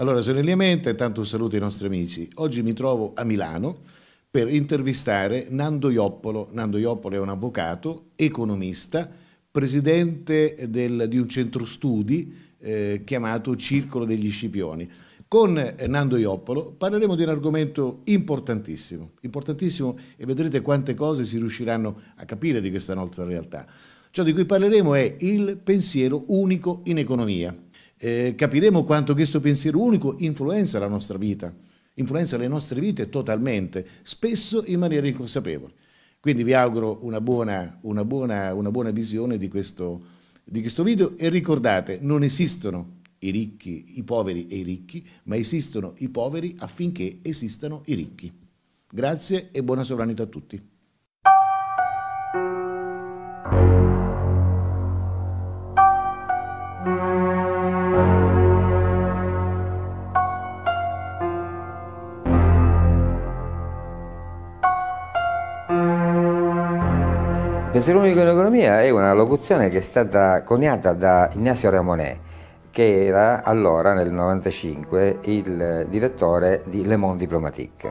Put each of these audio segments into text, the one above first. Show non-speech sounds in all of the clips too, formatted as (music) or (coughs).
Allora, sono Sorelli Menta, intanto un saluto ai nostri amici. Oggi mi trovo a Milano per intervistare Nando Ioppolo. Nando Ioppolo è un avvocato, economista, presidente del, di un centro studi eh, chiamato Circolo degli Scipioni. Con eh, Nando Ioppolo parleremo di un argomento importantissimo, importantissimo e vedrete quante cose si riusciranno a capire di questa nostra realtà. Ciò di cui parleremo è il pensiero unico in economia eh, capiremo quanto questo pensiero unico influenza la nostra vita, influenza le nostre vite totalmente, spesso in maniera inconsapevole. Quindi vi auguro una buona, una buona, una buona visione di questo, di questo video e ricordate, non esistono i ricchi, i poveri e i ricchi, ma esistono i poveri affinché esistano i ricchi. Grazie e buona sovranità a tutti. Pensiero unico in economia è una locuzione che è stata coniata da Ignazio Ramonet, che era allora, nel 1995, il direttore di Le Monde Diplomatique.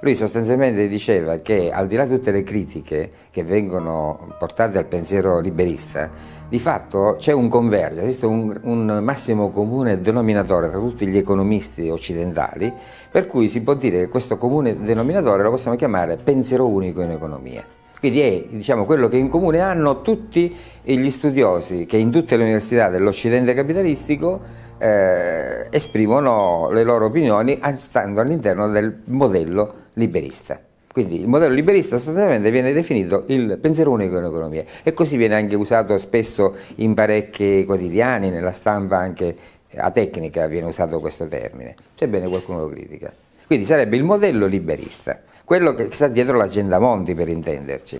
Lui sostanzialmente diceva che al di là di tutte le critiche che vengono portate al pensiero liberista, di fatto c'è un convergere, esiste un, un, massimo comune denominatore tra tutti gli economisti occidentali, per cui si può dire che questo comune denominatore lo possiamo chiamare pensiero unico in economia. Quindi è diciamo, quello che in comune hanno tutti gli studiosi che in tutte le università dell'Occidente capitalistico eh, esprimono le loro opinioni stando all'interno del modello liberista. Quindi il modello liberista sostanzialmente viene definito il pensiero unico in economia e così viene anche usato spesso in parecchi quotidiani, nella stampa anche a tecnica viene usato questo termine, sebbene qualcuno lo critica. Quindi sarebbe il modello liberista quello che sta dietro l'agenda Monti per intenderci.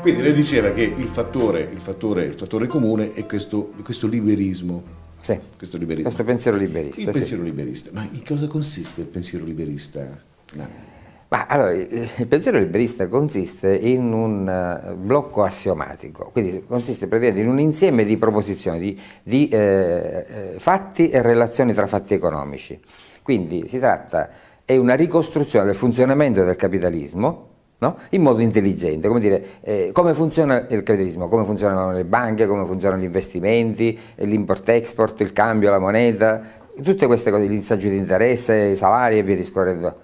Quindi lei diceva che il fattore, il fattore, il fattore comune è questo, questo liberismo. Sì, questo, liberismo. questo pensiero liberista. Il sì. pensiero liberista. Ma in cosa consiste il pensiero liberista? No. Ma allora, il pensiero liberista consiste in un eh, blocco assiomatico, quindi consiste praticamente in un insieme di proposizioni, di, di eh, eh, fatti e relazioni tra fatti economici. Quindi si tratta, è una ricostruzione del funzionamento del capitalismo, No? in modo intelligente, come dire eh, come funziona il capitalismo, come funzionano le banche, come funzionano gli investimenti, l'import-export, il cambio, la moneta, tutte queste cose, gli insaggi di interesse, i salari e via discorrendo.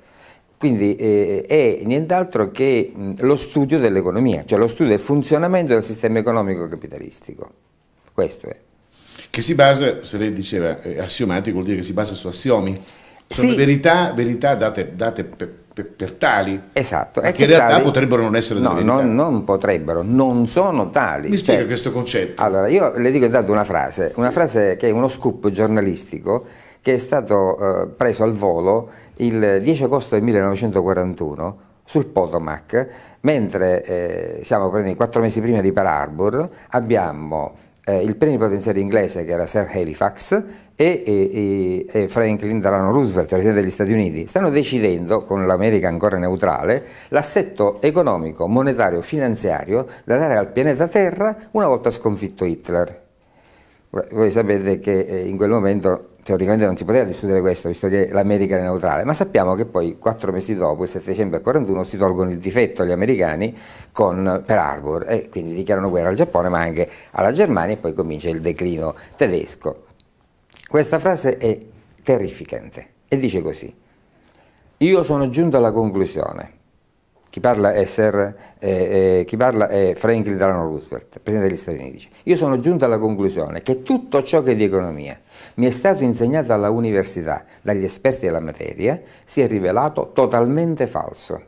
Quindi eh, è nient'altro che mh, lo studio dell'economia, cioè lo studio del funzionamento del sistema economico capitalistico. Questo è. Che si basa, se lei diceva eh, assiomatico, vuol dire che si basa su assiomi. Sono sì. verità, verità date, date per per, tali. Esatto. Che in realtà tali, potrebbero non essere no, delle no, verità. Non, non potrebbero, non sono tali. Mi spiega cioè, questo concetto. Allora, io le dico intanto una frase, una frase che è uno scoop giornalistico che è stato eh, preso al volo il 10 agosto del 1941 sul Potomac, mentre eh, siamo prendendo quattro mesi prima di Pearl Harbor, abbiamo eh, il potenziale inglese che era Sir Halifax e, e, e, Franklin Delano Roosevelt, Presidente degli Stati Uniti, stanno decidendo, con l'America ancora neutrale, l'assetto economico, monetario, finanziario da dare al pianeta Terra una volta sconfitto Hitler voi sapete che eh, in quel momento teoricamente non si poteva discutere questo, visto che l'America era neutrale, ma sappiamo che poi quattro mesi dopo, il 7 dicembre 1941, si tolgono il difetto agli americani con Pearl Harbor e quindi dichiarano guerra al Giappone ma anche alla Germania e poi comincia il declino tedesco. Questa frase è terrificante e dice così, io sono giunto alla conclusione chi parla è, Sir, eh, eh, chi parla è Franklin Delano Roosevelt, Presidente degli Stati Uniti. Io sono giunto alla conclusione che tutto ciò che è di economia mi è stato insegnato alla università, dagli esperti della materia, si è rivelato totalmente falso.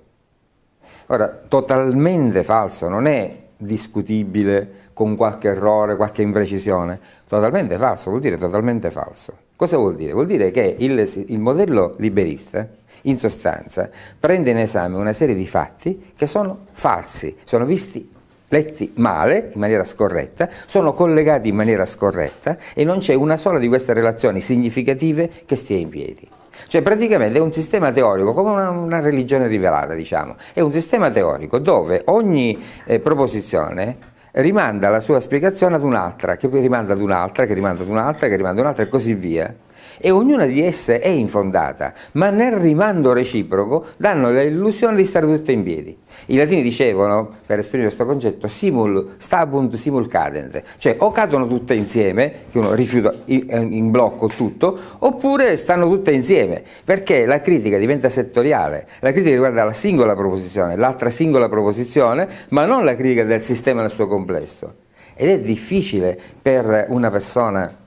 Ora, totalmente falso non è discutibile con qualche errore, qualche imprecisione. Totalmente falso, vuol dire totalmente falso. Cosa vuol dire? Vuol dire che il, il modello liberista in sostanza prende in esame una serie di fatti che sono falsi, sono visti letti male, in maniera scorretta, sono collegati in maniera scorretta e non c'è una sola di queste relazioni significative che stia in piedi. Cioè praticamente è un sistema teorico, come una, una religione rivelata diciamo, è un sistema teorico dove ogni eh, proposizione rimanda la sua spiegazione ad un'altra, che poi rimanda ad un'altra, che rimanda ad un'altra, che rimanda ad un'altra e così via e ognuna di esse è infondata, ma nel rimando reciproco danno l'illusione di stare tutte in piedi. I latini dicevano, per esprimere questo concetto, simul stabunt simul cadent, cioè o cadono tutte insieme, che uno rifiuta eh, in blocco tutto, oppure stanno tutte insieme, perché la critica diventa settoriale, la critica riguarda la singola proposizione, l'altra singola proposizione, ma non la critica del sistema nel suo complesso. Ed è difficile per una persona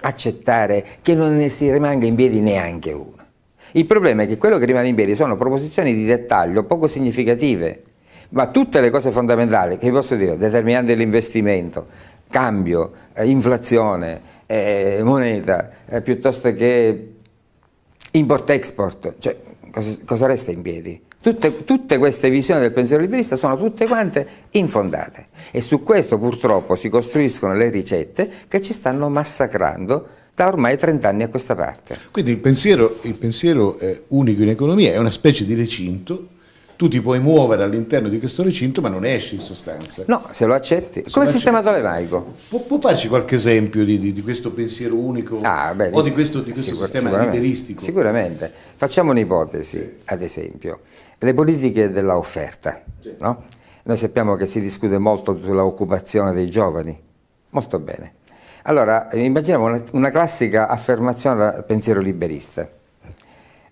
accettare che non ne si rimanga in piedi neanche uno. Il problema è che quello che rimane in piedi sono proposizioni di dettaglio poco significative, ma tutte le cose fondamentali che vi posso dire, determinante l'investimento, cambio, eh, inflazione, eh, moneta, eh, piuttosto che import-export, cioè cosa, cosa resta in piedi? Tutte, tutte, queste visioni del pensiero liberista sono tutte quante infondate e su questo purtroppo si costruiscono le ricette che ci stanno massacrando da ormai 30 anni a questa parte. Quindi il pensiero, il pensiero eh, unico in economia è una specie di recinto tu ti puoi muovere all'interno di questo recinto ma non esci in sostanza. No, se lo accetti. Se Come il sistema tolemaico. Può, può, farci qualche esempio di, di, di questo pensiero unico ah, beh, o di questo, di questo sicur sistema sicuramente, liberistico? Sicuramente. Facciamo un'ipotesi, sì. ad esempio, le politiche dell'offerta. Sì. No? Noi sappiamo che si discute molto sull'occupazione dei giovani, molto bene. Allora, eh, immaginiamo una, una classica affermazione del pensiero liberista.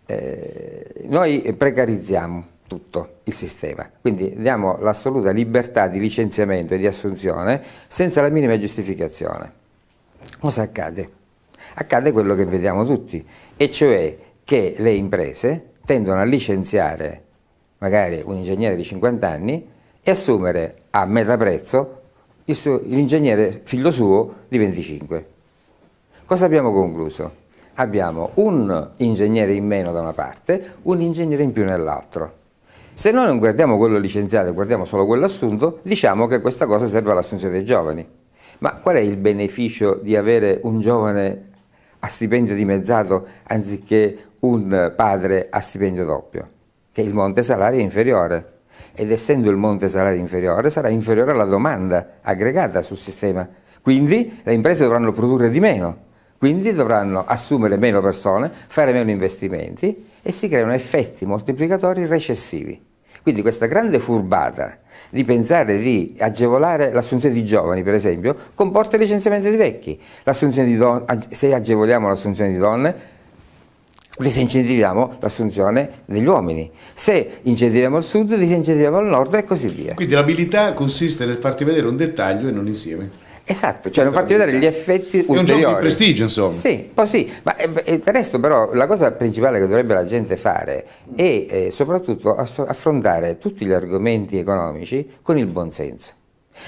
Eh, noi precarizziamo, tutto il sistema. Quindi diamo l'assoluta libertà di licenziamento e di assunzione senza la minima giustificazione. Cosa accade? Accade quello che vediamo tutti, e cioè che le imprese tendono a licenziare magari un ingegnere di 50 anni e assumere a metà prezzo l'ingegnere figlio suo di 25. Cosa abbiamo concluso? Abbiamo un ingegnere in meno da una parte, un ingegnere in più nell'altro. Se noi non guardiamo quello licenziato e guardiamo solo quello assunto, diciamo che questa cosa serve all'assunzione dei giovani. Ma qual è il beneficio di avere un giovane a stipendio dimezzato anziché un padre a stipendio doppio? Che il monte salario è inferiore ed essendo il monte salario inferiore sarà inferiore alla domanda aggregata sul sistema. Quindi le imprese dovranno produrre di meno, quindi dovranno assumere meno persone, fare meno investimenti e si creano effetti moltiplicatori recessivi. Quindi questa grande furbata di pensare di agevolare l'assunzione di giovani, per esempio, comporta il licenziamento di vecchi. Di don- se agevoliamo l'assunzione di donne, disincentiviamo l'assunzione degli uomini. Se incentiviamo il sud, disincentiviamo il nord e così via. Quindi l'abilità consiste nel farti vedere un dettaglio e non insieme. Esatto, cioè non farti vedere gli effetti ulteriori. È un gioco di prestigio, insomma. Sì, poi sì, ma del eh, resto però la cosa principale che dovrebbe la gente fare è eh, soprattutto affrontare tutti gli argomenti economici con il buonsenso.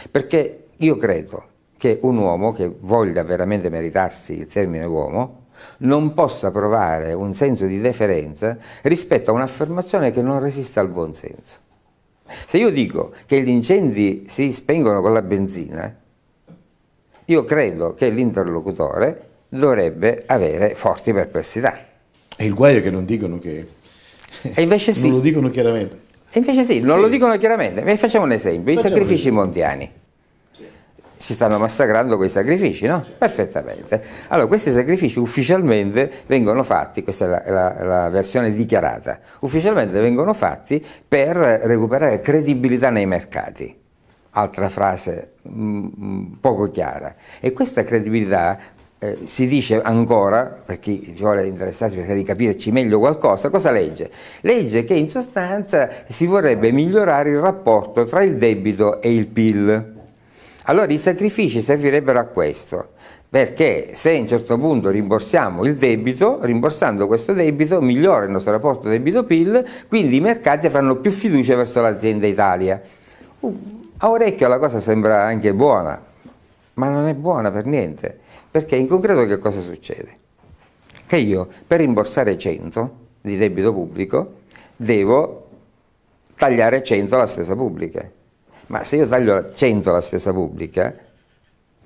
Perché io credo che un uomo che voglia veramente meritarsi il termine uomo non possa provare un senso di deferenza rispetto a un'affermazione che non resista al buonsenso. Se io dico che gli incendi si spengono con la benzina, io credo che l'interlocutore dovrebbe avere forti perplessità. E il guaio è che non dicono che... E invece (laughs) sì. non lo dicono chiaramente. E invece sì, non sì. lo dicono chiaramente. Vi facciamo un esempio, facciamo i sacrifici mondiani. Si stanno massacrando quei sacrifici, no? Perfettamente. Allora, questi sacrifici ufficialmente vengono fatti, questa è la, la, la versione dichiarata, ufficialmente vengono fatti per recuperare credibilità nei mercati altra frase mm, mm, poco chiara. E questa credibilità eh, si dice ancora, per chi vuole interessarsi, per di capirci meglio qualcosa, cosa legge? Legge che in sostanza si vorrebbe migliorare il rapporto tra il debito e il PIL. Allora i sacrifici servirebbero a questo, perché se a un certo punto rimborsiamo il debito, rimborsando questo debito migliora il nostro rapporto debito-PIL, quindi i mercati avranno più fiducia verso l'azienda Italia. Uh, a orecchio la cosa sembra anche buona, ma non è buona per niente, perché in concreto che cosa succede? Che io per rimborsare 100 di debito pubblico devo tagliare 100 la spesa pubblica. Ma se io taglio 100 la spesa pubblica,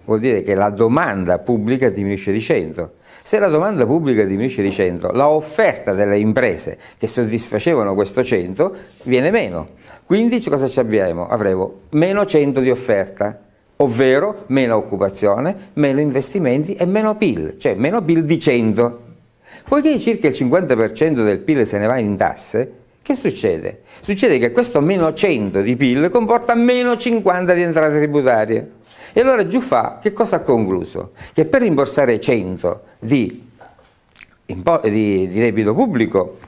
vuol dire che la domanda pubblica diminuisce di 100 se la domanda pubblica diminuisce di 100, la offerta delle imprese che soddisfacevano questo 100 viene meno. Quindi cosa ci abbiamo? Avremo meno 100 di offerta, ovvero meno occupazione, meno investimenti e meno PIL, cioè meno PIL di 100. Poiché circa il 50% del PIL se ne va in tasse, che succede? Succede che questo meno 100 di PIL comporta meno 50 di entrate tributarie. E allora Giuffà che cosa ha concluso? Che per rimborsare 100 di, di, di debito pubblico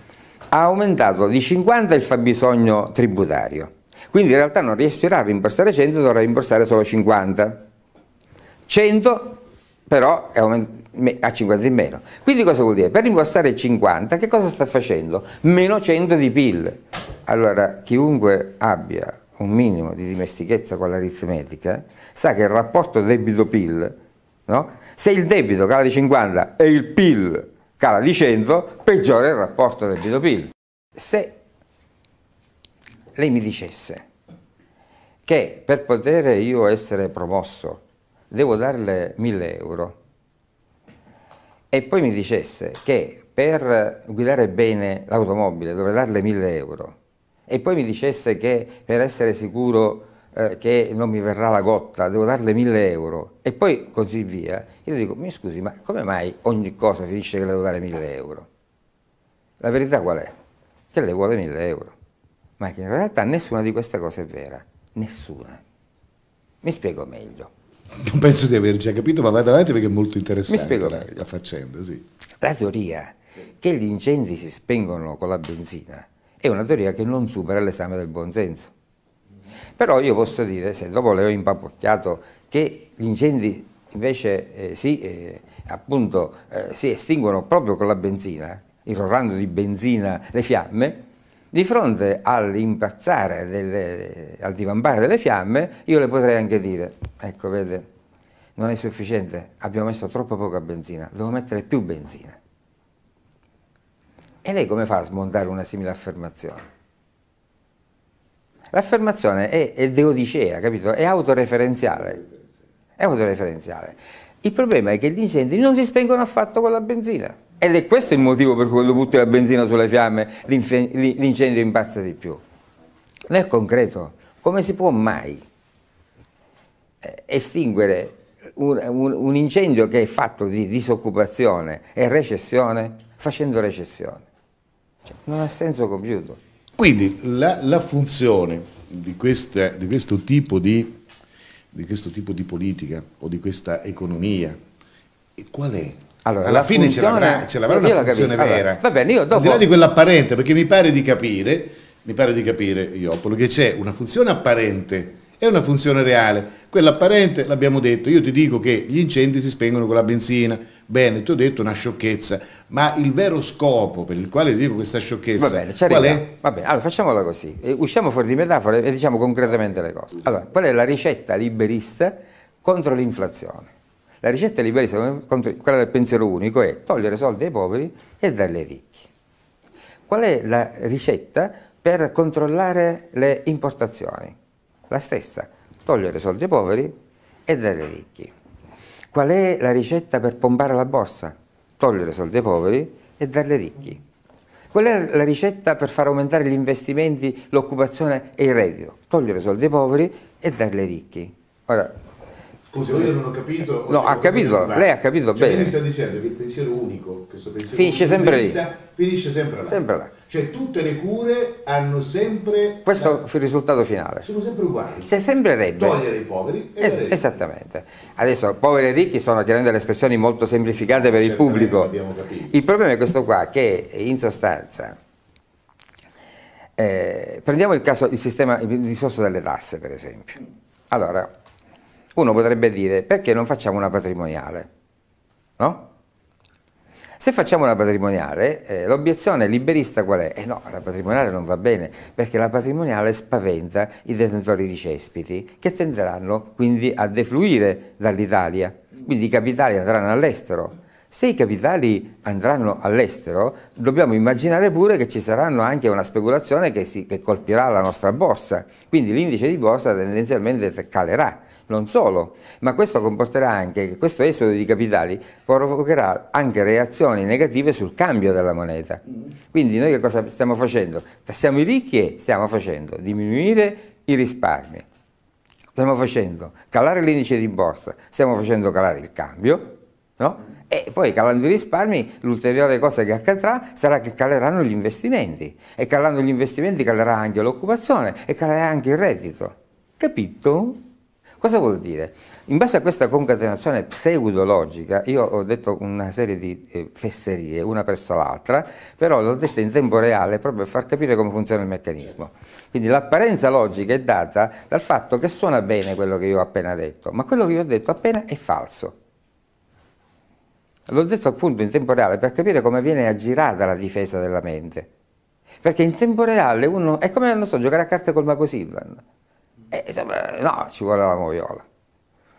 ha aumentato di 50 il fabbisogno tributario. Quindi in realtà non riuscirà a rimborsare 100, dovrà rimborsare solo 50. 100 però è a 50 in meno. Quindi cosa vuol dire? Per rimborsare 50 che cosa sta facendo? Meno 100 di PIL. Allora chiunque abbia un minimo di dimestichezza con l'aritmetica, sa che il rapporto debito-PIL, no? se il debito cala di 50 e il PIL cala di 100, peggiora il rapporto debito-PIL. Se lei mi dicesse che per poter io essere promosso devo darle 1000 euro e poi mi dicesse che per guidare bene l'automobile dovrei darle 1000 euro, e poi mi dicesse che per essere sicuro eh, che non mi verrà la gotta devo darle 1000 euro e poi così via, io dico mi scusi ma come mai ogni cosa finisce che le devo dare 1000 euro? La verità qual è? Che le vuole 1000 euro, ma che in realtà nessuna di queste cose è vera, nessuna. Mi spiego meglio. Non penso di aver già capito, ma vado avanti perché è molto interessante Mi spiego la, la faccenda. Sì. La teoria che gli incendi si spengono con la benzina è una teoria che non supera l'esame del buonsenso. Però io posso dire, se dopo le ho impappocchiato, che gli incendi invece eh, si, eh, appunto, eh, si estinguono proprio con la benzina, irrorando di benzina le fiamme, di fronte all'impazzare, al divampare delle fiamme, io le potrei anche dire, ecco vede, non è sufficiente, abbiamo messo troppo poca benzina, devo mettere più benzina. E lei come fa a smontare una simile affermazione? L'affermazione è, è deodicea, capito? È autoreferenziale. È autoreferenziale. Il problema è che gli incendi non si spengono affatto con la benzina. Ed è questo il motivo per cui quando butti la benzina sulle fiamme l'incendio impazza di più. Nel concreto, come si può mai eh, estinguere un, un, un incendio che è fatto di disoccupazione e recessione facendo recessione? Cioè, non ha senso compiuto. Quindi la, la funzione di, questa, di, questo di, di, questo tipo di, politica o di questa economia qual è? Allora, Alla fine ce l'avrà, ce l'avrà una funzione allora, vera. va bene, io dopo... Al di là di quella apparente, perché mi pare di capire, mi pare di capire, Iopolo, che c'è una funzione apparente e una funzione reale. Quella apparente l'abbiamo detto, io ti dico che gli incendi si spengono con la benzina, bene, ti ho detto una sciocchezza, ma il vero scopo per il quale dico questa sciocchezza Va bene, qual è? Va bene, allora facciamola così, eh, usciamo fuori di metafore e diciamo concretamente le cose. Allora, qual è la ricetta liberista contro l'inflazione? La ricetta liberista contro quella del pensiero unico è togliere soldi ai poveri e darli ai ricchi. Qual è la ricetta per controllare le importazioni? La stessa, togliere soldi ai poveri e darli ai ricchi. Qual è la ricetta per pompare la borsa? Togliere soldi ai poveri e darli ai ricchi. Qual è la ricetta per far aumentare gli investimenti, l'occupazione e il reddito? Togliere soldi ai poveri e darli ai ricchi. Ora, Scusi, io non ho capito. No, ha capito, lei ha capito cioè, bene. Lei sta dicendo che il pensiero unico, questo pensiero finisce unico, sempre lì. Finisce sempre là. sempre là. Cioè tutte le cure hanno sempre... Questo la... il risultato finale. Sono sempre uguali. Cioè sembrerebbe... Togliere i poveri e es- Esattamente. Adesso, poveri e ricchi sono chiaramente le espressioni molto semplificate per il pubblico. Il problema è questo qua, che in sostanza... Eh, prendiamo il caso, il sistema, il discorso delle tasse per esempio. Allora, uno potrebbe dire perché non facciamo una patrimoniale? No? Se facciamo una patrimoniale, eh, l'obiezione liberista qual è? Eh no, la patrimoniale non va bene, perché la patrimoniale spaventa i detentori di cespiti, che tenderanno quindi a defluire dall'Italia, quindi i capitali andranno all'estero. Se i capitali andranno all'estero, dobbiamo immaginare pure che ci saranno anche una speculazione che, si, che colpirà la nostra borsa, quindi l'indice di borsa tendenzialmente calerà. Non solo, ma questo comporterà anche che questo esodo di capitali provocherà anche reazioni negative sul cambio della moneta. Quindi noi che cosa stiamo facendo? Tassiamo i ricchi e stiamo facendo diminuire i risparmi. Stiamo facendo calare l'indice di borsa, stiamo facendo calare il cambio, no? E poi calando i risparmi, l'ulteriore cosa che accadrà sarà che caleranno gli investimenti. E calando gli investimenti calerà anche l'occupazione e calerà anche il reddito. Capito? Cosa vuol dire? In base a questa concatenazione pseudologica, io ho detto una serie di eh, fesserie, una presso l'altra, però l'ho detta in tempo reale proprio per far capire come funziona il meccanismo. Quindi l'apparenza logica è data dal fatto che suona bene quello che io ho appena detto, ma quello che io ho detto appena è falso. L'ho detto appunto in tempo reale per capire come viene aggirata la difesa della mente. Perché in tempo reale uno è come, non so, giocare a carte col mago Silvan e, insomma, no, ci vuole la moviola.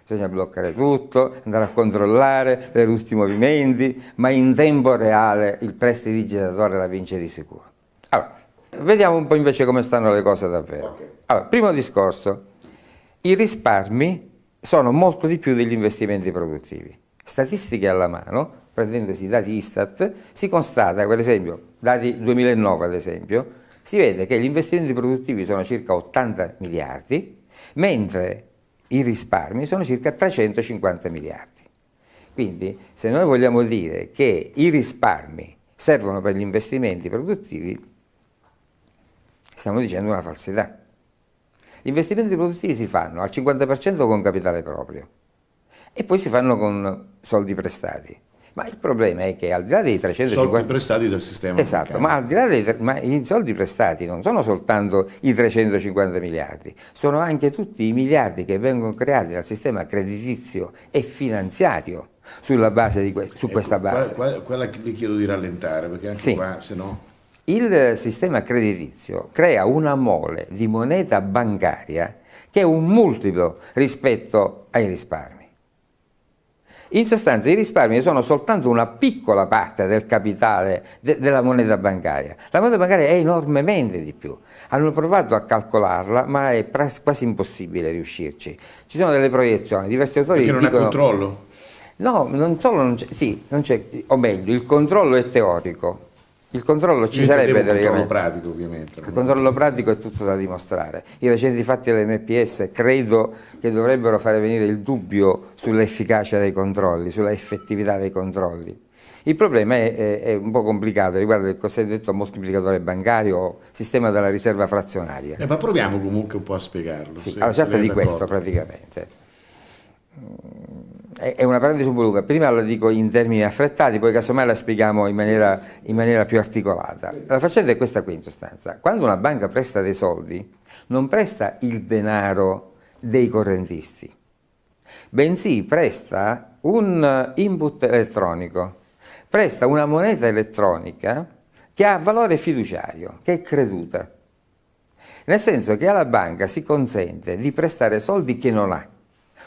Bisogna bloccare tutto, andare a controllare per i movimenti, ma in tempo reale il prestidigitatore la vince di sicuro. Allora, vediamo un po' invece come stanno le cose davvero. Allora, primo discorso, i risparmi sono molto di più degli investimenti produttivi. Statistiche alla mano, prendendosi i dati Istat, si constata, per esempio, dati 2009 ad esempio, si vede che gli investimenti produttivi sono circa 80 miliardi, mentre i risparmi sono circa 350 miliardi. Quindi se noi vogliamo dire che i risparmi servono per gli investimenti produttivi, stiamo dicendo una falsità. Gli investimenti produttivi si fanno al 50% con capitale proprio e poi si fanno con soldi prestati. Ma il problema è che al di là dei 350... Soldi prestati dal sistema Esatto, ma, dei, ma i soldi prestati non sono soltanto i 350 miliardi, sono anche tutti i miliardi che vengono creati dal sistema creditizio e finanziario sulla base di que su ecco, questa base. Quella, quella che vi chiedo di rallentare, perché anche sì. qua, se no... Il sistema creditizio crea una mole di moneta bancaria che è un multiplo rispetto ai risparmi. In sostanza i risparmi sono soltanto una piccola parte del capitale de della moneta bancaria. La moneta bancaria è enormemente di più. Hanno provato a calcolarla, ma è quasi impossibile riuscirci. Ci sono delle proiezioni, diversi autori Perché non dicono... controllo? No, non solo non c'è, sì, non c'è, o meglio, il controllo è teorico il controllo ci Io sarebbe un controllo pratico ovviamente. Il controllo pratico è tutto da dimostrare. I recenti fatti dell'MPS credo che dovrebbero fare venire il dubbio sull'efficacia dei controlli, sulla effettività dei controlli. Il problema è, è, è un po' complicato, riguarda il cosiddetto moltiplicatore bancario o sistema della riserva frazionaria. Eh, ma proviamo comunque un po' a spiegarlo. Sì, se, allora, tratta certo di questo praticamente è una parentesi un po' lunga, prima la dico in termini affrettati, poi casomai la spieghiamo in maniera, in maniera più articolata. La faccenda è questa qui in sostanza, quando una banca presta dei soldi, non presta il denaro dei correntisti, bensì presta un input elettronico, presta una moneta elettronica che ha valore fiduciario, che è creduta, nel senso che alla banca si consente di prestare soldi che non ha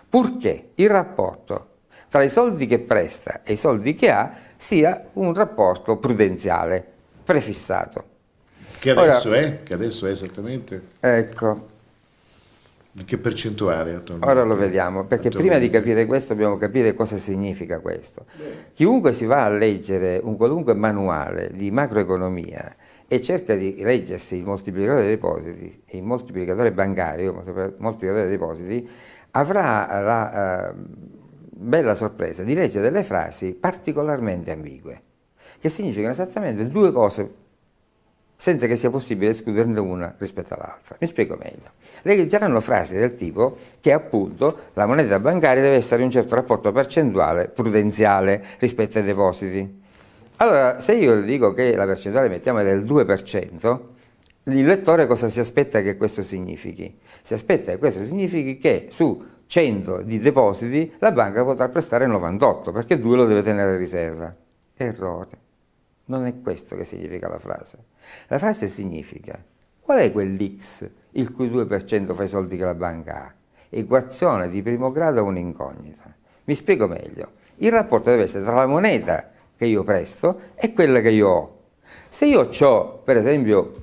purché il rapporto tra i soldi che presta e i soldi che ha sia un rapporto prudenziale, prefissato. Che adesso, ora, è, che adesso è esattamente? Ecco. che percentuale Ora lo vediamo, perché prima di capire questo dobbiamo capire cosa significa questo. Chiunque si va a leggere un qualunque manuale di macroeconomia e cerca di leggersi il moltiplicatore dei depositi il moltiplicatore bancario, il moltiplicatore dei depositi, avrà la eh, bella sorpresa di leggere delle frasi particolarmente ambigue, che significano esattamente due cose senza che sia possibile escluderne una rispetto all'altra. Mi spiego meglio. Leggeranno frasi del tipo che appunto la moneta bancaria deve essere in un certo rapporto percentuale prudenziale rispetto ai depositi. Allora, se io le dico che la percentuale mettiamo è del 2%, il lettore cosa si aspetta che questo significhi? Si aspetta che questo significhi che su 100 di depositi la banca potrà prestare 98 perché 2 lo deve tenere in riserva. Errore. Non è questo che significa la frase. La frase significa qual è quell'X il cui 2% fa i soldi che la banca ha? Equazione di primo grado è un'incognita. Mi spiego meglio. Il rapporto deve essere tra la moneta che io presto e quella che io ho. Se io ho, per esempio,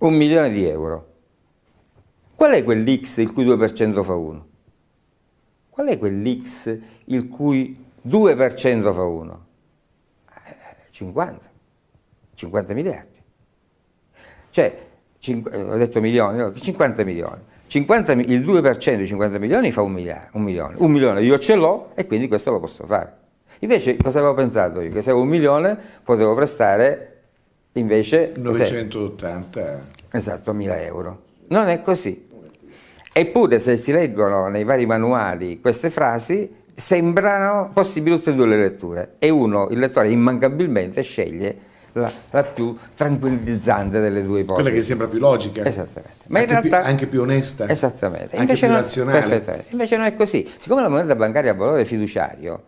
un milione di euro. Qual è quell'X il cui 2% fa 1? Qual è quell'X il cui 2% fa 1? 50, 50 miliardi. Cioè, eh, ho detto milioni, 50 milioni. 50, il 2% di 50 milioni fa un, miliardo, un milione. Un milione io ce l'ho e quindi questo lo posso fare. Invece cosa avevo pensato io? Che se avevo un milione potevo prestare Invece... 980. Esatto, 1000 euro. Non è così. Eppure se si leggono nei vari manuali queste frasi, sembrano possibili tutte e due le letture e uno, il lettore, immancabilmente sceglie la, la, più tranquillizzante delle due ipotesi. Quella che sembra più logica. Esattamente. Ma anche in realtà, più, anche più onesta. Esattamente. Anche Invece più non, razionale. Perfettamente. Invece non è così. Siccome la moneta bancaria ha valore fiduciario,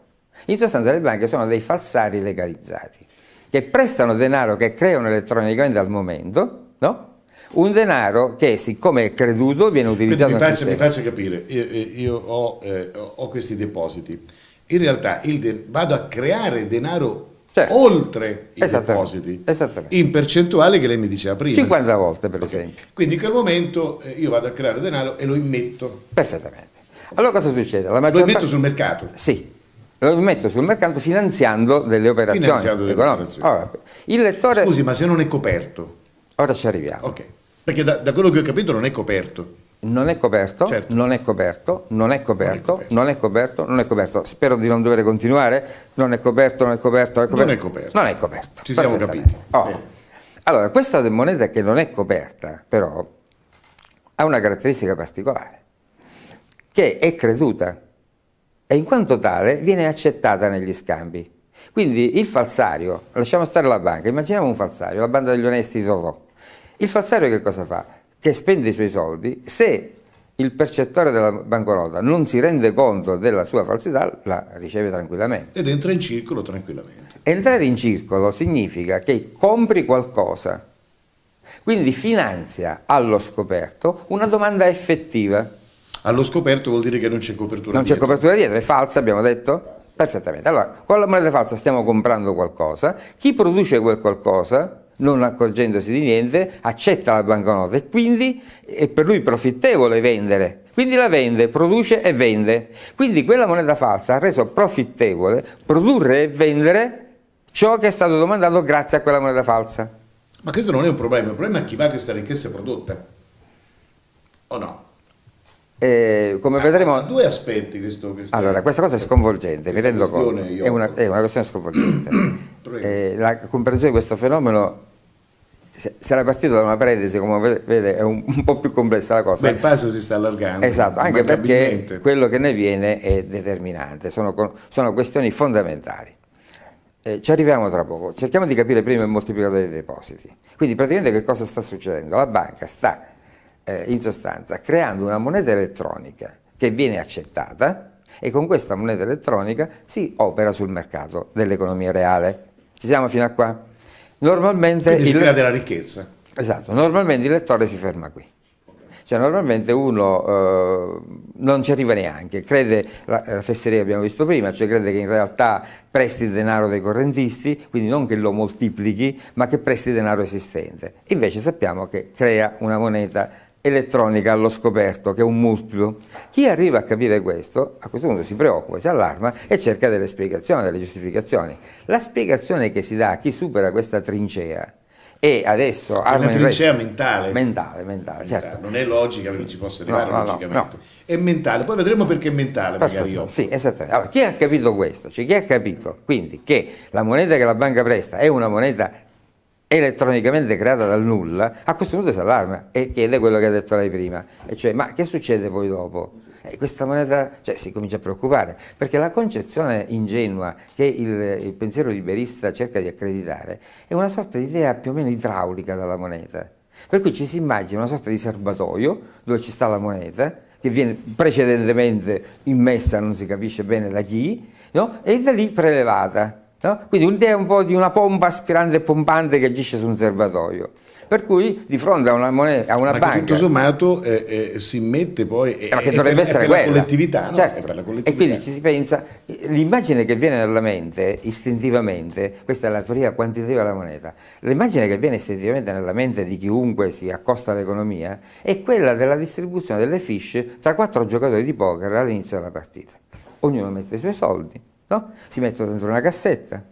in sostanza le banche sono dei falsari legalizzati che prestano denaro che creano elettronicamente al momento, no? un denaro che siccome è creduto viene utilizzato mi faccia, mi faccia capire io, io ho, eh, ho, questi depositi in realtà de vado a creare denaro certo. oltre i Esattamente. depositi Esattamente. in percentuale che lei mi diceva prima 50 volte per okay. esempio quindi in quel momento eh, io vado a creare denaro e lo immetto perfettamente allora cosa succede? La lo immetto sul mercato? sì lo metto sul mercato finanziando delle operazioni delle economiche. Allora, il lettore... Scusi, ma se non è coperto? Ora ci arriviamo. Okay. Perché da, da quello che ho capito non è coperto. Non è, coperto, certo. non è coperto, non è coperto, non è coperto, non è coperto, non è coperto. Spero di non dover continuare. Non è coperto, non è coperto, non è coperto. Non è coperto. Non è coperto. Ci siamo capiti. Oh. Allora, questa moneta che non è coperta, però, ha una caratteristica particolare, che è creduta e in quanto tale viene accettata negli scambi. Quindi il falsario, lasciamo stare la banca, immaginiamo un falsario, la banda degli onesti di Totò. Il falsario che cosa fa? Che spende i suoi soldi, se il percettore della banconota non si rende conto della sua falsità, la riceve tranquillamente. Ed entra in circolo tranquillamente. Entrare in circolo significa che compri qualcosa, quindi finanzia allo scoperto una domanda effettiva allo scoperto vuol dire che non c'è copertura non c'è copertura dietro, è falsa abbiamo detto? Perfettamente. Allora, con la moneta falsa stiamo comprando qualcosa, chi produce quel qualcosa non accorgendosi di niente, accetta la banconota e quindi è per lui profittevole vendere. Quindi la vende, produce e vende. Quindi quella moneta falsa ha reso profittevole produrre e vendere ciò che è stato domandato grazie a quella moneta falsa. Ma questo non è un problema, il problema è chi va questa ricchezza prodotta. O no? Eh, come ah, vedremo... Due aspetti questo, questo Allora, questa cosa è sconvolgente, mi rendo conto. È una, è una, questione sconvolgente. (clears throat) eh, la comprensione di questo fenomeno se era partito da una parentesi, come vede è un, un po' più complessa la cosa. Beh, il passo si sta allargando. Esatto, anche perché quello che ne viene è determinante, sono, sono questioni fondamentali. Eh, ci arriviamo tra poco, cerchiamo di capire prima il moltiplicatore dei depositi. Quindi praticamente che cosa sta succedendo? La banca sta eh, in sostanza creando una moneta elettronica che viene accettata e con questa moneta elettronica si opera sul mercato dell'economia reale. Ci siamo fino a qua? Normalmente... Quindi si crea della ricchezza. Esatto, normalmente il lettore si ferma qui. Cioè normalmente uno eh, non ci arriva neanche, crede, la, la fesseria che abbiamo visto prima, cioè crede che in realtà presti il denaro dei correntisti, quindi non che lo moltiplichi, ma che presti il denaro esistente. Invece sappiamo che crea una moneta elettronica allo scoperto, che è un multiplo. Chi arriva a capire questo, a questo punto si preoccupa, si allarma e cerca delle spiegazioni, delle giustificazioni. La spiegazione che si dà a chi supera questa trincea e adesso... È una trincea mentale. Mentale, mentale, mentale certo. Non è logica perché ci possa arrivare no, no, logicamente. No. È mentale, poi vedremo perché è mentale Perfetto. magari io. Sì, esattamente. Allora, chi ha capito questo? Cioè, chi ha capito quindi che la moneta che la banca presta è una moneta elettronicamente creata dal nulla, a questo punto si allarma e chiede quello che ha detto lei prima, e cioè ma che succede poi dopo? E eh, questa moneta cioè, si comincia a preoccupare, perché la concezione ingenua che il, il pensiero liberista cerca di accreditare è una sorta di idea più o meno idraulica della moneta, per cui ci si immagina una sorta di serbatoio dove ci sta la moneta, che viene precedentemente immessa, non si capisce bene da chi, no? e da lì prelevata No? Quindi un'idea è un po' di una pompa aspirante e pompante che agisce su un serbatoio. Per cui di fronte a una, moneta, a una ma banca. tutto sommato eh, eh, si mette poi. Eh, ma che dovrebbe essere per, quella. No? Certo. per la collettività. E quindi ci si pensa. L'immagine che viene nella mente istintivamente, questa è la teoria quantitativa della moneta. L'immagine che viene istintivamente nella mente di chiunque si accosta all'economia è quella della distribuzione delle fish tra quattro giocatori di poker all'inizio della partita. Ognuno mette i suoi soldi no? Certo, si mettono dentro una cassetta,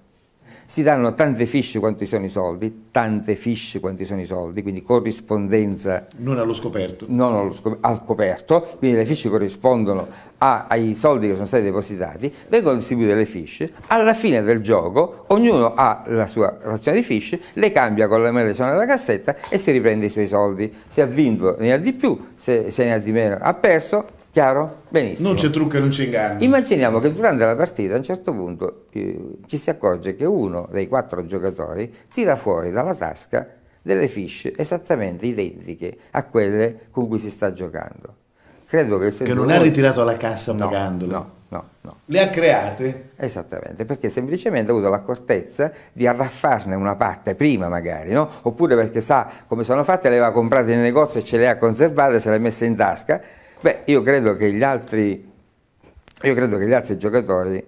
si danno tante fiche quanti sono i soldi, tante fiche quanti sono i soldi, quindi corrispondenza... Non allo scoperto. Non allo scop al coperto, quindi le fiche corrispondono a, ai soldi che sono stati depositati, vengono distribuite le fiche, alla fine del gioco ognuno ha la sua razione di fiche, le cambia con la mela medesima della cassetta e si riprende i suoi soldi. Se ha vinto ne ha di più, se, se ne ha di meno ha perso Chiaro? Benissimo. Non c'è trucco e non c'è inganno. Immaginiamo che durante la partita a un certo punto eh, ci si accorge che uno dei quattro giocatori tira fuori dalla tasca delle fiche esattamente identiche a quelle con cui si sta giocando. Credo che, che non ha ritirato la cassa no, pagandole. No, no, no. Le ha create? Esattamente, perché semplicemente ha avuto l'accortezza di arraffarne una parte prima magari, no? oppure perché sa come sono fatte, le aveva comprate nel negozio e ce le ha conservate, se le ha messe in tasca Beh, io credo che gli altri, che gli altri giocatori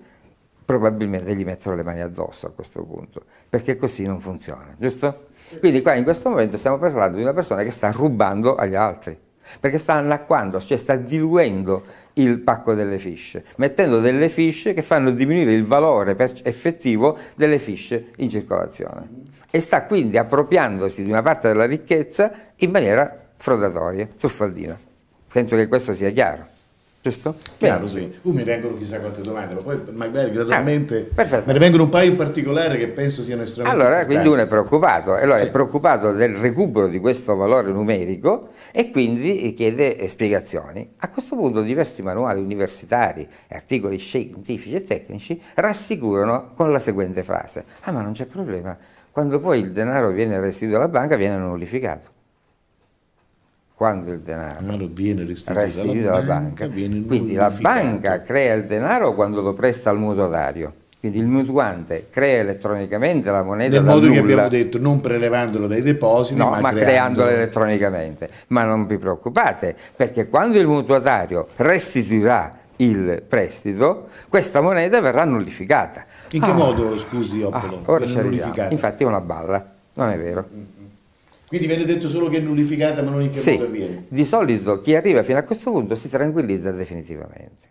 probabilmente gli mettono le mani addosso a questo punto, perché così non funziona, giusto? Quindi qua in questo momento stiamo parlando di una persona che sta rubando agli altri, perché sta annacquando, cioè sta diluendo il pacco delle fiche, mettendo delle fiche che fanno diminuire il valore effettivo delle fiche in circolazione e sta quindi appropriandosi di una parte della ricchezza in maniera frodatoria, truffaldina. Penso che questo sia chiaro. Giusto? Chiaro, sì. Uh, mi vengono chissà quante domande, ma poi magari ah, gradualmente ah, me ne vengono un paio in particolare che penso siano estremamente Allora, quindi uno è preoccupato, allora sì. è preoccupato del recupero di questo valore numerico e quindi chiede spiegazioni. A questo punto diversi manuali universitari e articoli scientifici e tecnici rassicurano con la seguente frase: "Ah, ma non c'è problema, quando poi il denaro viene restituito alla banca viene nullificato" quando il denaro ah, viene restituito, restituito alla banca, banca quindi la banca crea il denaro quando lo presta al mutuatario. Quindi il mutuante crea elettronicamente la moneta Nel modo nulla, che abbiamo detto, non prelevandolo dai depositi, no, ma, ma creandola creandolo elettronicamente. Ma non vi preoccupate, perché quando il mutuatario restituirà il prestito, questa moneta verrà nullificata. In che ah, modo, scusi Oppolo, ah, ora verrà nullificata? Infatti è una balla, non è vero. Mm. Quindi viene detto solo che è nullificata ma non in che sì, modo avviene? di solito chi arriva fino a questo punto si tranquillizza definitivamente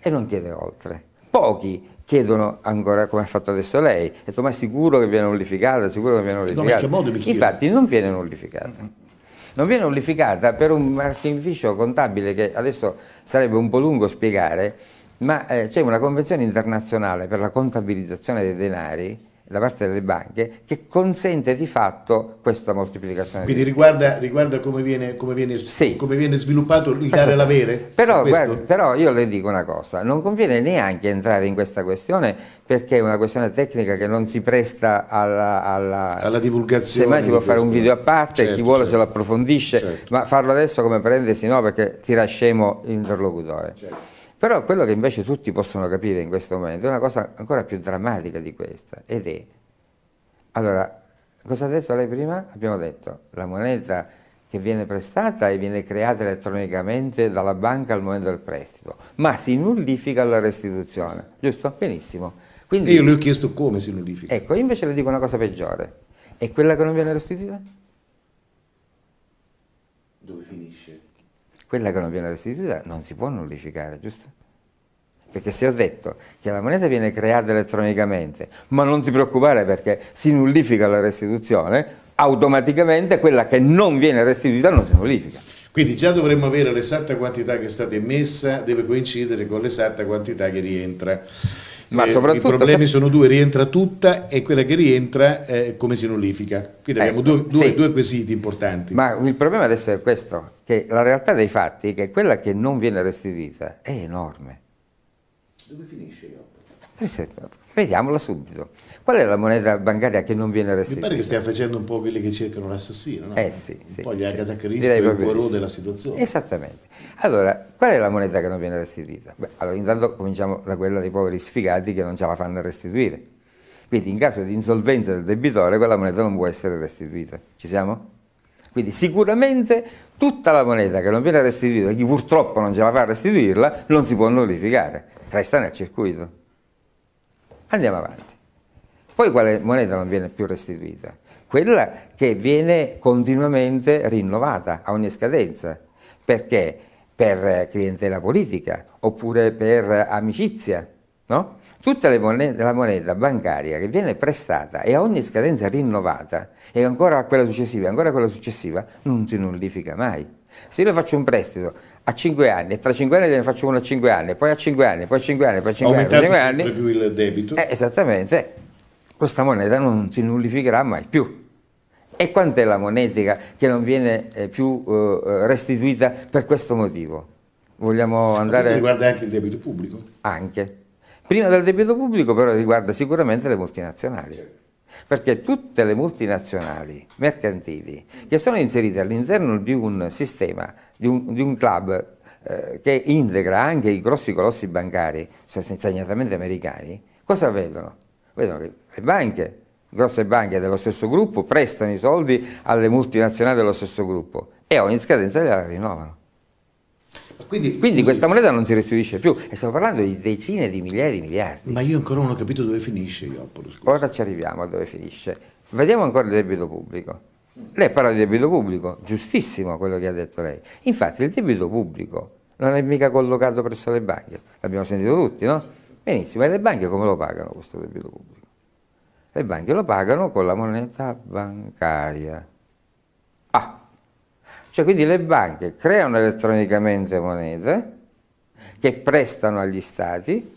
e non chiede oltre. Pochi chiedono ancora come ha fatto adesso lei, detto, ma è sicuro che viene nullificata, sicuro che viene nullificata. No, in che Infatti non viene nullificata. Non viene nullificata per un artificio contabile che adesso sarebbe un po' lungo spiegare, ma eh, c'è una convenzione internazionale per la contabilizzazione dei denari da parte delle banche che consente di fatto questa moltiplicazione. Quindi riguarda, riguarda come, viene, come, viene, sì. come, viene, sviluppato il dare l'avere? Però, guarda, però io le dico una cosa, non conviene neanche entrare in questa questione perché è una questione tecnica che non si presta alla, alla, alla divulgazione. Semmai si può fare un video a parte, certo, chi vuole certo. se lo approfondisce, certo. ma farlo adesso come prendersi no perché tira scemo l'interlocutore. Però quello che invece tutti possono capire in questo momento è una cosa ancora più drammatica di questa, ed è, allora, cosa ha detto lei prima? Abbiamo detto, la moneta che viene prestata e viene creata elettronicamente dalla banca al momento del prestito, ma si nullifica la restituzione, giusto? Benissimo. Quindi, e io le ho chiesto come si nullifica. Ecco, io invece le dico una cosa peggiore, è quella che non viene restituita? quella che non viene restituita non si può nullificare, giusto? Perché se ho detto che la moneta viene creata elettronicamente, ma non ti preoccupare perché si nullifica la restituzione, automaticamente quella che non viene restituita non si nullifica. Quindi già dovremmo avere l'esatta quantità che è stata emessa, deve coincidere con l'esatta quantità che rientra. Ma eh, soprattutto, I problemi sono due, rientra tutta e quella che rientra eh, come si nullifica. Quindi eh, abbiamo due, due, sì. due, quesiti importanti. Ma il problema adesso è questo, che la realtà dei fatti è che quella che non viene restituita è enorme. Dove finisce io? Vediamola subito. Qual è la moneta bancaria che non viene restituita? Mi pare che stia facendo un po' quelli che cercano l'assassino, no? Eh sì. Un po' gli sì. Agatha Christie, il Poirot sì. della situazione. Esattamente. Allora, qual è la moneta che non viene restituita? Beh, allora intanto cominciamo da quella dei poveri sfigati che non ce la fanno restituire. Quindi in caso di insolvenza del debitore quella moneta non può essere restituita. Ci siamo? Quindi sicuramente tutta la moneta che non viene restituita, chi purtroppo non ce la fa restituirla, non si può nullificare, resta nel circuito. Andiamo avanti. Poi quale moneta non viene più restituita? Quella che viene continuamente rinnovata a ogni scadenza. Perché? Per clientela politica oppure per amicizia, no? Tutta moneta, la moneta bancaria che viene prestata e a ogni scadenza rinnovata e ancora quella successiva, e ancora quella successiva, non si nullifica mai. Se io faccio un prestito a 5 anni e tra 5 anni ne faccio uno a 5 anni, poi a 5 anni, poi a 5 anni, poi a 5 anni, poi a 5 anni, poi a 5 anni, più il debito. Eh, esattamente, questa moneta non si nullificherà mai più. E quant'è la monetica che non viene eh, più eh, eh, restituita per questo motivo? Vogliamo sì, andare... riguarda anche il debito pubblico. Anche. Prima del debito pubblico però riguarda sicuramente le multinazionali. Perché tutte le multinazionali mercantili che sono inserite all'interno di un sistema, di un, di un club eh, che integra anche i grossi colossi bancari, cioè segnatamente americani, cosa vedono? Vedono che le banche, grosse banche dello stesso gruppo prestano i soldi alle multinazionali dello stesso gruppo e ogni scadenza gliela rinnovano. Quindi, Quindi, questa moneta non si restituisce più e stiamo parlando di decine di migliaia di miliardi. Ma io ancora non ho capito dove finisce Iopolo. Ora ci arriviamo a dove finisce. Vediamo ancora il debito pubblico. Lei parla di debito pubblico, giustissimo quello che ha detto lei. Infatti il debito pubblico non è mica collocato presso le banche, l'abbiamo sentito tutti, no? Benissimo, e le banche come lo pagano questo debito pubblico? le banche lo pagano con la moneta bancaria. Ah, cioè quindi le banche creano elettronicamente monete che prestano agli stati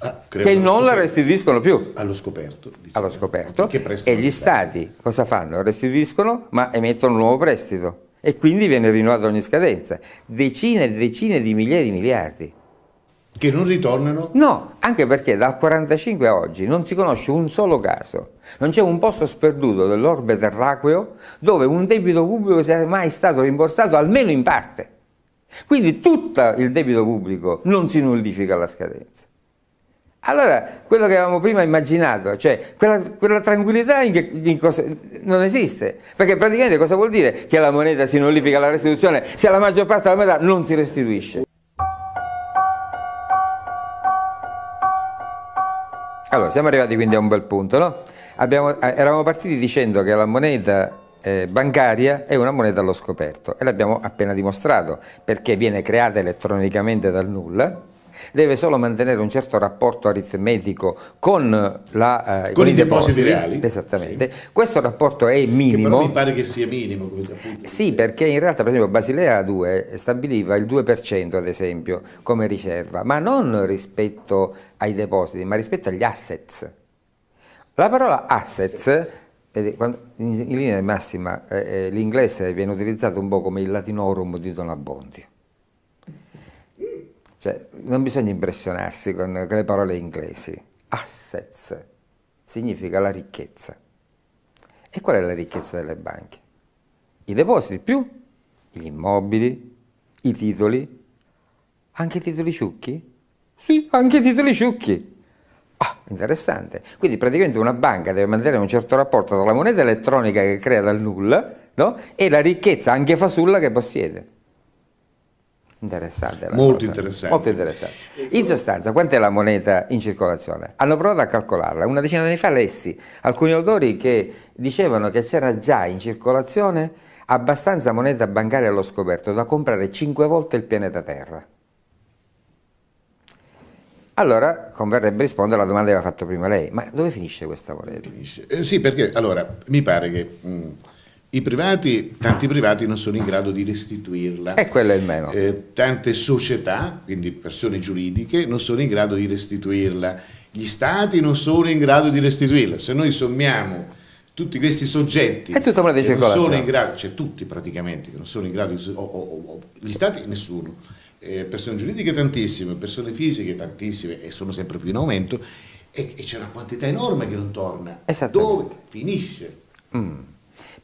ah, che non la restituiscono più. Allo scoperto. Diciamo. Allo scoperto. E gli stati cosa fanno? Restituiscono ma emettono un nuovo prestito e quindi viene rinnovato ogni scadenza. Decine e decine di migliaia di miliardi. Che non ritornano? No, anche perché dal 1945 a oggi non si conosce un solo caso, non c'è un posto sperduto dell'orbe terraqueo dove un debito pubblico sia mai stato rimborsato almeno in parte. Quindi tutto il debito pubblico non si nullifica alla scadenza. Allora, quello che avevamo prima immaginato, cioè quella, quella tranquillità in che, in cosa, non esiste, perché praticamente cosa vuol dire che la moneta si nullifica alla restituzione se la maggior parte della moneta non si restituisce? Allora, siamo arrivati quindi a un bel punto, no? Abbiamo, eh, eravamo partiti dicendo che la moneta eh, bancaria è una moneta allo scoperto e l'abbiamo appena dimostrato perché viene creata elettronicamente dal nulla deve solo mantenere un certo rapporto aritmetico con, la, eh, con, con i depositi, depositi, reali. Esattamente. Sì. Questo rapporto è minimo. mi pare che sia minimo. Sì, perché in realtà per esempio Basilea 2 stabiliva il 2% ad esempio come riserva, ma non rispetto ai depositi, ma rispetto agli assets. La parola assets eh, in linea di massima eh, eh, l'inglese viene utilizzato un po' come il latinorum di Don Abbondio cioè, non bisogna impressionarsi con, con le parole inglesi. Assets significa la ricchezza. E qual è la ricchezza delle banche? I depositi più gli immobili, i titoli, anche i titoli ciucchi? Sì, anche i titoli ciucchi. Ah, interessante. Quindi praticamente una banca deve mantenere un certo rapporto tra la moneta elettronica che crea dal nulla no? e la ricchezza anche fasulla che possiede. Interessante. Molto cosa. interessante. Molto interessante. In sostanza, quant'è la moneta in circolazione? Hanno provato a calcolarla. Una decina di anni fa lessi alcuni autori che dicevano che c'era già in circolazione abbastanza moneta bancaria allo scoperto da comprare cinque volte il pianeta Terra. Allora converrebbe rispondere alla domanda che aveva fatto prima lei, ma dove finisce questa moneta? Finisce. Eh, sì, perché allora mi pare che... Mh, mm, i privati, tanti privati non sono in grado di restituirla. E eh, quello è il meno. Eh, tante società, quindi persone giuridiche, non sono in grado di restituirla. Gli stati non sono in grado di restituirla. Se noi sommiamo tutti questi soggetti che non sono in grado, cioè tutti praticamente, che non sono in grado di... O, o, o, gli stati nessuno. Eh, persone giuridiche tantissime, persone fisiche tantissime e sono sempre più in aumento e, e c'è una quantità enorme che non torna. Dove finisce? Mm.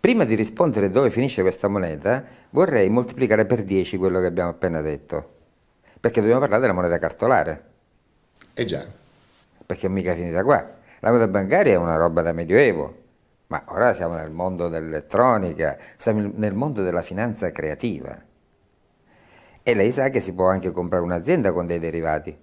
Prima di rispondere dove finisce questa moneta, vorrei moltiplicare per 10 quello che abbiamo appena detto, perché dobbiamo parlare della moneta cartolare. Eh già. Perché è mica finita qua. La moneta bancaria è una roba da medioevo, ma ora siamo nel mondo dell'elettronica, siamo nel mondo della finanza creativa. E lei sa che si può anche comprare un'azienda con dei derivati.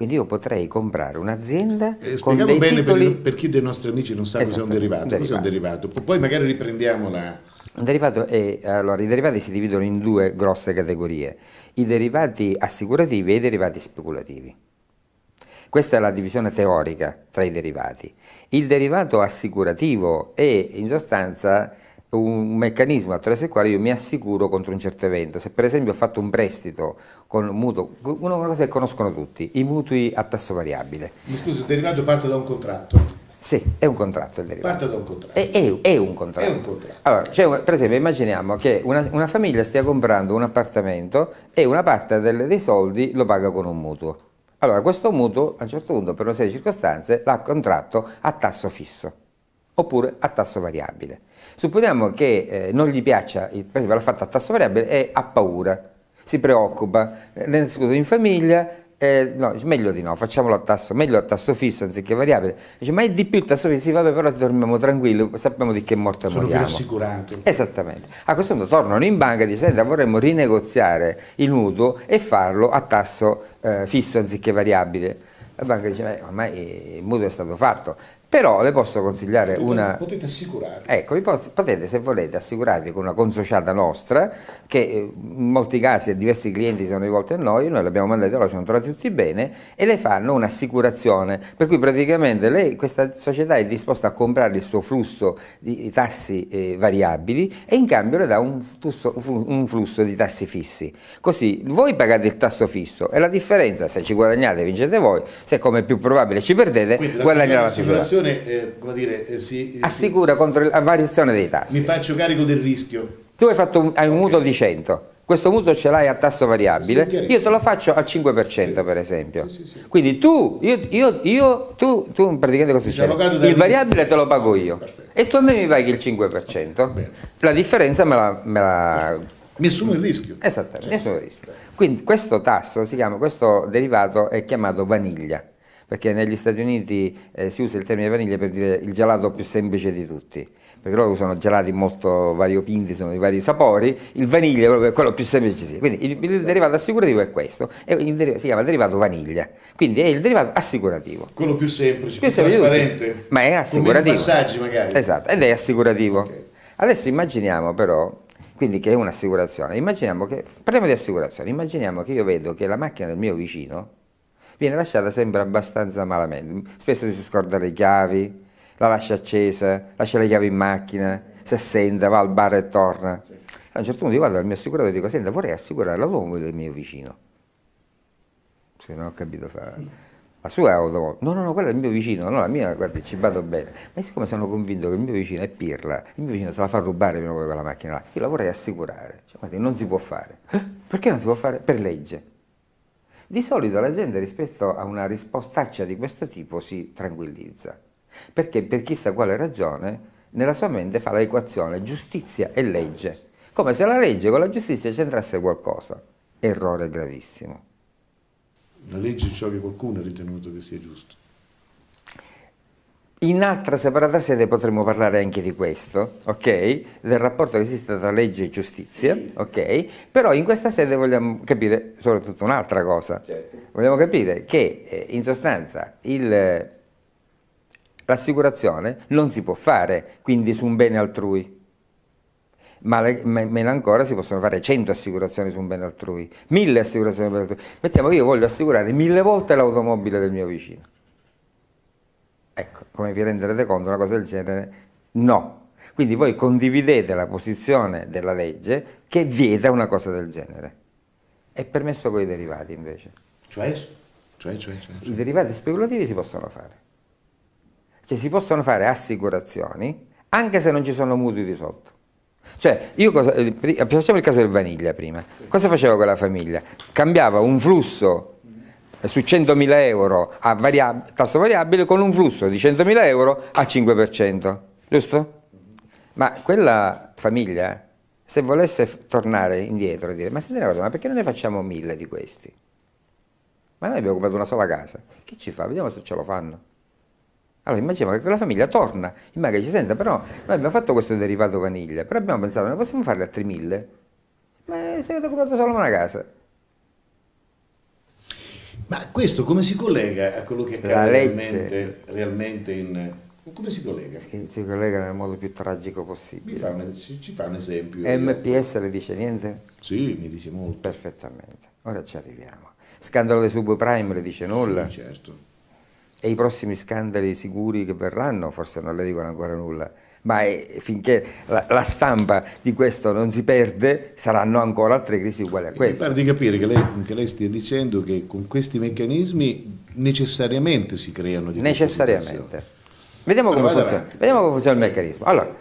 Quindi io potrei comprare un'azienda eh, con dei bene titoli... per, per chi dei nostri amici non sa esatto, cosa è un derivato. derivato. Cosa un derivato? Poi magari riprendiamo la... Un derivato È, allora, I derivati si dividono in due grosse categorie, i derivati assicurativi e i derivati speculativi. Questa è la divisione teorica tra i derivati. Il derivato assicurativo è in sostanza un meccanismo attraverso il quale io mi assicuro contro un certo evento. Se per esempio ho fatto un prestito con un mutuo, una cosa che conoscono tutti, i mutui a tasso variabile. Mi scusi, il derivato parte da un contratto. Sì, è un contratto il derivato. Parte da un contratto. È, è, è un contratto. È un contratto. Allora, cioè, per esempio, immaginiamo che una, una, famiglia stia comprando un appartamento e una parte del, dei soldi lo paga con un mutuo. Allora, questo mutuo, a un certo punto, per una serie di circostanze, l'ha contratto a tasso fisso oppure a tasso variabile. Supponiamo che eh, non gli piaccia, per esempio l'ha fatta a tasso variabile e ha paura, si preoccupa, eh, ne discute in famiglia, eh, no, meglio di no, facciamolo a tasso, meglio a tasso fisso anziché variabile. Dice, ma è di più il tasso fisso, sì, vabbè, però dormiamo tranquilli, sappiamo di che morte Sono moriamo. Sono più assicurante. Esattamente. A questo punto tornano in banca e dicono, vorremmo rinegoziare il mutuo e farlo a tasso eh, fisso anziché variabile. La banca dice, ma ormai il mutuo è stato fatto, però le posso consigliare potete, una... Potete assicurarvi. Ecco, potete se volete assicurarvi con una consociata nostra, che eh, in molti casi diversi clienti si sono rivolti a noi, noi l'abbiamo mandata loro, siamo trovati tutti bene, e le fanno un'assicurazione. Per cui praticamente lei, questa società è disposta a comprare il suo flusso di tassi eh, variabili e in cambio le dà un flusso, un flusso di tassi fissi. Così voi pagate il tasso fisso e la differenza, se ci guadagnate vincete voi, se come è più probabile ci perdete, guadagnate la figura. Assicurazione, eh, come dire, eh, eh, si... Assicura contro la variazione dei tassi. Mi faccio carico del rischio. Tu hai, fatto un, hai un okay. mutuo di 100, questo mutuo ce l'hai a tasso variabile, sì, io te lo faccio al 5% sì. per esempio. Sì, Quindi tu, io, io, io tu, tu, praticamente cosa succede? Il variabile te lo pago io Perfetto. e tu a me mi paghi il 5%, Bene. la differenza me la... Me la... Nessuno il rischio. Esattamente, cioè. Certo. nessuno il rischio. Quindi questo tasso, si chiama, questo derivato è chiamato vaniglia perché negli Stati Uniti eh, si usa il termine vaniglia per dire il gelato più semplice di tutti, perché loro usano gelati molto variopinti, sono di vari sapori, il vaniglia è proprio quello più semplice Quindi il, il, derivato assicurativo è questo, è il, si chiama derivato vaniglia, quindi è il derivato assicurativo. Quello più semplice, più, più semplice trasparente. Tutti, ma è assicurativo. Come passaggi magari. Esatto, ed è assicurativo. Okay. Adesso immaginiamo però quindi che è un'assicurazione. Immaginiamo che, parliamo di assicurazione, immaginiamo che io vedo che la macchina del mio vicino viene lasciata sempre abbastanza malamente. Spesso si scorda le chiavi, la lascia accesa, lascia le chiavi in macchina, si assenta, va al bar e torna. A un certo punto io vado dal mio assicuratore e dico, senta, vorrei assicurare l'automobile del mio vicino. Se non ho capito fa... La sua automobile? No, no, no, quella è il mio vicino, no, la mia, guarda, ci vado bene. Ma siccome sono convinto che il mio vicino è pirla, il mio vicino se la fa rubare prima o poi quella macchina là, io la vorrei assicurare. Cioè, guarda, non si può fare. Eh? Perché non si può fare? Per legge. Di solito la gente rispetto a una rispostaccia di questo tipo si tranquillizza, perché per chissà quale ragione nella sua mente fa l'equazione giustizia e legge, come se la legge con la giustizia c'entrasse qualcosa. Errore gravissimo. La legge è ciò che qualcuno ha ritenuto che sia giusto. In altra separata sede potremmo parlare anche di questo, okay? Del rapporto che esiste tra legge e giustizia, okay? Però in questa sede vogliamo capire soprattutto un'altra cosa. Certo. Vogliamo capire che eh, in sostanza eh, l'assicurazione non si può fare quindi su un bene altrui. Ma, le, ma, meno ancora si possono fare 100 assicurazioni su un bene altrui, 1000 assicurazioni su un bene altrui. Mettiamo che io voglio assicurare mille volte l'automobile del mio vicino. Ecco, come vi renderete conto, una cosa del genere no. Quindi voi condividete la posizione della legge che vieta una cosa del genere. È permesso con i derivati invece. Cioè? Cioè, cioè, cioè? cioè. I derivati speculativi si possono fare. Cioè si possono fare assicurazioni anche se non ci sono mutui di sotto. Cioè, io cosa, eh, facciamo il caso del Vaniglia prima. Cosa facevo con la famiglia? Cambiava un flusso su 100.000 euro a variab tasso variabile con un flusso di 100.000 euro al 5%, giusto? Ma quella famiglia, eh, se volesse tornare indietro e dire, ma senti una cosa, ma perché non ne facciamo mille di questi? Ma noi abbiamo comprato una sola casa, che ci fa? Vediamo se ce lo fanno. Allora immaginiamo che quella famiglia torna, in che ci senta, però noi abbiamo fatto questo derivato vaniglia, però abbiamo pensato, ne possiamo farle altri mille? Ma se avete comprato solo una casa, ma questo come si collega a quello che accade realmente, realmente in, come si collega? Si, si, collega nel modo più tragico possibile. Fa un, ci, ci, fa un esempio. MPS le dice niente? Sì, mi dice molto. Perfettamente, ora ci arriviamo. Scandalo dei subprime le dice nulla? Sì, certo. E i prossimi scandali sicuri che verranno, forse non le dicono ancora nulla, ma è, finché la, la, stampa di questo non si perde saranno ancora altre crisi uguali a questa. Mi pare di capire che lei, che lei, stia dicendo che con questi meccanismi necessariamente si creano di Necessariamente. Vediamo come, Vediamo come, funziona. il meccanismo. Allora,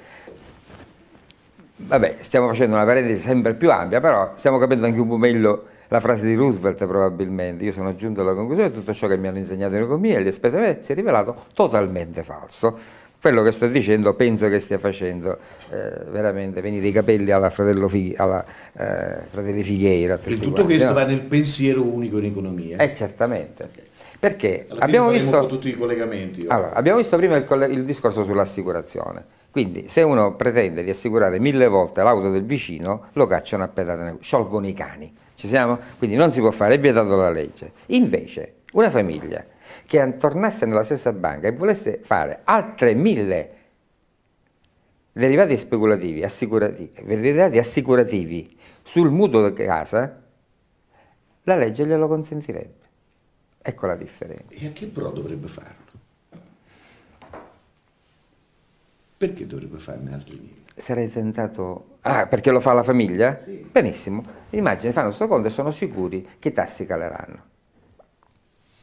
vabbè, stiamo facendo una parentesi sempre più ampia, però stiamo capendo anche un po' meglio la frase di Roosevelt probabilmente. Io sono giunto alla conclusione che tutto ciò che mi hanno insegnato in economia e gli aspetti si è rivelato totalmente falso quello che sto dicendo penso che stia facendo eh, veramente venire i capelli alla, Fig alla eh, fratelli Figheira. E tutto quanti, questo no? va nel pensiero unico in economia. Eh, certamente. Okay. Perché abbiamo visto, tutti i collegamenti. Allora, abbiamo visto prima il, il discorso sull'assicurazione. Quindi se uno pretende di assicurare mille volte l'auto del vicino, lo cacciano a pedate, sciolgono i cani. Ci siamo? Quindi non si può fare, è vietato dalla legge. Invece, una famiglia che tornasse nella stessa banca e volesse fare altre mille derivati speculativi, assicurativi, derivati assicurativi sul mutuo di casa, la legge glielo consentirebbe. Ecco la differenza. E a chi però dovrebbe farlo? Perché dovrebbe farne altri mille? Sarei tentato... Ah, perché lo fa la famiglia? Sì. Benissimo. Immagini, fanno questo conto e sono sicuri che i tassi caleranno.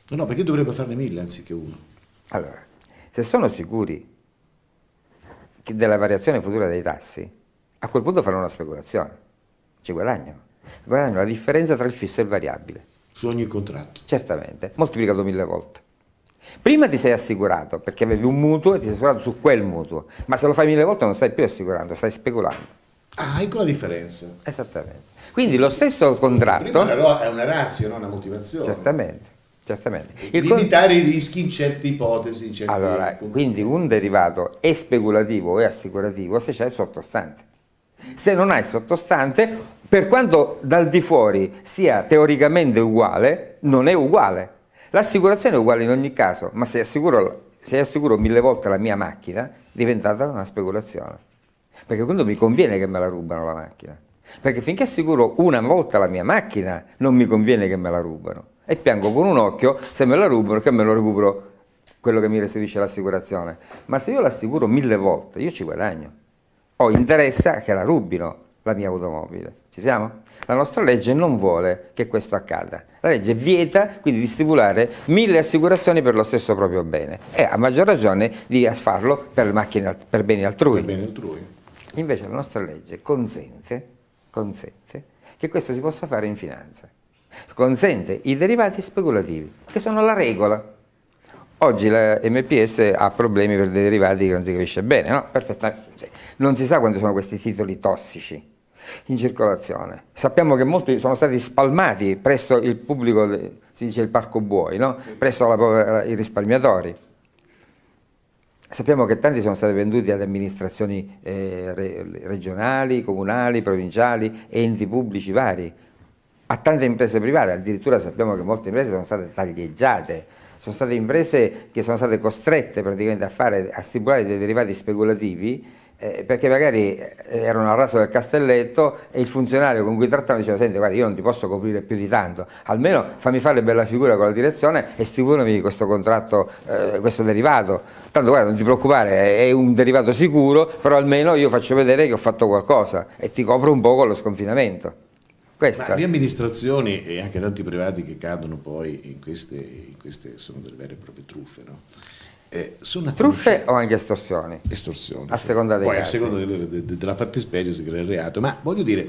No, no, perché dovrebbe farne mille anziché uno? Allora, se sono sicuri della variazione futura dei tassi, a quel punto fanno una speculazione, ci guadagnano. Guadagnano la differenza tra il fisso e il variabile. Su ogni contratto? Certamente, moltiplicato mille volte. Prima ti sei assicurato perché avevi un mutuo e ti sei assicurato su quel mutuo, ma se lo fai mille volte non stai più assicurando, stai speculando. Ah, ecco la differenza. Esattamente. Quindi lo stesso contratto... Prima allora è una razio, non una motivazione. Certamente. Certamente. Il Limitare con... i rischi in certe ipotesi. In certi allora, quindi un derivato è speculativo o assicurativo se c'è il sottostante. Se non hai il sottostante, per quanto dal di fuori sia teoricamente uguale, non è uguale. L'assicurazione è uguale in ogni caso, ma se assicuro, se assicuro mille volte la mia macchina, è diventata una speculazione. Perché quando mi conviene che me la rubano la macchina. Perché finché assicuro una volta la mia macchina, non mi conviene che me la rubano e piango con un occhio se me la rubano che me lo recupero quello che mi restituisce l'assicurazione. Ma se io l'assicuro mille volte, io ci guadagno. Ho interesse che la rubino la mia automobile. Ci siamo? La nostra legge non vuole che questo accada. La legge vieta quindi di stipulare mille assicurazioni per lo stesso proprio bene e a maggior ragione di farlo per, macchine, per beni altrui. Per beni altrui. Invece la nostra legge consente, consente che questo si possa fare in finanza consente i derivati speculativi, che sono la regola. Oggi la MPS ha problemi per dei derivati che non si capisce bene, no? Perfettamente. Non si sa quanti sono questi titoli tossici in circolazione. Sappiamo che molti sono stati spalmati presso il pubblico, si dice il parco buoi, no? presso la, i risparmiatori. Sappiamo che tanti sono stati venduti ad amministrazioni eh, regionali, comunali, provinciali, enti pubblici vari, a tante imprese private, addirittura sappiamo che molte imprese sono state taglieggiate, sono state imprese che sono state costrette praticamente a, fare, a stipulare dei derivati speculativi eh, perché magari eh, erano al raso del castelletto e il funzionario con cui trattavano diceva senti guarda io non ti posso coprire più di tanto almeno fammi fare bella figura con la direzione e stipulami questo contratto eh, questo derivato tanto guarda non ti preoccupare è un derivato sicuro però almeno io faccio vedere che ho fatto qualcosa e ti copro un po' con lo sconfinamento questa. Ma le amministrazioni e anche tanti privati che cadono poi in queste, in queste sono delle vere e proprie truffe, no? Eh, truffe o anche estorsioni? Estorsioni. A seconda dei Poi casi. a seconda della, della fattispecie si crea il reato, ma voglio dire,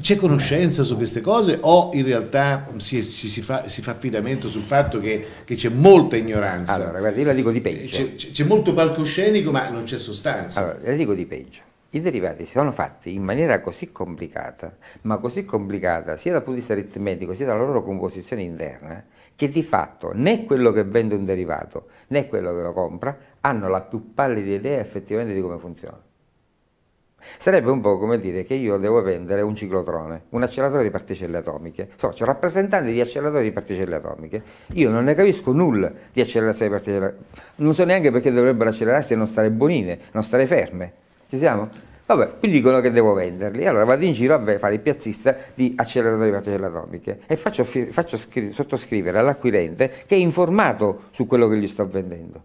c'è conoscenza su queste cose o in realtà si, ci, si, fa, si fa, affidamento sul fatto che, c'è molta ignoranza? Allora, guarda, io la dico di peggio. C'è, molto palcoscenico ma non c'è sostanza. Allora, la dico di peggio. I derivati si sono fatti in maniera così complicata, ma così complicata sia dal punto di vista aritmetico sia dalla loro composizione interna, che di fatto né quello che vende un derivato né quello che lo compra hanno la più pallida idea effettivamente di come funziona. Sarebbe un po' come dire che io devo vendere un ciclotrone, un acceleratore di particelle atomiche. Insomma, c'è un rappresentante di acceleratori di particelle atomiche. Io non ne capisco nulla di accelerazione di particelle atomiche. Non so neanche perché dovrebbero accelerarsi e non stare bonine, non stare ferme. Ci siamo? Vabbè, qui dicono che devo venderli. Allora vado in giro a fare il piazzista di acceleratori di particelle atomiche e faccio, faccio sottoscrivere all'acquirente che è informato su quello che gli sto vendendo.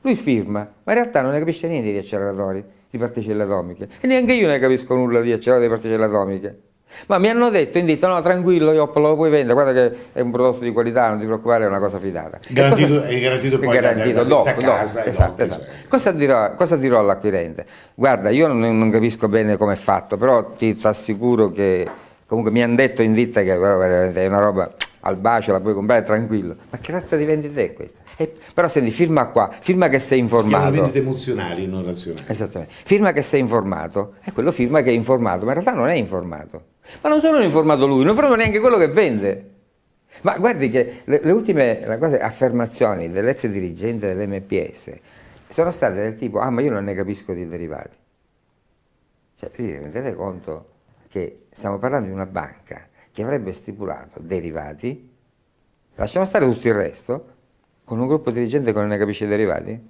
Lui firma, ma in realtà non ne capisce niente di acceleratori di particelle atomiche e neanche io ne capisco nulla di acceleratori di particelle atomiche. Ma mi hanno detto in ditta, no tranquillo, io lo puoi vendere, guarda che è un prodotto di qualità, non ti preoccupare, è una cosa fidata. Garantito, cosa, è garantito poi è garantito, da, da dopo, casa. Dopo, esatto, esatto. Cioè. Cosa dirò, dirò all'acquirente? Guarda, io non, non capisco bene come è fatto, però ti assicuro che comunque mi hanno detto in ditta che è una roba al bacio la puoi comprare tranquillo. Ma che razza di vendita è questa? E, però senti, firma qua, firma che sei informato. Sono vendite emozionali, non razionali. Esattamente. Firma che sei informato, e quello firma che è informato, ma in realtà non è informato. Ma non sono informato lui, non è neanche quello che vende. Ma guardi che le, le ultime cosa, affermazioni dell'ex dirigente dell'MPS sono state del tipo, ah ma io non ne capisco di derivati. Cioè, vi rendete conto che stiamo parlando di una banca che avrebbe stipulato derivati, lasciamo stare tutto il resto, con un gruppo dirigente che non ne capisce i derivati?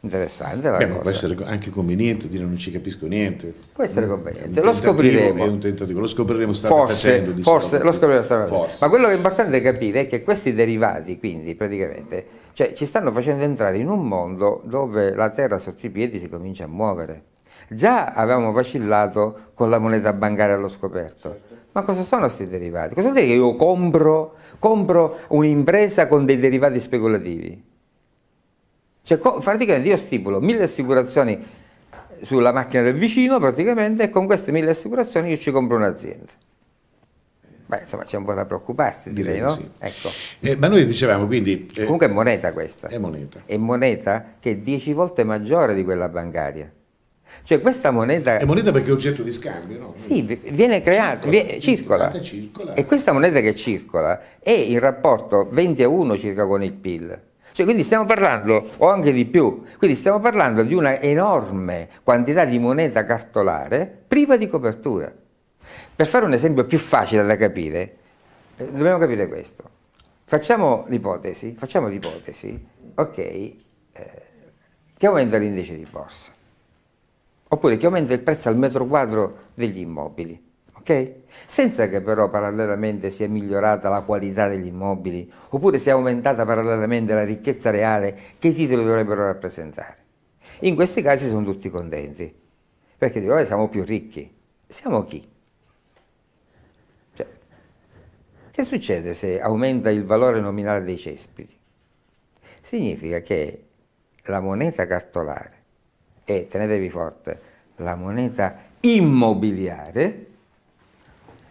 Interessante la Beh, cosa. Può essere anche conveniente dire non ci capisco niente. Può essere conveniente, lo scopriremo. È un tentativo, lo scopriremo stare forse, facendo. Diciamo, forse, lo scopriremo stare forse. Ma quello che è importante capire è che questi derivati, quindi, praticamente, cioè, ci stanno facendo entrare in un mondo dove la terra sotto i piedi si comincia a muovere. Già avevamo vacillato con la moneta bancaria allo scoperto. Ma cosa sono questi derivati? Cosa vuol dire che io compro, compro un'impresa con dei derivati speculativi? Cioè, praticamente io stipulo mille assicurazioni sulla macchina del vicino, praticamente, e con queste mille assicurazioni io ci compro un'azienda. Beh, insomma, c'è un po' da preoccuparsi, direi, direi no? Sì. Ecco. Eh, ma noi dicevamo quindi... Eh, Comunque è moneta questa. È moneta. È moneta che è dieci volte maggiore di quella bancaria. Cioè questa moneta... È moneta perché è oggetto di scambio, no? Sì, viene creata, circola, viene, circola. circola. E questa moneta che circola è in rapporto 20 a 1 circa con il PIL. Cioè, quindi stiamo parlando, o anche di più, quindi stiamo parlando di una enorme quantità di moneta cartolare priva di copertura. Per fare un esempio più facile da capire, eh, dobbiamo capire questo. Facciamo l'ipotesi, facciamo l'ipotesi, ok, eh, che aumenta l'indice di borsa oppure che aumenta il prezzo al metro quadro degli immobili, ok? Senza che però parallelamente sia migliorata la qualità degli immobili, oppure sia aumentata parallelamente la ricchezza reale che i titoli dovrebbero rappresentare. In questi casi sono tutti contenti, perché dicono che siamo più ricchi. Siamo chi? Cioè, che succede se aumenta il valore nominale dei cespiti? Significa che la moneta cartolare è, tenetevi forte, la moneta immobiliare.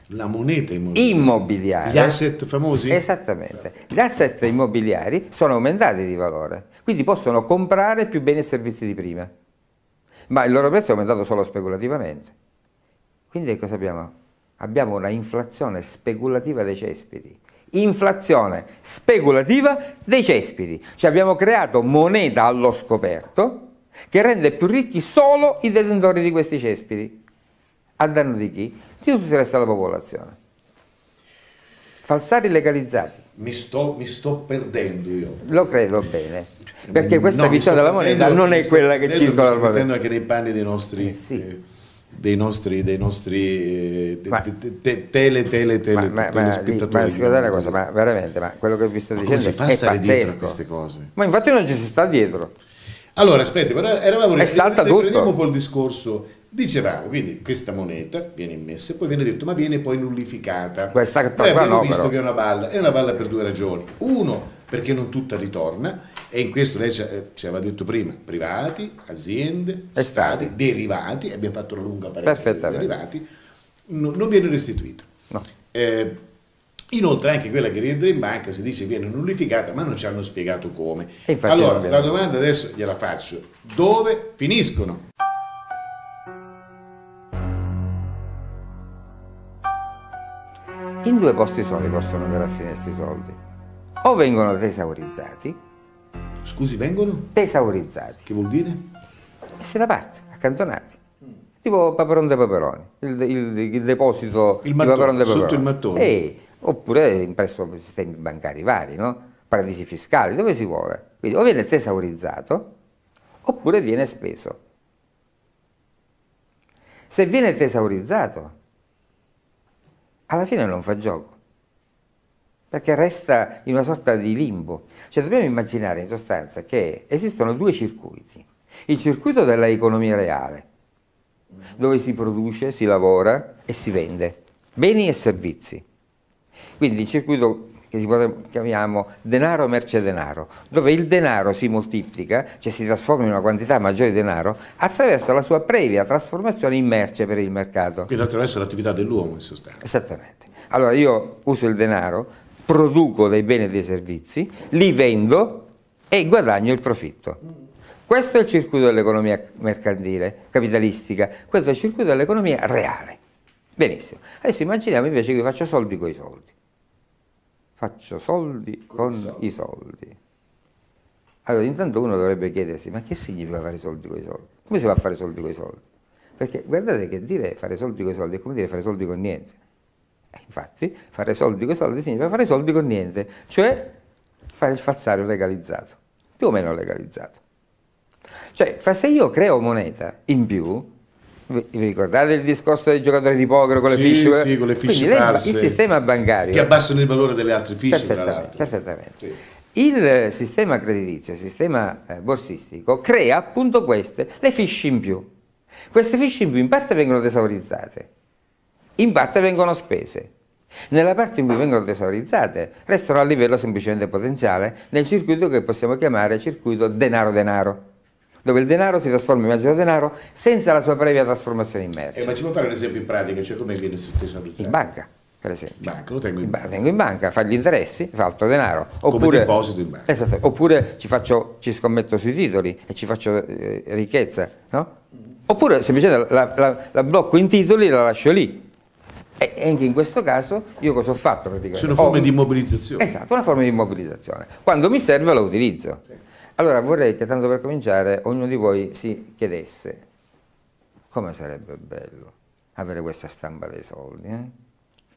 La moneta immobiliare. immobiliare. Gli asset famosi? Esattamente. Gli asset immobiliari sono aumentati di valore, quindi possono comprare più beni e servizi di prima, ma il loro prezzo è aumentato solo speculativamente. Quindi cosa abbiamo? Abbiamo una inflazione speculativa dei cespiti inflazione speculativa dei cespiti. Cioè abbiamo creato moneta allo scoperto che rende più ricchi solo i detentori di questi cespiti. A danno di chi? Di tutto il resto della popolazione. Falsari legalizzati. Mi sto, mi sto perdendo io. Lo credo bene. Perché mm, questa no, visione della moneta non è quella che circola al momento. Mi sto anche nei panni dei nostri... Eh, sì. eh, dei nostri, dei nostri eh, ma, te, te, tele, tele, tele, ma, telespettatori. Ma, ma, ma, cosa, ma veramente, ma quello che vi sto ma dicendo è pazzesco. queste cose? Ma infatti non ci si sta dietro. Allora, aspetti, eravamo e riprendiamo un po' il discorso. Dicevamo, quindi questa moneta viene immessa, poi viene detto, ma viene poi nullificata. Questa che eh, Noi abbiamo no, visto però. che è una balla, è una balla per due ragioni. Uno, perché non tutta ritorna, e in questo lei ci, eh, aveva detto prima, privati, aziende, e stati, stati, derivati, abbiamo fatto una lunga parentesi, derivati, non viene restituita. No. Eh, Inoltre anche quella che rientra in banca si dice viene nullificata, ma non ci hanno spiegato come. Allora, la domanda adesso gliela faccio. Dove finiscono? In due posti soli possono andare a fine questi soldi. O vengono tesaurizzati. Scusi, vengono? Tesaurizzati. Che vuol dire? Messi da parte, accantonati tipo paperone dei Paperoni, il, il, il deposito il mattone, di Paperon de Paperoni. Sotto il mattone? Sì, oppure impresso sistemi bancari vari, no? paradisi fiscali, dove si vuole. Quindi o viene tesaurizzato oppure viene speso. Se viene tesaurizzato, alla fine non fa gioco, perché resta in una sorta di limbo. Cioè dobbiamo immaginare in sostanza che esistono due circuiti. Il circuito dell'economia reale, dove si produce, si lavora e si vende, beni e servizi quindi il circuito che si potrebbe, chiamiamo denaro merce denaro, dove il denaro si moltiplica, cioè si trasforma in una quantità maggiore di denaro, attraverso la sua previa trasformazione in merce per il mercato. Quindi attraverso l'attività dell'uomo in sostanza. Esattamente. Allora io uso il denaro, produco dei beni e dei servizi, li vendo e guadagno il profitto. Questo è il circuito dell'economia mercantile, capitalistica, questo è il circuito dell'economia reale. Benissimo. Adesso immaginiamo invece che io faccio soldi con i soldi faccio soldi con i soldi. Allora intanto uno dovrebbe chiedersi, ma che significa fare soldi con i soldi? Come si fa a fare soldi con i soldi? Perché guardate che dire fare soldi con i soldi è come dire fare soldi con niente. E eh, infatti fare soldi con i soldi significa fare soldi con niente, cioè fare il falsario legalizzato, più o meno legalizzato. Cioè, se io creo moneta in più, vi ricordate il discorso dei giocatori di poker con le sì, fiche? Eh? Sì, con le fiche parse, il sistema bancario che abbassano il valore delle altre fiche perfettamente, perfettamente. Sì. il eh, sistema creditizio il sistema eh, borsistico crea appunto queste le fiche in più queste fiche in più in parte vengono tesaurizzate in parte vengono spese nella parte in cui vengono tesaurizzate restano a livello semplicemente potenziale nel circuito che possiamo chiamare circuito denaro-denaro dove il denaro si trasforma in maggior denaro senza la sua previa trasformazione in merce. Eh, ma ci può fare un esempio in pratica, cioè come viene tesorizzato? In banca per esempio. Banca, lo tengo in, banca. Tengo in banca, fa gli interessi, fa altro denaro. Oppure, deposito in banca. Esatto, oppure ci, faccio, ci, scommetto sui titoli e ci faccio eh, ricchezza, no? Oppure semplicemente la, la, la, blocco in titoli e la lascio lì. E anche in questo caso io cosa ho fatto praticamente? C'è una forma ho, di immobilizzazione. Esatto, una forma di immobilizzazione. Quando mi serve la utilizzo. Sì. Allora vorrei che tanto per cominciare ognuno di voi si chiedesse come sarebbe bello avere questa stampa dei soldi. Eh?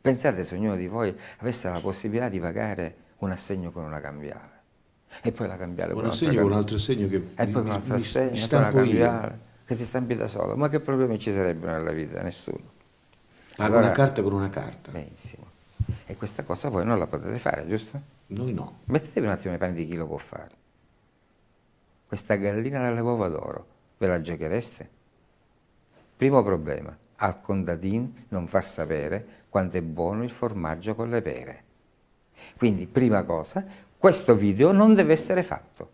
Pensate se ognuno di voi avesse la possibilità di pagare un assegno con una cambiale e poi la cambiale un con un'altra assegno con un altro assegno che e mi, poi con un altro assegno mi poi la cambiale io. che ti stampi da solo ma che problemi ci sarebbero nella vita? Nessuno Paga ah, allora, una carta con una carta benissimo e questa cosa voi non la potete fare giusto? noi no mettetevi un attimo nei panni di chi lo può fare questa gallina dalle uova d'oro, ve la giochereste? Primo problema, al contadin non far sapere quanto è buono il formaggio con le pere. Quindi, prima cosa, questo video non deve essere fatto.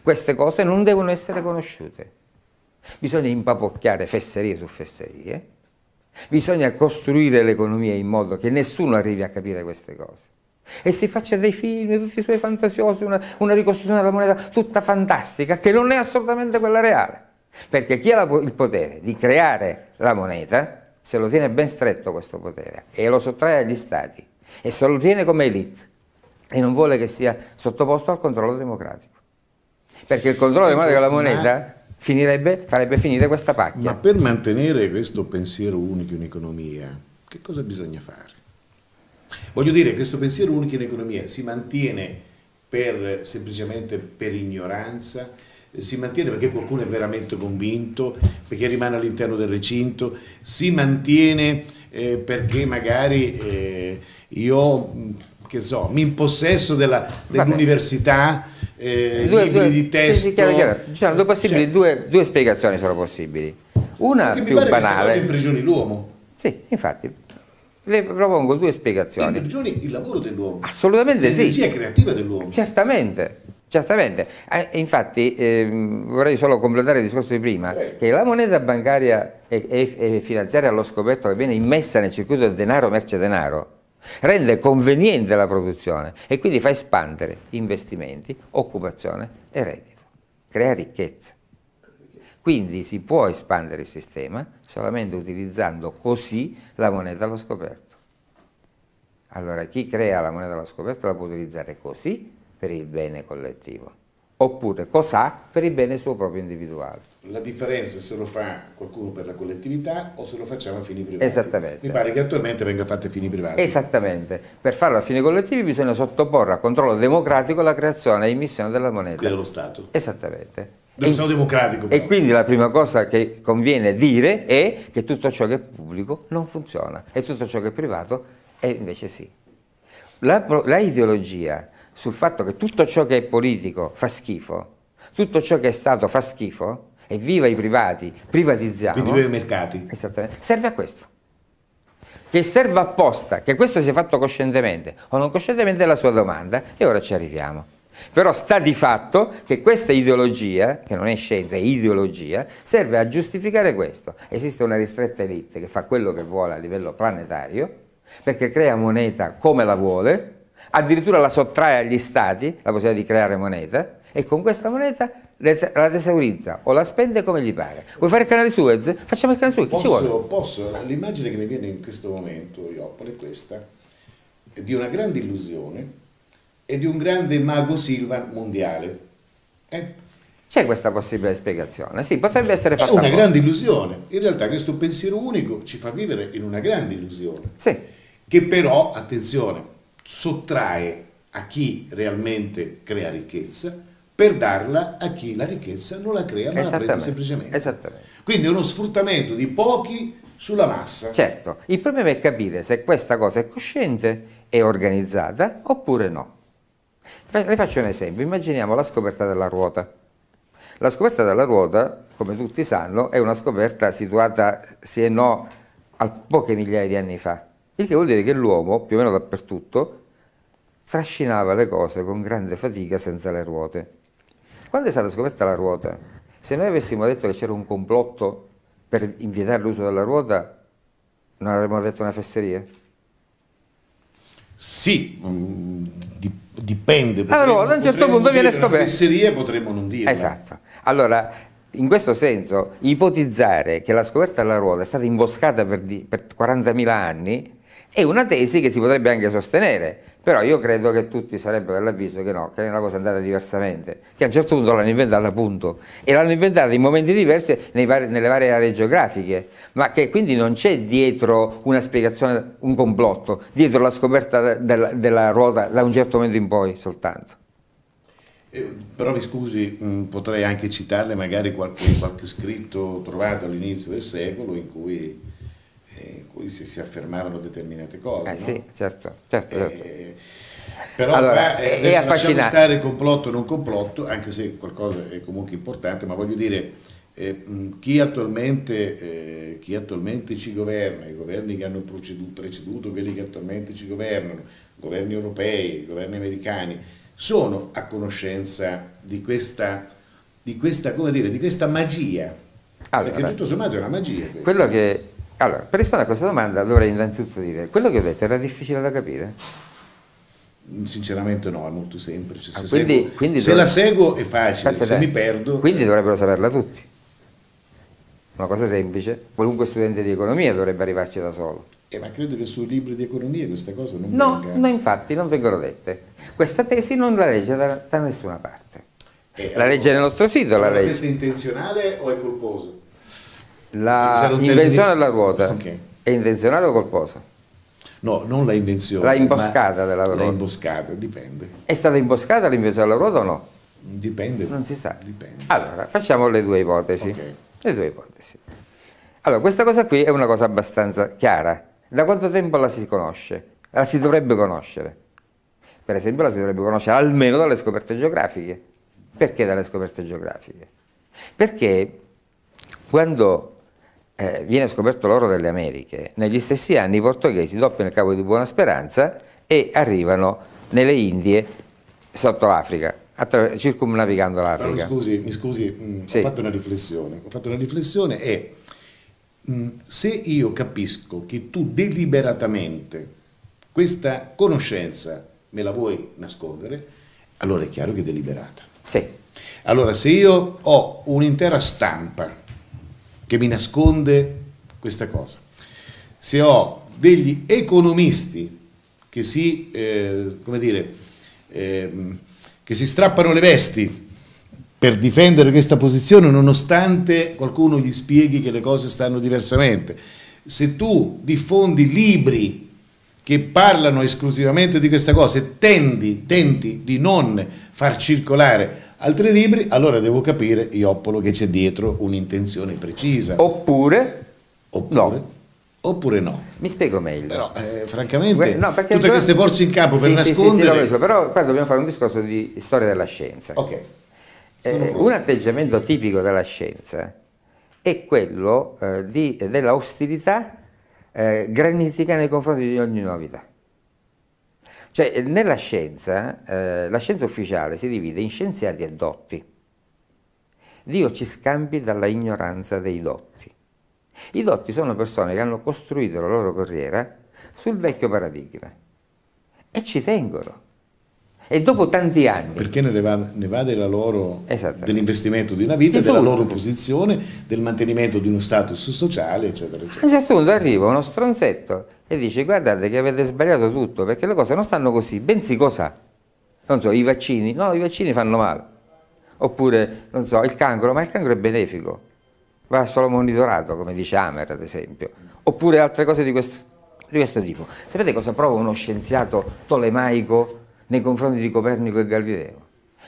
Queste cose non devono essere conosciute. Bisogna impapocchiare fesserie su fesserie, bisogna costruire l'economia in modo che nessuno arrivi a capire queste cose e si faccia dei film, tutti i suoi fantasiosi, una, una ricostruzione della moneta tutta fantastica, che non è assolutamente quella reale. Perché chi ha la, il potere di creare la moneta, se lo tiene ben stretto questo potere e lo sottrae agli stati, e se lo tiene come elite, e non vuole che sia sottoposto al controllo democratico. Perché il controllo democratico della moneta finirebbe, farebbe finire questa pacchia. Ma per mantenere questo pensiero unico in economia, che cosa bisogna fare? Voglio dire, questo pensiero unico in economia si mantiene per, semplicemente per ignoranza, si mantiene perché qualcuno è veramente convinto, perché rimane all'interno del recinto, si mantiene eh, perché magari eh, io che so, mi impossesso dell'università, dell eh, due, libri due, di testo. chiaro, chiaro. Diciamo, due, cioè, due, due, cioè, spiegazioni sono possibili. Una più banale... mi pare banale. Che in prigioni l'uomo. Sì, infatti le propongo due spiegazioni. Imprigioni il lavoro dell'uomo. Assolutamente sì. L'energia creativa dell'uomo. Certamente. Certamente, ah, eh, infatti eh, vorrei solo completare il discorso di prima, che la moneta bancaria e, e, e finanziaria allo scoperto che viene immessa nel circuito del denaro merce-denaro rende conveniente la produzione e quindi fa espandere investimenti, occupazione e reddito, crea ricchezza. Quindi si può espandere il sistema solamente utilizzando così la moneta allo scoperto. Allora chi crea la moneta allo scoperto la può utilizzare così per il bene collettivo, oppure cos'ha per il bene suo proprio individuale. La differenza è se lo fa qualcuno per la collettività o se lo facciamo a fini privati. Esattamente. Mi pare che attualmente venga fatto a fini privati. Esattamente. Per farlo a fini collettivi bisogna sottoporre a controllo democratico la creazione e emissione della moneta. Dello Stato. Esattamente. Sono democratico. Però. E quindi la prima cosa che conviene dire è che tutto ciò che è pubblico non funziona e tutto ciò che è privato è invece sì. La, la ideologia sul fatto che tutto ciò che è politico fa schifo, tutto ciò che è Stato fa schifo, e viva i privati, privatizziamo. Quindi viva i mercati. Esattamente. Serve a questo. Che serve apposta, che questo sia fatto coscientemente o non coscientemente è la sua domanda e ora ci arriviamo. Però sta di fatto che questa ideologia, che non è scienza, è ideologia, serve a giustificare questo. Esiste una ristretta elite che fa quello che vuole a livello planetario, perché crea moneta come la vuole, addirittura la sottrae agli stati, la possibilità di creare moneta, e con questa moneta la tesaurizza o la spende come gli pare. Vuoi fare il canale Suez? Facciamo il canale Suez, posso, ci vuole? Posso, l'immagine che mi viene in questo momento, Ioppoli, è questa, di una grande illusione e di un grande mago Silvan mondiale. Eh? C'è questa possibile spiegazione, sì, potrebbe essere fatta. È una grande illusione. In realtà questo pensiero unico ci fa vivere in una grande illusione. Sì. Che però, attenzione, sottrae a chi realmente crea ricchezza per darla a chi la ricchezza non la crea, ma la prende semplicemente. Esattamente. Quindi è uno sfruttamento di pochi sulla massa. Certo, il problema è capire se questa cosa è cosciente, e organizzata oppure no. Le faccio un esempio, immaginiamo la scoperta della ruota. La scoperta della ruota, come tutti sanno, è una scoperta situata, sì e no, a poche migliaia di anni fa. Il che vuol dire che l'uomo, più o meno dappertutto, trascinava le cose con grande fatica senza le ruote. Quando è stata scoperta la ruota? Se noi avessimo detto che c'era un complotto per invietare l'uso della ruota, non avremmo detto una fesseria? Sì, mh, mm, dipende. Potremmo, allora, a un certo punto viene scoperto. Fesseria potremmo non dire. Esatto. Allora, in questo senso, ipotizzare che la scoperta della ruota è stata imboscata per, per 40.000 anni è una tesi che si potrebbe anche sostenere però io credo che tutti sarebbero dell'avviso che no, che è una cosa andata diversamente, che a un certo punto l'hanno inventata appunto e l'hanno inventata in momenti diversi vari, nelle varie aree geografiche, ma che quindi non c'è dietro una spiegazione, un complotto, dietro la scoperta della, della ruota da un certo momento in poi soltanto. Eh, però mi scusi, mh, mm, potrei anche citarle magari qualche, qualche scritto trovato all'inizio del secolo in cui in cui si, si affermavano determinate cose. Eh, no? Sì, certo, certo. Eh, però allora, beh, è, eh, affascinante. stare complotto o non complotto, anche se qualcosa è comunque importante, ma voglio dire, eh, chi, attualmente, eh, chi, attualmente, ci governa, i governi che hanno preceduto, preceduto quelli che attualmente ci governano, governi europei, governi americani, sono a conoscenza di questa, di questa, dire, di questa magia. Allora, Perché tutto sommato è una magia. Questa. Quello che allora, per rispondere a questa domanda dovrei innanzitutto dire, quello che ho detto era difficile da capire? Sinceramente no, è molto semplice. Se, ah, quindi, seguo, quindi se dov... la seguo è facile, Aspetta, se mi perdo... Quindi dovrebbero saperla tutti. Una cosa semplice, qualunque studente di economia dovrebbe arrivarci da solo. Eh, ma credo che sui libri di economia queste cose non no, venga... No, infatti non vengono dette. Questa tesi non la legge da, da nessuna parte. Eh, la legge nel nostro sito, la legge. Questo è intenzionale o è colposo? L'invenzione della ruota okay. è intenzionale o colposa? No, non la invenzione. La imboscata della ruota. La imboscata, dipende. È stata imboscata l'invenzione della ruota o no? Dipende. Non si sa. Dipende. Allora, facciamo le due ipotesi. Okay. Le due ipotesi. Allora, questa cosa qui è una cosa abbastanza chiara. Da quanto tempo la si conosce? La si dovrebbe conoscere. Per esempio, la si dovrebbe conoscere almeno dalle scoperte geografiche. Perché dalle scoperte geografiche? Perché quando eh, viene scoperto l'oro delle Americhe, negli stessi anni i portoghesi doppiano il Capo di Buona Speranza e arrivano nelle Indie sotto l'Africa, circumnavigando l'Africa. Mi scusi, mi scusi mh, mm, sì. ho fatto una riflessione, ho fatto una riflessione e mh, mm, se io capisco che tu deliberatamente questa conoscenza me la vuoi nascondere, allora è chiaro che è deliberata. Sì. Allora se io ho un'intera stampa che mi nasconde questa cosa. Se ho degli economisti che si, eh, come dire, eh, che si strappano le vesti per difendere questa posizione nonostante qualcuno gli spieghi che le cose stanno diversamente. Se tu diffondi libri che parlano esclusivamente di questa cosa e tendi, tenti di non far circolare altri libri, allora devo capire, Ioppolo, che c'è dietro un'intenzione precisa. Oppure? Oppure? No. Oppure no. Mi spiego meglio. Però, eh, francamente, no, tutte ancora... queste forze in capo per sì, nascondere... Sì, sì, so, però qua dobbiamo fare un discorso di storia della scienza. Ok. Eh, un atteggiamento tipico della scienza è quello eh, di, della ostilità eh, granitica nei confronti di ogni novità. Cioè, nella scienza, eh, la scienza ufficiale si divide in scienziati e dotti. Dio ci scampi dalla ignoranza dei dotti. I dotti sono persone che hanno costruito la loro carriera sul vecchio paradigma e ci tengono. E dopo tanti anni. Perché ne va, ne va loro, dell'investimento di una vita, di della loro posizione, del mantenimento di uno status sociale, eccetera, eccetera. A un certo punto arriva uno stronzetto e dice guardate che avete sbagliato tutto perché le cose non stanno così, bensì cosa? Non so, i vaccini, no, i vaccini fanno male. Oppure, non so, il cancro, ma il cancro è benefico, va solo monitorato, come dice Amer ad esempio. Oppure altre cose di questo, di questo tipo. Sapete cosa prova uno scienziato tolemaico nei confronti di Copernico e Galileo?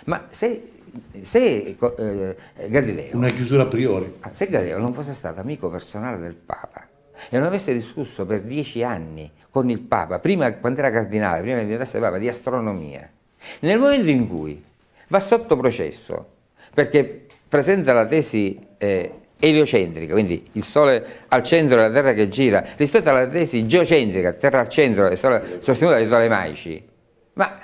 Ma se se eh, Galileo... Una chiusura a priori. Ah, se Galileo non fosse stato amico personale del Papa, e non avesse discusso per dieci anni con il Papa, prima, quando era cardinale, prima che diventasse Papa, di astronomia, nel momento in cui va sotto processo perché presenta la tesi eh, eliocentrica, quindi il Sole al centro della Terra che gira, rispetto alla tesi geocentrica, Terra al centro, sole, sostenuta dai tolemaici, ma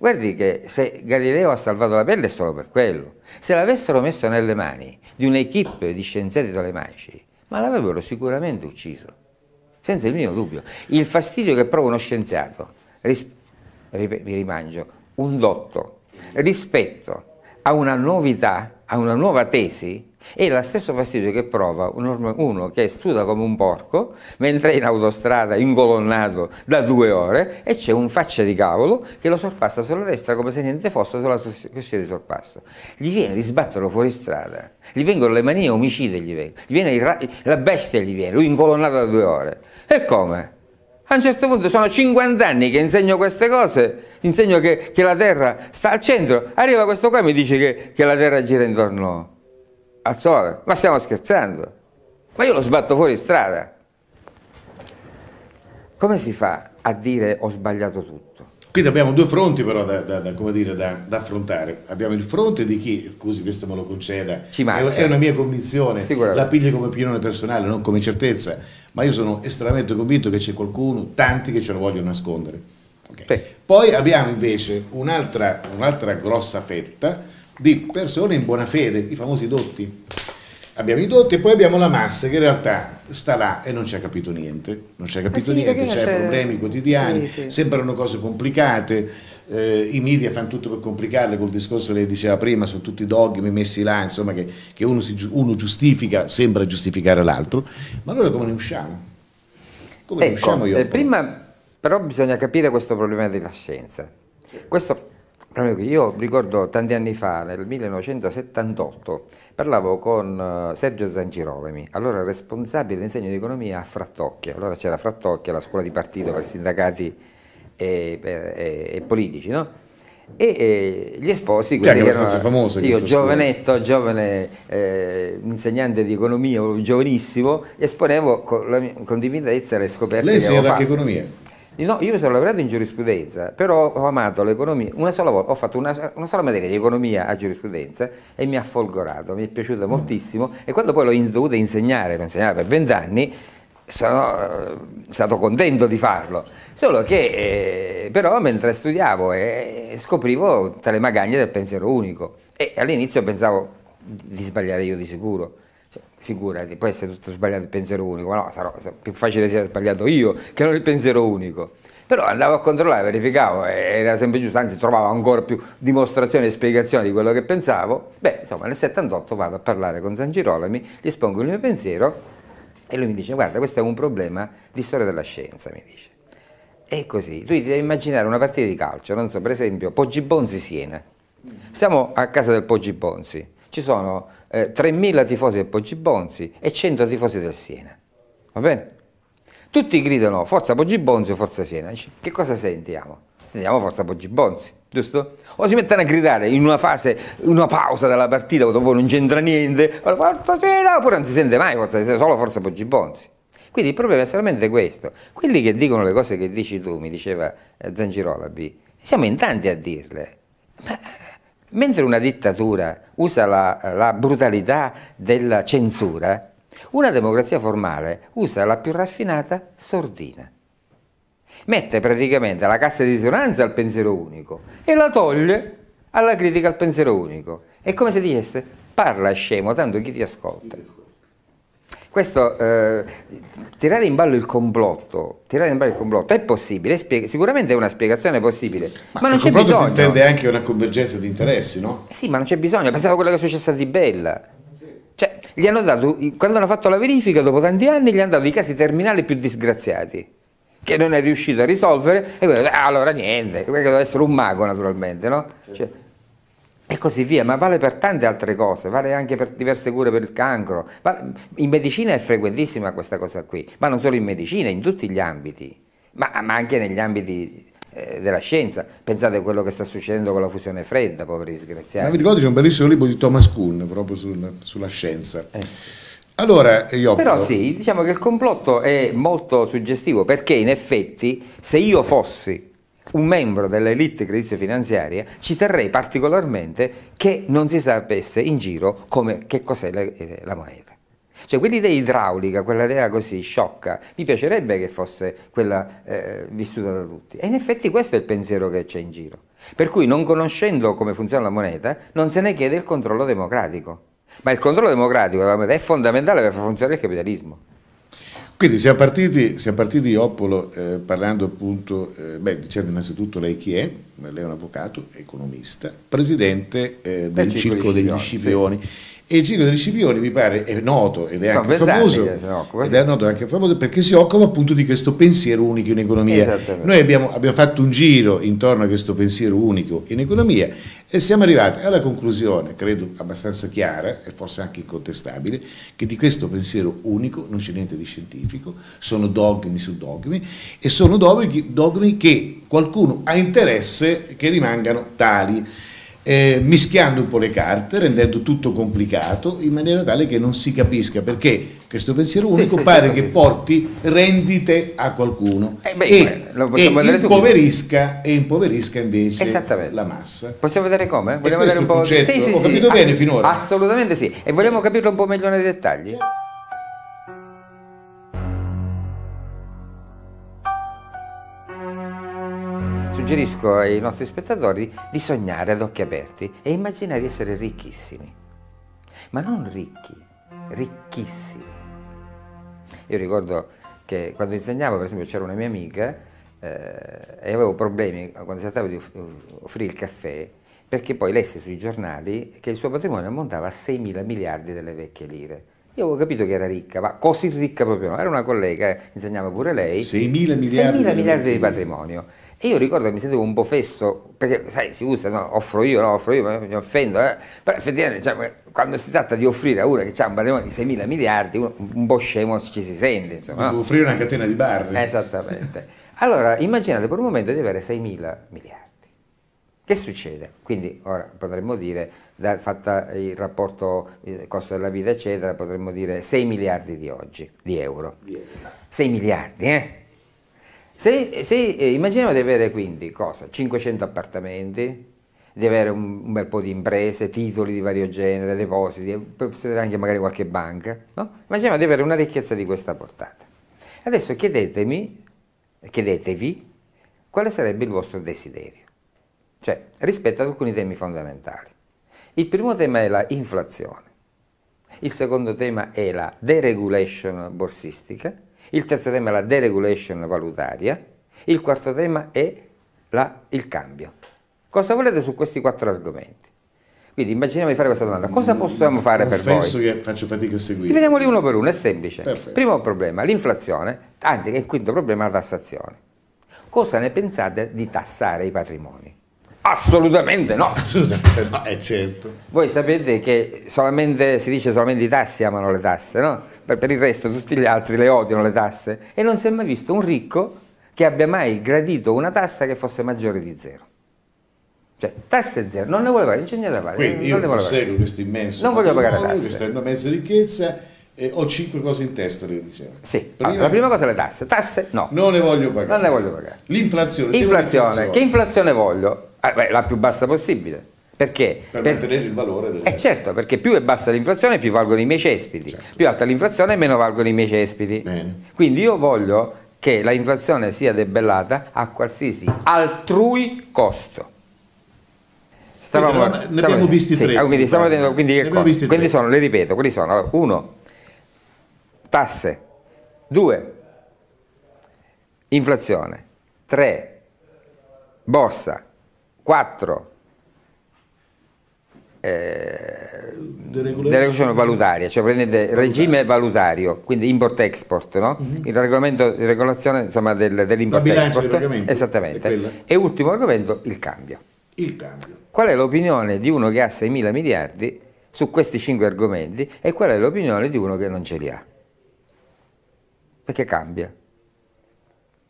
Guardi che se Galileo ha salvato la pelle è solo per quello. Se l'avessero messo nelle mani di un'equipe di scienziati tolemaici, ma l'avrebbero sicuramente ucciso, senza il minimo dubbio. Il fastidio che prova uno scienziato, ris- vi rimangio, un dotto, rispetto a una novità, a una nuova tesi, e lo stesso fastidio che prova uno che studa come un porco, mentre è in autostrada ingolonnato da due ore e c'è un faccia di cavolo che lo sorpassa sulla destra come se niente fosse sulla questione di sorpasso. Gli viene di sbatterlo fuori strada, gli vengono le manie omicide, gli vengono, gli viene la bestia gli viene, lui ingolonnato da due ore. E come? A un certo punto sono 50 anni che insegno queste cose, insegno che, che la Terra sta al centro, arriva questo qua e mi dice che, che la Terra gira intorno al sole, ma stiamo scherzando, ma io lo sbatto fuori strada. Come si fa a dire ho sbagliato tutto? Quindi abbiamo due fronti però da, da, da, dire, da, affrontare. Abbiamo il fronte di chi, scusi questo me lo conceda, Ci manca. è una mia convinzione, la piglio come opinione personale, non come certezza, ma io sono estremamente convinto che c'è qualcuno, tanti che ce lo vogliono nascondere. Okay. Poi abbiamo invece un'altra, un'altra grossa fetta di persone in buona fede, i famosi dotti. Abbiamo i dotti e poi abbiamo la massa che in realtà sta là e non ci ha capito niente, non ci ha eh capito ah, sì, niente, cioè, c'è problemi quotidiani, sì, sì. sembrano cose complicate, eh, i media fanno tutto per complicarle col discorso che lei diceva prima, sono tutti dogmi messi là, insomma che, che uno, si, uno giustifica, sembra giustificare l'altro, ma allora come ne usciamo? Come ecco, ne usciamo io? Eh, prima però bisogna capire questo problema della scienza. Questo Ecco, io ricordo tanti anni fa, nel 1978, parlavo con eh, Sergio Zangirolemi, allora responsabile dell'insegno di economia a Frattocchia. Allora c'era Frattocchia, la scuola di partito per sindacati e, eh, e, e politici, no? E, e, gli esposi, quelli che erano, famoso, io giovanetto, scuola. giovane eh, insegnante di economia, giovanissimo, esponevo con, la, con divinezza le scoperte Lei che avevo fatto. Lei si anche economia? No, io mi sono laureato in giurisprudenza, però ho amato l'economia, una sola volta, ho fatto una, una, sola materia di economia a giurisprudenza e mi ha folgorato, mi è piaciuta moltissimo e quando poi l'ho in, dovuta insegnare, l'ho insegnato per vent'anni, sono eh, stato contento di farlo, solo che eh, però mentre studiavo eh, scoprivo tra le magagne del pensiero unico e all'inizio pensavo di sbagliare io di sicuro, figurati, può essere tutto sbagliato il pensiero unico, ma no, sarò, più facile sia sbagliato io che non il pensiero unico. Però andavo a controllare, verificavo, era sempre giusto, anzi trovavo ancora più dimostrazioni e spiegazioni di quello che pensavo. Beh, insomma, nel 78 vado a parlare con San Girolami, gli espongo il mio pensiero e lui mi dice, guarda, questo è un problema di storia della scienza, mi dice. E così, tu ti devi immaginare una partita di calcio, non so, per esempio, Poggi Bonzi Siena. Siamo a casa del Poggi Bonzi ci sono eh, 3.000 tifosi del Poggi Bonzi e 100 tifosi del Siena. Va bene? Tutti gridano Forza Poggibonzi o Forza Siena. Che cosa sentiamo? Sentiamo Forza Poggi Bonzi, giusto? O si mettono a gridare in una fase, in una pausa della partita, dopo non c'entra niente, Forza Siena, oppure non si sente mai Forza Siena, solo Forza Poggi Bonzi. Quindi il problema è solamente questo. Quelli che dicono le cose che dici tu, mi diceva eh, Zangirolabi, siamo in tanti a dirle. Ma Mentre una dittatura usa la, la brutalità della censura, una democrazia formale usa la più raffinata sordina. Mette praticamente la cassa di risonanza al pensiero unico e la toglie alla critica al pensiero unico. È come se dicesse parla scemo, tanto chi ti ascolta. Questo, eh, tirare in ballo il complotto, tirare in ballo il complotto è possibile, spiega, sicuramente è una spiegazione possibile, ma, ma non c'è bisogno. si intende anche una convergenza di interessi, no? Eh sì, ma non c'è bisogno, pensavo a quello che è successo a Di Bella. Cioè, gli hanno dato, quando hanno fatto la verifica, dopo tanti anni, gli hanno dato i casi terminali più disgraziati che non è riuscito a risolvere e quindi, ah, allora niente, perché deve essere un mago naturalmente, no? Cioè, e così via, ma vale per tante altre cose, vale anche per diverse cure per il cancro. in medicina è frequentissima questa cosa qui, ma non solo in medicina, in tutti gli ambiti, ma, ma anche negli ambiti eh, della scienza. Pensate a quello che sta succedendo con la fusione fredda, poveri disgraziati. Ma vi ricordo c'è un bellissimo libro di Thomas Kuhn proprio sul, sulla scienza. Eh sì. Allora, io... Però sì, diciamo che il complotto è molto suggestivo perché in effetti se io fossi un membro dell'elite creditizio-finanziaria, ci terrei particolarmente che non si sapesse in giro come, che cos'è la, eh, la moneta. Cioè quell'idea idraulica, quell'idea così sciocca, mi piacerebbe che fosse quella eh, vissuta da tutti. E in effetti questo è il pensiero che c'è in giro. Per cui non conoscendo come funziona la moneta, non se ne chiede il controllo democratico. Ma il controllo democratico della moneta è fondamentale per far funzionare il capitalismo. Quindi siamo partiti, siamo partiti di Oppolo eh, parlando appunto, eh, beh, dicendo innanzitutto lei chi è, lei è un avvocato, economista, presidente eh, del circolo degli Scipioni. Sì. E il Giro degli Scipioni mi pare è noto ed è anche famoso, ed è noto anche famoso perché si occupa appunto di questo pensiero unico in economia. Noi abbiamo, abbiamo fatto un giro intorno a questo pensiero unico in economia e siamo arrivati alla conclusione, credo abbastanza chiara e forse anche incontestabile, che di questo pensiero unico non c'è niente di scientifico, sono dogmi su dogmi e sono dogmi che qualcuno ha interesse che rimangano tali eh, mischiando un po' le carte, rendendo tutto complicato, in maniera tale che non si capisca perché questo pensiero unico sì, pare sì, che porti rendite a qualcuno eh beh, e, e impoverisca, e impoverisca invece la massa. Possiamo vedere come? Vogliamo vedere un po'... sì, sì, Ho capito bene finora? Assolutamente sì, e vogliamo capirlo un po' meglio nei dettagli? suggerisco ai nostri spettatori di sognare ad occhi aperti e immaginare di essere ricchissimi. Ma non ricchi, ricchissimi. Io ricordo che quando insegnavo, per esempio, c'era una mia amica eh, e avevo problemi quando si trattava di offrire il caffè, perché poi lesse sui giornali che il suo patrimonio ammontava a 6 mila miliardi delle vecchie lire. Io avevo capito che era ricca, ma così ricca proprio no. Era una collega, insegnava pure lei. 6 mila miliardi, miliardi di patrimonio. E io ricordo che mi sentivo un po' fesso, perché sai, si usa, no, offro io, no, offro io, mi offendo, eh? però effettivamente cioè, quando si tratta di offrire a uno che ha un patrimonio di 6 mila miliardi, uno, un po' scemo ci si sente. Insomma, Devo no? offrire una catena di barri. Esattamente. Allora, immaginate per un momento di avere 6 mila miliardi. Che succede? Quindi ora potremmo dire, da, fatta il rapporto il costo della vita, eccetera, potremmo dire 6 miliardi di oggi, di euro. 6 miliardi, eh? Se, se eh, immaginiamo di avere quindi cosa? 500 appartamenti, di avere un, un, bel po' di imprese, titoli di vario genere, depositi, possedere anche magari qualche banca, no? immaginiamo di avere una ricchezza di questa portata. Adesso chiedetemi, chiedetevi quale sarebbe il vostro desiderio, cioè rispetto ad alcuni temi fondamentali. Il primo tema è la inflazione, il secondo tema è la deregulation borsistica, il terzo tema è la deregulation valutaria, il quarto tema è la, il cambio. Cosa volete su questi quattro argomenti? Quindi immaginiamo di fare questa domanda, cosa mm, possiamo fare non mm, per voi? Penso che faccio fatica a seguire. Vediamoli uno per uno, è semplice. Perfetto. Primo problema, l'inflazione, anzi che il quinto problema è la tassazione. Cosa ne pensate di tassare i patrimoni? Assolutamente no! Assolutamente no, è certo. Voi sapete che solamente, si dice solamente i tassi amano le tasse, no? per il resto tutti gli altri le odiano le tasse e non si è mai visto un ricco che abbia mai gradito una tassa che fosse maggiore di zero. Cioè, tasse zero, non ne voleva, non c'è niente da fare. Quindi non io conseguo questo immenso non voglio pagare tasse. questa immensa ricchezza e ho cinque cose in testa, le dicevo. Sì, prima, allora, la prima cosa è le tasse, tasse no. Non ne voglio pagare. Non ne voglio pagare. L'inflazione. Inflazione, che inflazione voglio? Ah, beh, la più bassa possibile perché? Per, per mantenere il valore del... Eh certo, perché più è bassa l'inflazione più valgono i miei cespiti, certo. più alta l'inflazione meno valgono i miei cespiti. Bene. Quindi io voglio che l'inflazione sia debellata a qualsiasi altrui costo. Stavamo, allora, ne abbiamo visti sì, tre. Ah, quindi, stiamo vedendo, quindi, quindi tre. sono, le ripeto, quelli sono, allora, uno, tasse, due, inflazione, tre, borsa, quattro, eh, deregulazione valutaria, cioè prendete regime valutario, quindi import-export, no? mm -hmm. il regolamento di regolazione insomma, del, dell'import-export, esattamente. E ultimo argomento, il cambio. il cambio. Qual è l'opinione di uno che ha 6 mila miliardi su questi 5 argomenti e qual è l'opinione di uno che non ce li ha? Perché cambia,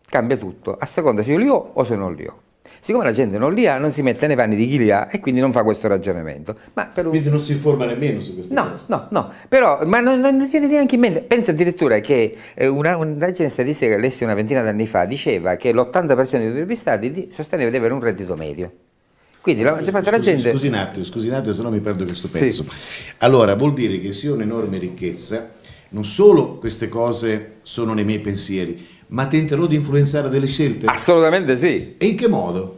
cambia tutto, a seconda se io li ho o se non li ho. Siccome la gente non li ha, non si mette nei panni di chi li ha e quindi non fa questo ragionamento. Un... Quindi non si informa nemmeno su queste no, cose. No, no, però ma non, non, non tiene neanche in mente. Pensa addirittura che eh, una, un'agenzia statistica che lessi una ventina d'anni fa diceva che l'80% degli intervistati sosteneva di avere un reddito medio. Quindi la eh, maggior parte della gente. Scusi un attimo, scusi un attimo, se no mi perdo questo pezzo. Sì. Allora, vuol dire che se ho un'enorme ricchezza, non solo queste cose sono nei miei pensieri, ma tenterò di influenzare delle scelte? Assolutamente sì. E in che modo?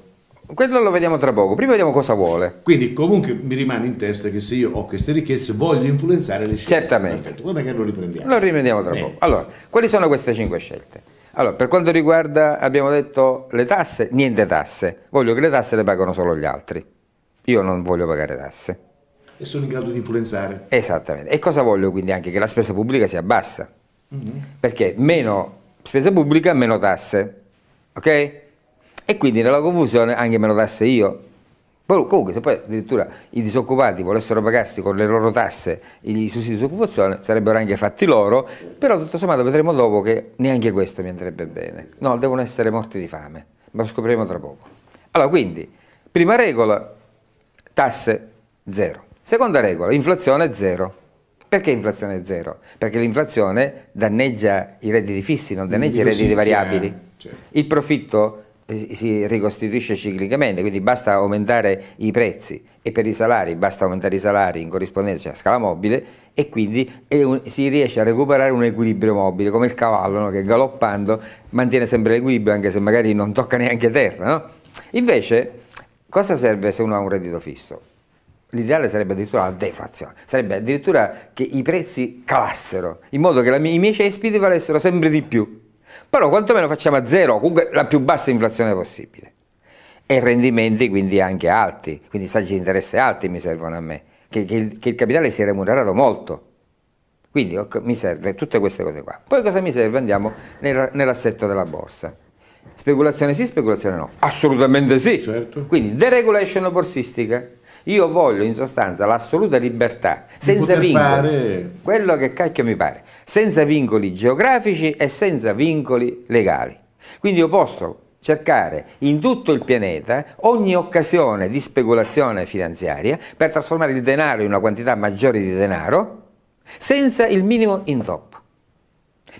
Quello lo vediamo tra poco, prima vediamo cosa vuole. Quindi comunque mi rimane in testa che se io ho queste richieste voglio influenzare le scelte. Certamente. Perfetto, poi magari lo riprendiamo. Lo riprendiamo tra Bene. Eh. poco. Allora, quali sono queste cinque scelte? Allora, per quanto riguarda, abbiamo detto, le tasse, niente tasse. Voglio che le tasse le pagano solo gli altri. Io non voglio pagare tasse. E sono in grado di influenzare. Esattamente. E cosa voglio quindi anche? Che la spesa pubblica sia bassa. Mm -hmm. Perché meno spesa pubblica meno tasse, ok? E quindi nella confusione anche meno tasse io. comunque se poi addirittura i disoccupati volessero pagarsi con le loro tasse i sussidi di disoccupazione sarebbero anche fatti loro, però tutto sommato vedremo dopo che neanche questo mi andrebbe bene. No, devono essere morti di fame, ma lo scopriremo tra poco. Allora, quindi, prima regola, tasse zero. Seconda regola, inflazione zero. Perché inflazione zero? Perché l'inflazione danneggia i redditi fissi, non danneggia i redditi variabili. Eh, certo. Il profitto eh, si ricostituisce ciclicamente, quindi basta aumentare i prezzi e per i salari basta aumentare i salari in corrispondenza cioè a scala mobile e quindi si riesce a recuperare un equilibrio mobile, come il cavallo no? che galoppando mantiene sempre l'equilibrio anche se magari non tocca neanche terra. No? Invece cosa serve se uno ha un reddito fisso? L'ideale sarebbe addirittura la deflazione, sarebbe addirittura che i prezzi calassero, in modo che mia, i miei cespiti valessero sempre di più. Però quantomeno facciamo a zero, comunque la più bassa inflazione possibile. E rendimenti quindi anche alti, quindi saggi di interesse alti mi servono a me, che, che, il, che il capitale sia remunerato molto. Quindi mi serve tutte queste cose qua. Poi cosa mi serve? Andiamo nel, nell'assetto della borsa. Speculazione sì, speculazione no. Assolutamente sì. Certo. Quindi deregulation borsistica io voglio in sostanza l'assoluta libertà, senza vincoli, fare... quello che cacchio mi pare, senza vincoli geografici e senza vincoli legali. Quindi io posso cercare in tutto il pianeta ogni occasione di speculazione finanziaria per trasformare il denaro in una quantità maggiore di denaro senza il minimo intoppo.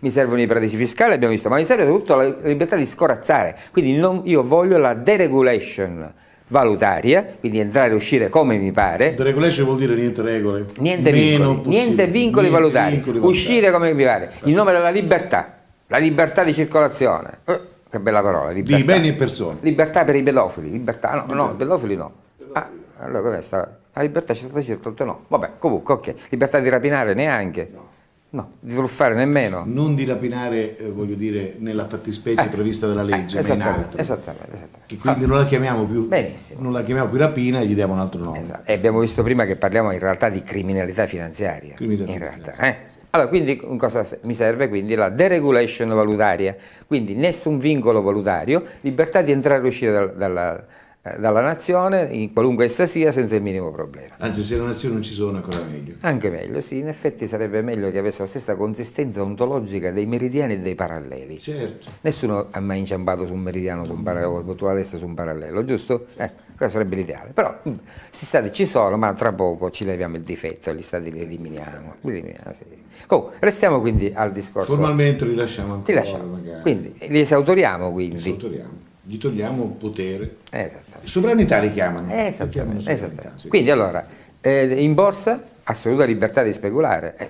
Mi servono i paradisi fiscali, abbiamo visto, ma mi serve soprattutto la libertà di scorazzare. Quindi non, io voglio la deregulation valutaria, quindi entrare e uscire come mi pare. The regulation vuol dire niente regole. Niente vincoli, niente vincoli niente valutari, vincoli uscire come mi pare, in nome della libertà, la libertà di circolazione. Eh, che bella parola, libertà. Di beni e persone. Libertà per i pedofili, libertà, no, libertà. no, pedofili no. Ah, allora com'è sta? La libertà di certo circolazione no. Vabbè, comunque, ok, libertà di rapinare neanche. No No, di non fare nemmeno. Non di rapinare, eh, voglio dire, nella fattispecie eh, prevista dalla eh, legge, eh, esattamente, ma in altro. Esattamente, esattamente. quindi ah, non la chiamiamo più benissimo. Non la chiamiamo più rapina e gli diamo un altro nome. Esatto. E abbiamo visto prima che parliamo in realtà di criminalità finanziaria. Criminalità in realtà, finanziaria. Eh? Allora, quindi cosa mi serve? Quindi la deregulation valutaria, quindi nessun vincolo valutario, libertà di entrare e uscire dal, dalla, eh, dalla nazione, in qualunque essa sia, senza il minimo problema. Anzi, se la nazione non ci sono, ancora meglio. Anche meglio, sì, in effetti sarebbe meglio che avesse la stessa consistenza ontologica dei meridiani e dei paralleli. Certo. Nessuno ha mai inciampato su un meridiano, su un parallelo, su un parallelo, giusto? Eh, questo sarebbe l'ideale. Però gli mm, stati ci sono, ma tra poco ci leviamo il difetto gli stati li eliminiamo. eliminiamo sì. Comunque, restiamo quindi al discorso. Formalmente li lasciamo ancora. Li lasciamo. Quindi, li esautoriamo quindi. Li esautoriamo gli togliamo potere. Esattamente. Sovranità li chiamano. Esattamente. Esattamente. Sì. Quindi allora, eh, in borsa assoluta libertà di speculare. Eh,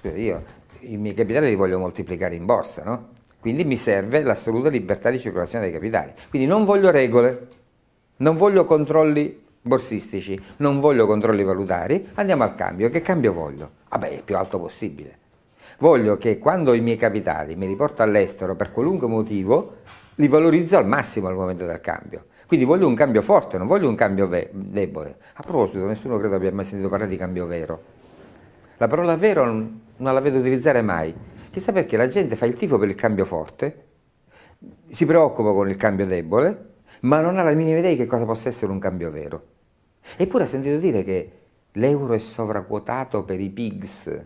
scusa, io i miei capitali li voglio moltiplicare in borsa, no? Quindi mi serve l'assoluta libertà di circolazione dei capitali. Quindi non voglio regole, non voglio controlli borsistici, non voglio controlli valutari, andiamo al cambio. Che cambio voglio? Vabbè, ah il più alto possibile. Voglio che quando i miei capitali mi riporto all'estero per qualunque motivo, li valorizzo al massimo al momento del cambio. Quindi voglio un cambio forte, non voglio un cambio debole. A proposito, nessuno credo abbia mai sentito parlare di cambio vero. La parola vero non, la vedo utilizzare mai. Chissà perché la gente fa il tifo per il cambio forte, si preoccupa con il cambio debole, ma non ha la minima idea di che cosa possa essere un cambio vero. Eppure ha sentito dire che l'euro è sovraquotato per i PIGS,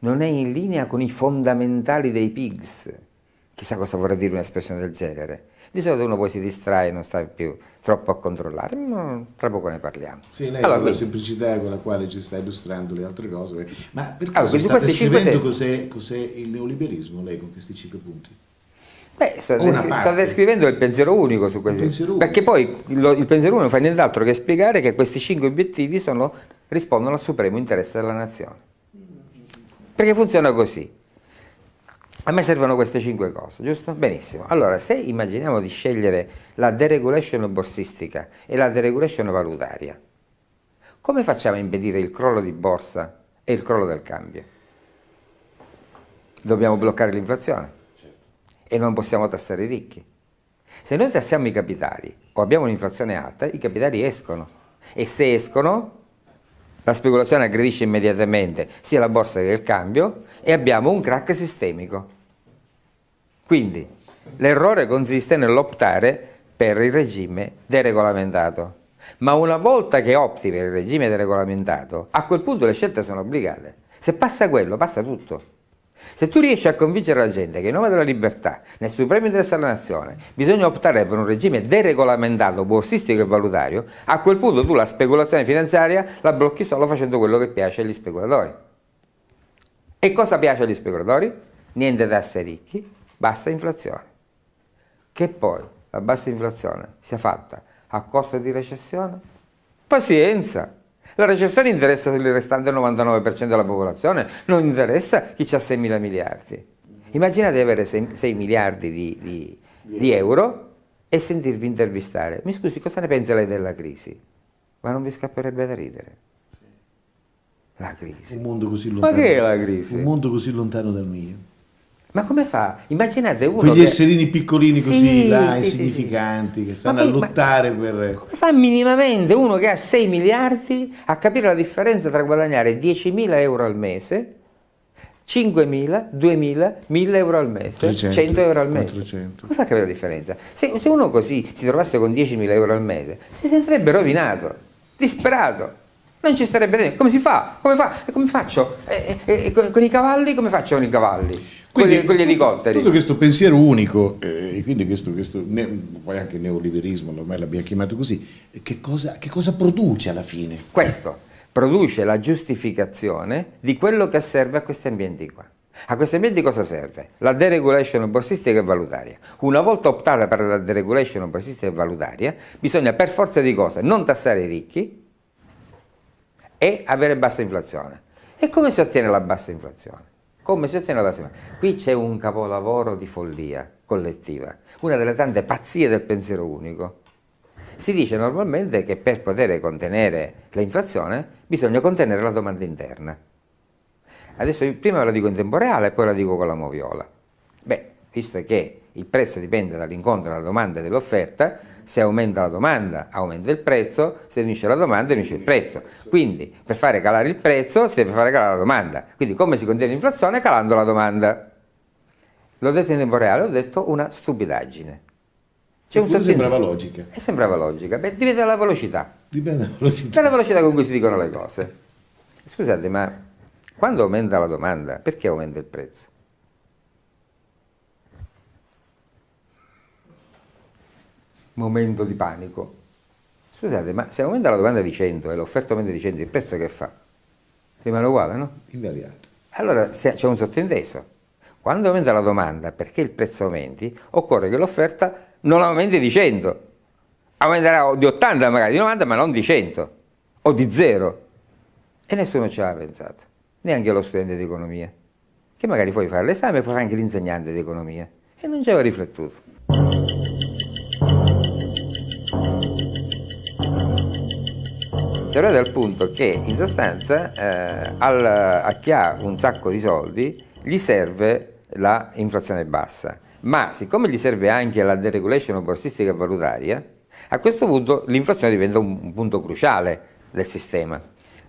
non è in linea con i fondamentali dei PIGS chissà cosa vorrà dire un'espressione del genere. Di solito uno poi si distrae non sta più troppo a controllare, ma tra poco ne parliamo. Sì, lei allora, con la semplicità con la quale ci sta illustrando le altre cose, ma perché allora, sta descrivendo cos'è, cos il neoliberismo lei con questi cinque punti? Beh, sta, descri sta descrivendo il pensiero unico su questo, perché poi lo, il pensiero unico fa nient'altro che spiegare che questi cinque obiettivi sono, rispondono al supremo interesse della nazione. Perché funziona così. A me servono queste cinque cose, giusto? Benissimo. Allora, se immaginiamo di scegliere la deregulation borsistica e la deregulation valutaria, come facciamo a impedire il crollo di borsa e il crollo del cambio? Dobbiamo bloccare l'inflazione e non possiamo tassare i ricchi. Se noi tassiamo i capitali o abbiamo un'inflazione alta, i capitali escono e se escono la speculazione aggredisce immediatamente sia la borsa che il cambio e abbiamo un crack sistemico. Quindi l'errore consiste nell'optare per il regime deregolamentato. Ma una volta che opti per il regime deregolamentato, a quel punto le scelte sono obbligate. Se passa quello, passa tutto. Se tu riesci a convincere la gente che in nome della libertà, nel supremo interesse della nazione, bisogna optare per un regime deregolamentato, borsistico e valutario, a quel punto tu la speculazione finanziaria la blocchi solo facendo quello che piace agli speculatori. E cosa piace agli speculatori? Niente tasse ricchi, bassa inflazione. Che poi la bassa inflazione sia fatta a costo di recessione? Pazienza! La recessione interessa il restante 99% della popolazione, non interessa chi ha 6 mila miliardi. Immaginate di avere 6, 6 miliardi di, di, di euro e sentirvi intervistare. Mi scusi, cosa ne pensa lei della crisi? Ma non vi scapperebbe da ridere. La crisi. Un mondo così lontano. Ma che è la crisi? Un mondo così lontano dal mio. Ma come fa? Immaginate uno. Quegli che... esserini piccolini sì, così, là, sì, insignificanti, sì, che stanno poi, a lottare per. Come fa minimamente uno che ha 6 miliardi a capire la differenza tra guadagnare 10.000 euro al mese, 5.000, 2.000, 1.000 euro al mese, 300, 100 euro al mese? 400. Come fa a capire la differenza? Se, se uno così si trovasse con 10.000 euro al mese, si sentirebbe rovinato, disperato. Non ci starebbe niente. Come si fa? Come, fa? come faccio? E, e, e, con, con i cavalli? Come faccio con i cavalli? quindi, con gli elicotteri. Tutto questo pensiero unico, eh, e quindi questo, questo ne, poi anche il neoliberismo, ormai l'abbiamo chiamato così, eh, che cosa, che cosa produce alla fine? Questo produce la giustificazione di quello che serve a questi ambienti qua. A questi ambienti cosa serve? La deregulation borsistica e valutaria. Una volta optata per la deregulation borsistica e valutaria, bisogna per forza di cose non tassare i ricchi e avere bassa inflazione. E come si ottiene la bassa inflazione? come se te ne avessi mai. Qui c'è un capolavoro di follia collettiva, una delle tante pazzie del pensiero unico. Si dice normalmente che per poter contenere l'inflazione bisogna contenere la domanda interna. Adesso prima la dico in tempo reale e poi la dico con la moviola. Beh, visto che il prezzo dipende dall'incontro della domanda e dell'offerta, se aumenta la domanda aumenta il prezzo, se diminuisce la domanda diminuisce il prezzo. Quindi per fare calare il prezzo si deve fare calare la domanda. Quindi come si contiene l'inflazione? Calando la domanda. L'ho detto in tempo reale, ho detto una stupidaggine. C'è un sembrava logica. E sembrava logica. Beh, dipende dalla velocità. Dipende dalla velocità. Dalla velocità con cui si dicono le cose. Scusate, ma quando aumenta la domanda, perché aumenta il prezzo? momento di panico. Scusate, ma se aumenta la domanda di 100 e l'offerta aumenta di 100, il prezzo che fa? Rimane uguale, no? Invariato. Allora c'è un sottinteso. Quando aumenta la domanda, perché il prezzo aumenti, occorre che l'offerta non aumenti di 100. Aumenterà di 80 magari, di 90, ma non di 100 o di 0. E nessuno ci ha pensato, neanche lo studente di economia, che magari puoi fare l'esame e poi fa anche l'insegnante di economia. E non ci aveva riflettuto. ulteriore dal punto che in sostanza eh, al, a chi ha un sacco di soldi gli serve la inflazione bassa, ma siccome gli serve anche la deregulation borsistica valutaria, a questo punto l'inflazione diventa un, un punto cruciale del sistema.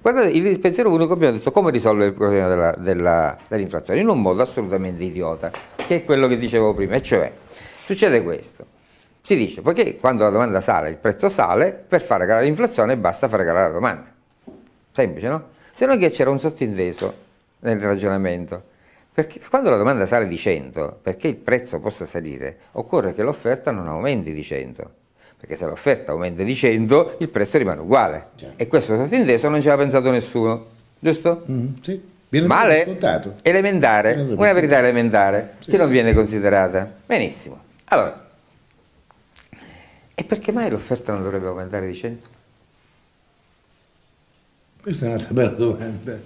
Guardate, il pensiero unico abbiamo detto come risolvere il problema della, della, dell'inflazione in un modo assolutamente idiota, che è quello che dicevo prima, e cioè succede questo. Si dice, poiché quando la domanda sale il prezzo sale, per fare calare l'inflazione basta fare calare la domanda. Semplice, no? Se non che c'era un sottinteso nel ragionamento. Perché quando la domanda sale di 100, perché il prezzo possa salire, occorre che l'offerta non aumenti di 100. Perché se l'offerta aumenta di 100, il prezzo rimane uguale. Certo. E questo sottinteso non ci aveva pensato nessuno, giusto? Mm, sì. Viene Male? Elementare. una verità elementare, sì. che non viene considerata. Benissimo. Allora, e perché mai l'offerta non dovrebbe aumentare di 100? Questa è un'altra bella domanda.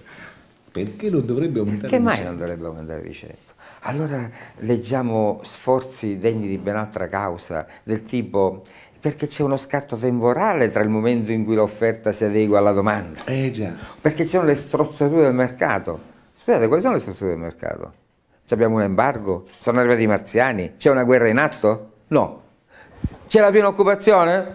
Perché lo dovrebbe aumentare perché di 100? Perché mai non dovrebbe aumentare di 100? Allora leggiamo sforzi degni di ben altra causa, del tipo perché c'è uno scatto temporale tra il momento in cui l'offerta si adegua alla domanda. Eh già. Perché ci sono le strozzature del mercato. Scusate, quali sono le strozzature del mercato? Ci abbiamo un embargo? Sono arrivati i marziani? C'è una guerra in atto? No, c'è la piena occupazione?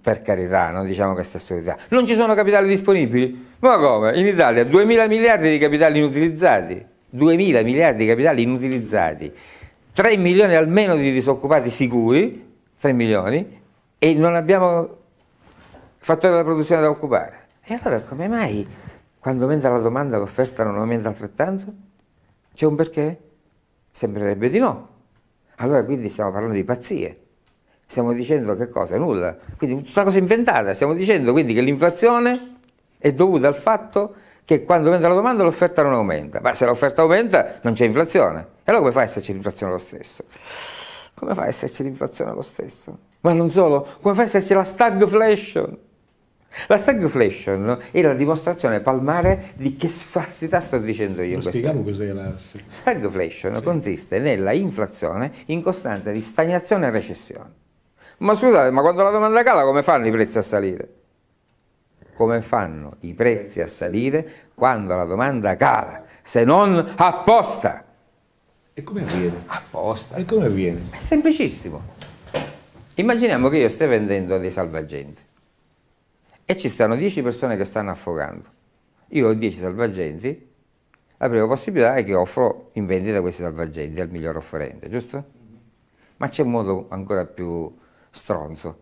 Per carità, non diciamo questa assurdità. Non ci sono capitali disponibili? Ma come? In Italia 2.000 miliardi di capitali inutilizzati. 2.000 miliardi di capitali inutilizzati. 3 milioni almeno di disoccupati sicuri, 3 milioni, e non abbiamo fattore della produzione da occupare. E allora come mai quando aumenta la domanda l'offerta non aumenta altrettanto? C'è un perché? Sembrerebbe di no. Allora quindi stiamo parlando di pazzie. Stiamo dicendo che cosa? Nulla. Quindi tutta una cosa inventata. Stiamo dicendo quindi che l'inflazione è dovuta al fatto che quando aumenta la domanda l'offerta non aumenta. Ma se l'offerta aumenta non c'è inflazione. E allora come fa a esserci l'inflazione lo stesso? Come fa a esserci l'inflazione lo stesso? Ma non solo, come fa a esserci la stagflation? La stagflation è la dimostrazione palmare di che falsità sto dicendo io. Spieghiamo cos'è la stagflation. Sì. consiste nella inflazione in costante di stagnazione e recessione. Ma scusate, ma quando la domanda cala come fanno i prezzi a salire? Come fanno i prezzi a salire quando la domanda cala, se non apposta? E come avviene? Apposta. E come avviene? È semplicissimo. Immaginiamo che io stia vendendo dei salvagenti e ci stanno 10 persone che stanno affogando. Io ho 10 salvagenti, la prima possibilità è che offro in vendita questi salvagenti al miglior offerente, giusto? Ma c'è un modo ancora più stronzo.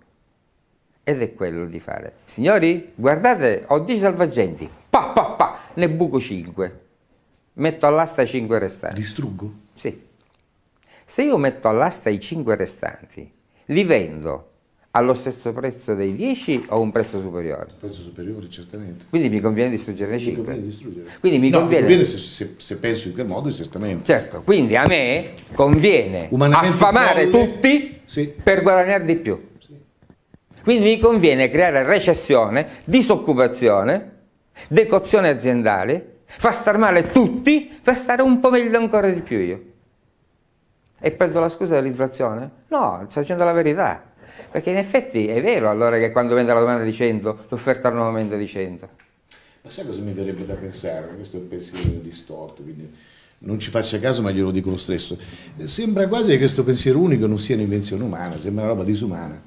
Ed è quello di fare. Signori, guardate, ho 10 salvagenti. Pa, pa, pa, ne buco 5. Metto all'asta 5 restanti. Distruggo? Sì. Se io metto all'asta i 5 restanti, li vendo allo stesso prezzo dei 10 o un prezzo superiore? Un prezzo superiore certamente. Quindi mi conviene distruggere distruggerne 5? Mi conviene distruggere. Quindi mi no, conviene, mi conviene se, se, se, penso in quel modo certamente. Certo, quindi a me conviene affamare folle, tutti sì. per guadagnare di più. Sì. Quindi mi conviene creare recessione, disoccupazione, decozione aziendale, far star male tutti per stare un po' meglio ancora di più io. E prendo la scusa dell'inflazione? No, sto dicendo la verità. Perché in effetti è vero allora che quando vende la domanda di 100, l'offerta non aumenta di 100. Ma sai cosa mi verrebbe da pensare? Questo è un pensiero distorto, quindi non ci faccia caso, ma glielo dico lo stesso. Sembra quasi che questo pensiero unico non sia un'invenzione umana, sembra una roba disumana.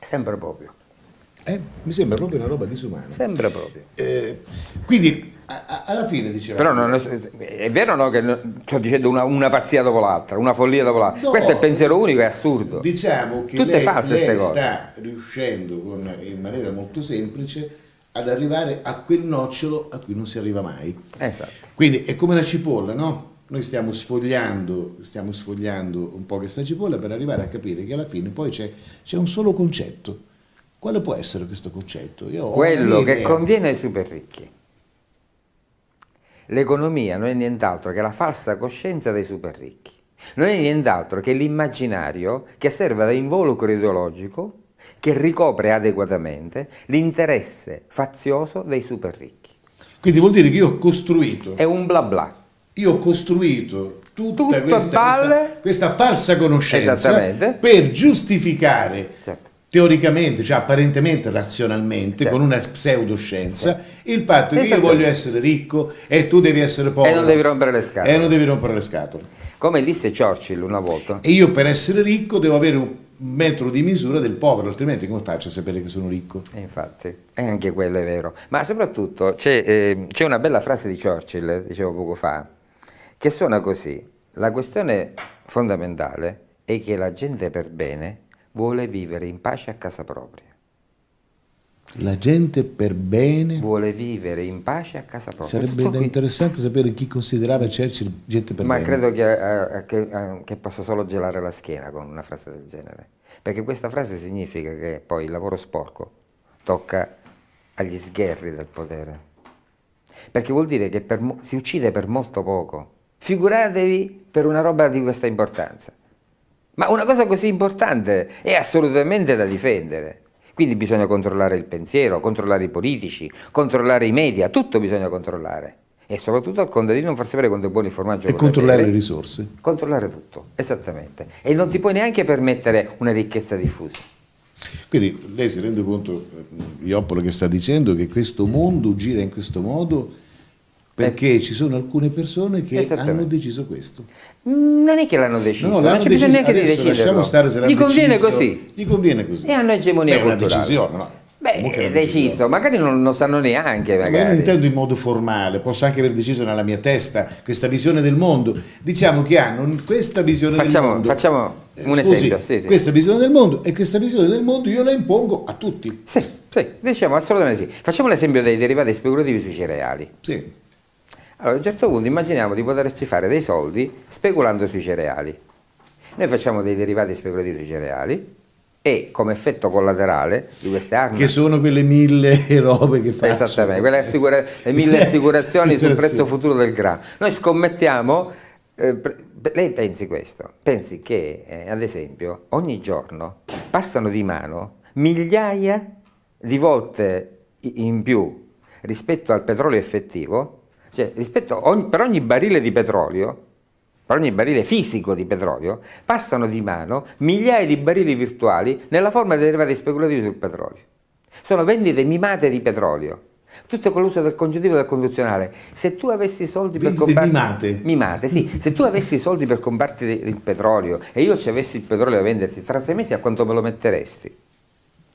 Sembra proprio. Eh? Mi sembra proprio una roba disumana. Sembra proprio. Eh, quindi alla fine diceva però non è, è vero no, che sto dicendo una, una, pazzia dopo l'altra una follia dopo l'altra no, questo è il pensiero unico è assurdo diciamo che Tutte lei, false lei cose. sta riuscendo con, in maniera molto semplice ad arrivare a quel nocciolo a cui non si arriva mai esatto. quindi è come la cipolla no? noi stiamo sfogliando, stiamo sfogliando un po' questa cipolla per arrivare a capire che alla fine poi c'è un solo concetto quale può essere questo concetto? Io quello che conviene ai super ricchi L'economia non è nient'altro che la falsa coscienza dei super ricchi, non è nient'altro che l'immaginario che serve da involucro ideologico che ricopre adeguatamente l'interesse fazioso dei super ricchi. Quindi vuol dire che io ho costruito... È un bla bla. Io ho costruito tutta Tutto questa, questa, questa, falsa conoscenza per giustificare certo teoricamente, cioè apparentemente razionalmente, esatto. con una pseudoscienza, esatto. il fatto che io esatto. voglio essere ricco e tu devi essere povero. E non devi rompere le scatole. E non devi rompere le scatole. Come disse Churchill una volta. E io per essere ricco devo avere un metro di misura del povero, altrimenti come faccio a sapere che sono ricco? E eh, infatti, anche quello è vero. Ma soprattutto c'è, eh, c'è una bella frase di Churchill, eh, dicevo poco fa, che suona così. La questione fondamentale è che la gente per bene vuole vivere in pace a casa propria. La gente per bene vuole vivere in pace a casa propria. Sarebbe interessante sapere chi considerava Churchill gente per Ma bene. Ma credo che, a, eh, che, a, eh, che possa solo gelare la schiena con una frase del genere. Perché questa frase significa che poi il lavoro sporco tocca agli sgherri del potere. Perché vuol dire che per, si uccide per molto poco. Figuratevi per una roba di questa importanza. Ma una cosa così importante è assolutamente da difendere. Quindi bisogna controllare il pensiero, controllare i politici, controllare i media, tutto bisogna controllare. E soprattutto al contadino non far sapere quanto è buono il formaggio. E controllare le risorse. Controllare tutto, esattamente. E non ti puoi neanche permettere una ricchezza diffusa. Quindi lei si rende conto, Ioppolo, eh, che sta dicendo che questo mondo gira in questo modo perché ci sono alcune persone che hanno deciso questo. Mm, non è che l'hanno deciso, no, non l'hanno non c'è bisogno neanche di deciderlo. Lasciamo stare se l'hanno gli conviene deciso, così. Gli conviene così. E hanno egemonia Beh, culturale. È una decisione, no. Beh, è deciso, magari non lo sanno neanche. Magari. Ma io non intendo in modo formale, posso anche aver deciso nella mia testa questa visione del mondo. Diciamo che hanno questa visione facciamo, del mondo. Facciamo eh, un Scusi, esempio: sì, sì. questa visione del mondo e questa visione del mondo io la impongo a tutti. Sì, sì diciamo assolutamente sì. Facciamo l'esempio dei derivati speculativi sui cereali. Sì allora, a un certo punto immaginiamo di poterci fare dei soldi speculando sui cereali. Noi facciamo dei derivati speculativi sui cereali e come effetto collaterale di queste armi... Che sono quelle mille (laughs) robe che fanno... Esattamente, quelle assicura- le mille (laughs) assicurazioni sul prezzo futuro del grano. Noi scommettiamo... Eh, lei pensi questo? Pensi che, eh, ad esempio, ogni giorno passano di mano migliaia di volte in più rispetto al petrolio effettivo cioè, ogni, per ogni barile di petrolio, per ogni barile fisico di petrolio, passano di mano migliaia di barili virtuali nella forma di derivati speculativi sul petrolio. Sono vendite mimate di petrolio. Tutto con l'uso del congiuntivo e del condizionale. Se tu avessi soldi per comprarti mimate. mimate, sì, se tu avessi soldi per comprarti il petrolio e io ci avessi il petrolio da venderti tra sei mesi a quanto me lo metteresti?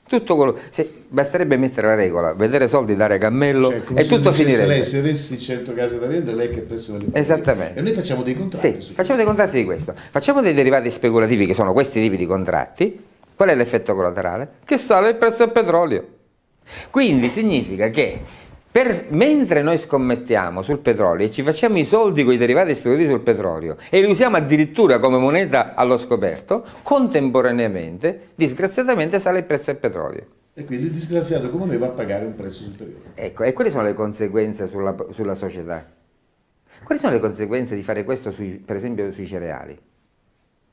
Tutto Quello, se, basterebbe mettere la regola, vedere soldi dare cammello cioè, e tutto finirebbe. Lei, se avessi 100 case da vendere, lei che prezzo delle palle. Esattamente. E noi facciamo dei contratti. Sì, facciamo dei contratti di questo. Facciamo dei derivati speculativi che sono questi tipi di contratti. Qual è l'effetto collaterale? Che sale il prezzo del petrolio. Quindi significa che per, mentre noi scommettiamo sul petrolio e ci facciamo i soldi con i derivati speculativi sul petrolio e li usiamo addirittura come moneta allo scoperto, contemporaneamente, disgraziatamente, sale il prezzo del petrolio. E quindi il disgraziato come noi va a pagare un prezzo superiore. Ecco, e quali sono le conseguenze sulla, sulla società? Quali sono le conseguenze di fare questo, sui, per esempio, sui cereali?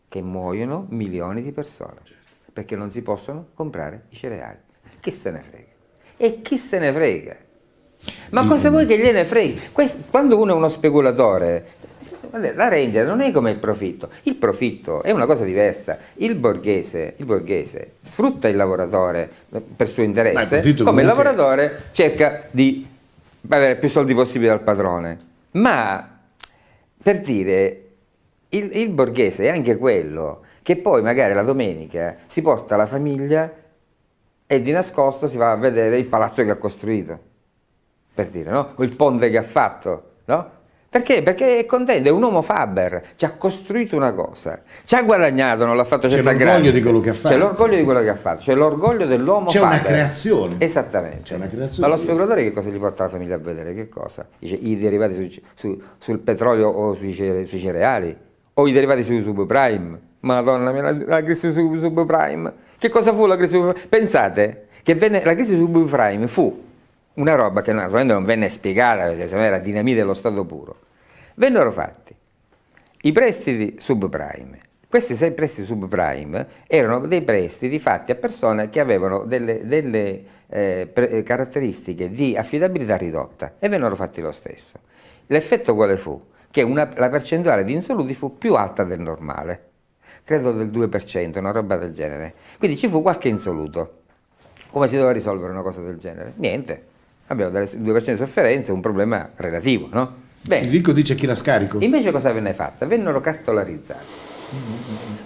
Che muoiono milioni di persone perché non si possono comprare i cereali. Chi se ne frega? E chi se ne frega? Ma cosa mm. vuoi che gliene frega? Quando uno è uno speculatore, la rendita non è come il profitto, il profitto è una cosa diversa, il borghese, il borghese sfrutta il lavoratore eh, per suo interesse, come comunque... il lavoratore cerca di avere più soldi possibile al padrone, ma per dire, il, il borghese è anche quello che poi magari la domenica si porta la famiglia e di nascosto si va a vedere il palazzo che ha costruito per dire, no? il ponte che ha fatto, no? Perché? Perché è contento, è un uomo faber, ci ha costruito una cosa, ci ha guadagnato, non l'ha fatto certo C'è l'orgoglio di quello che ha fatto. C'è l'orgoglio di quello che ha fatto, c'è l'orgoglio dell'uomo C'è una creazione. Esattamente. C'è Una creazione. Ma lo speculatore che cosa gli porta la famiglia a vedere? Che cosa? Dice, I derivati su, su, sul petrolio o sui, sui, cereali? O i derivati sui subprime? Madonna mia, la, la crisi sui subprime? Che cosa fu la crisi subprime? Pensate che venne, la crisi subprime fu una roba che naturalmente non venne spiegata perché se no era dinamite dello Stato puro. Vennero fatti i prestiti subprime. Questi sei prestiti subprime erano dei prestiti fatti a persone che avevano delle, delle eh, pre- caratteristiche di affidabilità ridotta e vennero fatti lo stesso. L'effetto quale fu? Che una, la percentuale di insoluti fu più alta del normale, credo del 2%, una roba del genere. Quindi ci fu qualche insoluto. Come si doveva risolvere una cosa del genere? Niente abbiamo delle due di sofferenza, un problema relativo, no? Bene. Il ricco dice chi la scarico. Invece cosa venne fatta? Vennero cartolarizzati,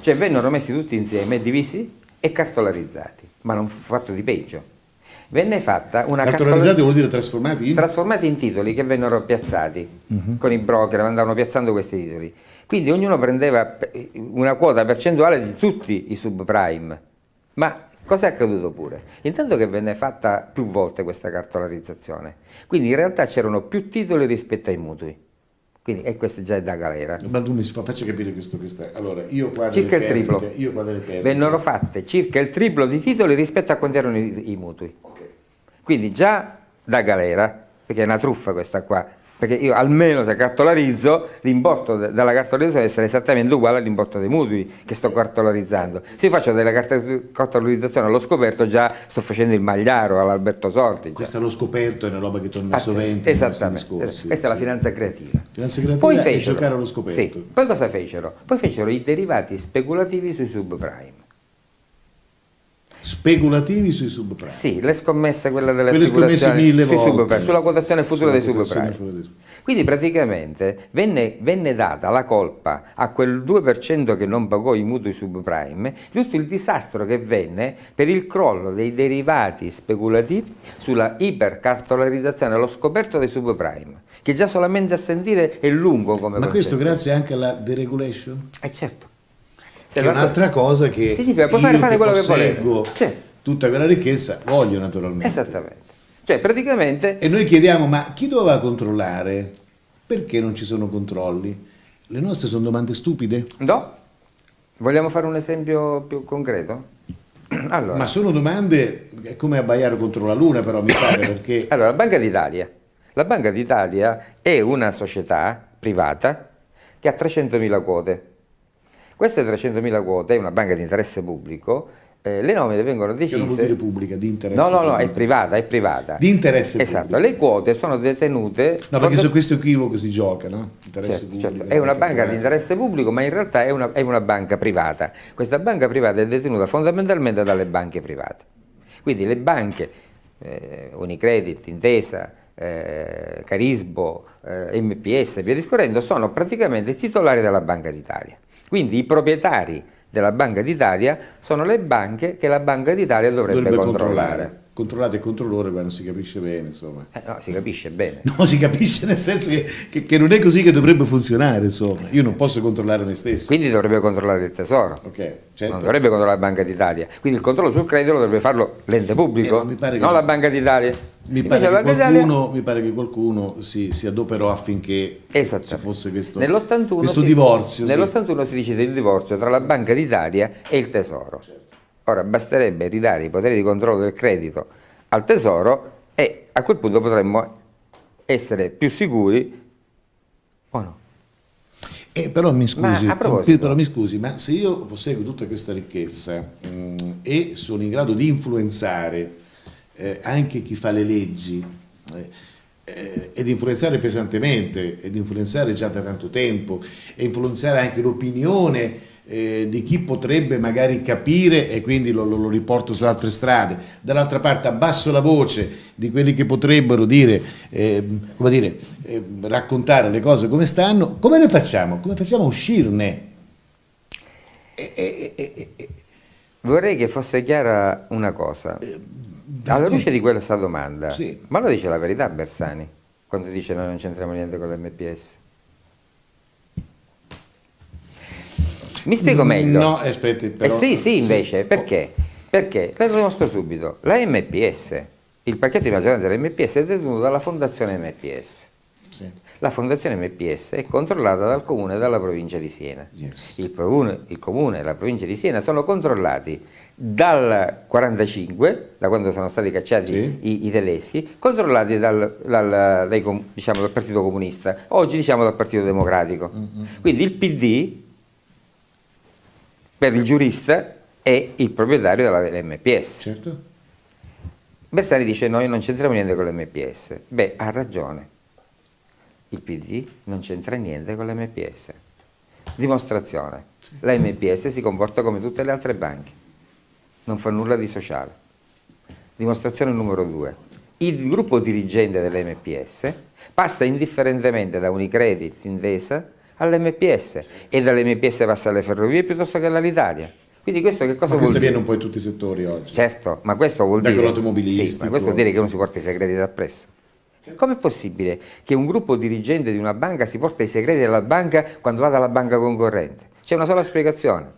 cioè vennero messi tutti insieme, divisi e cartolarizzati, ma non fu fatto di peggio. Venne fatta una cartolarizzati cartolarizzati vuol dire trasformati? In? Trasformati in titoli che vennero piazzati uh-huh. con i broker, andavano piazzando questi titoli. Quindi ognuno prendeva una quota percentuale di tutti i subprime, ma Cosa è accaduto pure? Intanto che venne fatta più volte questa cartolarizzazione, quindi in realtà c'erano più titoli rispetto ai mutui. Quindi, e questo già è da galera. Balduni, faccia capire questo, questo. Allora, io quadro circa il perdite, triplo. Io quadro perdite. Vennero fatte circa il triplo di titoli rispetto a quanti erano i, i mutui. Okay. Quindi già da galera, perché è una truffa questa qua, perché io almeno se cartolarizzo l'importo della cartolarizzazione deve essere esattamente uguale all'importo dei mutui che sto cartolarizzando. Se io faccio della cartolarizzazione allo scoperto già sto facendo il magliaro all'Alberto Sorti. Cioè. Questa allo scoperto è una roba che torna sovente. Esattamente, discorsi, questa sì. è la finanza creativa. Finanza creativa Poi fecero, giocare allo scoperto. Sì. Poi cosa fecero? Poi fecero i derivati speculativi sui subprime speculativi sui subprime. Sì, le scommesse, quelle delle quelle assicurazioni sui volte, subprime, sulla quotazione futura sulla dei quotazione subprime. Futura. Quindi praticamente venne, venne, data la colpa a quel 2% che non pagò i mutui subprime di tutto il disastro che venne per il crollo dei derivati speculativi sulla ipercartolarizzazione, lo scoperto dei subprime, che già solamente a sentire è lungo come Ma concetto. questo grazie anche alla deregulation? Eh certo. Che è un'altra cosa che significa puoi fare, fare quello che volete. Sì. Tutta quella ricchezza voglio naturalmente. Esattamente. Cioè, praticamente... E noi chiediamo, ma chi doveva controllare? Perché non ci sono controlli? Le nostre sono domande stupide? No. Vogliamo fare un esempio più concreto? (clears throat) Allora. Ma sono domande, è come abbaiare contro la luna però mi pare (clears throat) perché... Allora, la Banca d'Italia. La Banca d'Italia è una società privata che ha 300.000 quote queste 300.000 quote, è una banca di interesse pubblico, eh, le nomine vengono decise. Che non vuol dire pubblica, di interesse. pubblico. No, no, no, pubblico. è privata, è privata. Di interesse esatto, pubblico. le quote sono detenute. No, perché su questo equivoco si gioca, no? Interesse certo, certo. pubblico. Certo. È una eh, banca privata. Eh. di interesse pubblico, ma in realtà è una, è una banca privata. Questa banca privata è detenuta fondamentalmente dalle banche private. Quindi le banche, eh, Unicredit, Intesa, eh, Carisbo, eh, MPS e via discorrendo, sono praticamente titolari della Banca d'Italia. Quindi i proprietari della Banca d'Italia sono le banche che la Banca d'Italia dovrebbe, dovrebbe controllare. controllare controllate il controllore, ma non si capisce bene, insomma. Eh, no, si capisce bene. (laughs) No, si capisce nel senso che, che, che non è così che dovrebbe funzionare, insomma. Eh, Io non posso controllare me stesso. Quindi dovrebbe controllare il Tesoro. Ok, certo. Non dovrebbe controllare la Banca d'Italia. Quindi il controllo sul credito dovrebbe farlo l'ente eh, pubblico, eh, non la Banca d'Italia. Mi pare, qualcuno, mi pare, che qualcuno, si, si adoperò affinché ci fosse questo, questo si, divorzio. Nell'81 sì. si decide il divorzio tra la Banca d'Italia e il Tesoro. Certo. Ora basterebbe ridare i poteri di controllo del credito al tesoro e a quel punto potremmo essere più sicuri o no. Eh, però, mi scusi, ma, però, mi scusi, ma se io posseggo tutta questa ricchezza mh, mm, e sono in grado di influenzare eh, anche chi fa le leggi, eh, ed eh, influenzare pesantemente, ed influenzare già da tanto tempo, e influenzare anche l'opinione eh, di chi potrebbe magari capire e quindi lo, lo, lo riporto su altre strade, dall'altra parte abbasso la voce di quelli che potrebbero dire, eh, come dire, eh, raccontare le cose come stanno, come ne facciamo? Come facciamo a uscirne? Vorrei che fosse chiara una cosa. Eh, Alla luce di quella sta domanda, sì. ma lo dice la verità Bersani quando dice noi non c'entriamo niente con l'MPS? Mi spiego mm, meglio. No, aspetti, eh, però... Eh sì, sì, invece, sì. Oh. perché? Perché, lo dimostro subito, la MPS, il pacchetto di maggioranza dell'MPS è detenuto dalla Fondazione MPS. Sì. La Fondazione MPS è controllata dal Comune e dalla Provincia di Siena. Yes. Il, comune, il Comune e la Provincia di Siena sono controllati dal 1945, da quando sono stati cacciati sì. i, i, tedeschi, controllati dal, dal, dai, diciamo, dal, Partito Comunista, oggi diciamo dal Partito Democratico. Mm -hmm. Quindi il PD per il giurista è il proprietario dell'MPS. Certo. Bersani dice noi non c'entriamo niente con l'MPS. Beh, ha ragione. Il PD non c'entra niente con l'MPS. Dimostrazione. La MPS si comporta come tutte le altre banche. Non fa nulla di sociale. Dimostrazione numero due. Il gruppo dirigente dell'MPS passa indifferentemente da Unicredit, Indesa, all'MPS e dall'MPS passa alle ferrovie piuttosto che all'Italia. Quindi questo che cosa ma questo vuol dire? viene un po' in tutti i settori oggi. Certo, ma questo vuol dire... Sì, ma questo vuol dire che uno si porta i segreti da presso. Com'è possibile che un gruppo dirigente di una banca si porta i segreti della banca quando va dalla banca concorrente? C'è una sola spiegazione.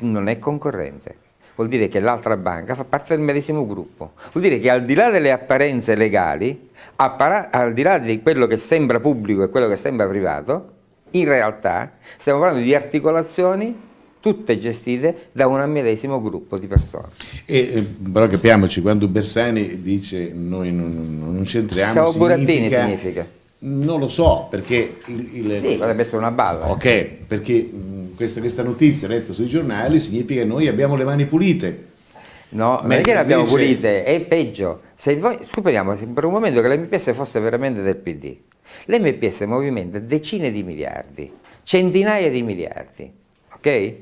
Non è concorrente. Vuol dire che l'altra banca fa parte del medesimo gruppo. Vuol dire che al di là delle apparenze legali, al di là di quello che sembra pubblico e quello che sembra privato, in realtà stiamo parlando di articolazioni tutte gestite da un medesimo gruppo di persone. E, eh, però capiamoci, quando Bersani dice noi non, non c'entriamo, Ciao Burattini significa, significa? Non lo so, perché... Il, il, sì, potrebbe essere una balla. Ok, perché mh, mm, questa, questa, notizia letta sui giornali significa che noi abbiamo le mani pulite. No, Ma perché le abbiamo pulite, è peggio se voi, supponiamo per un momento che l'MPS fosse veramente del PD, l'MPS movimenta decine di miliardi, centinaia di miliardi, ok?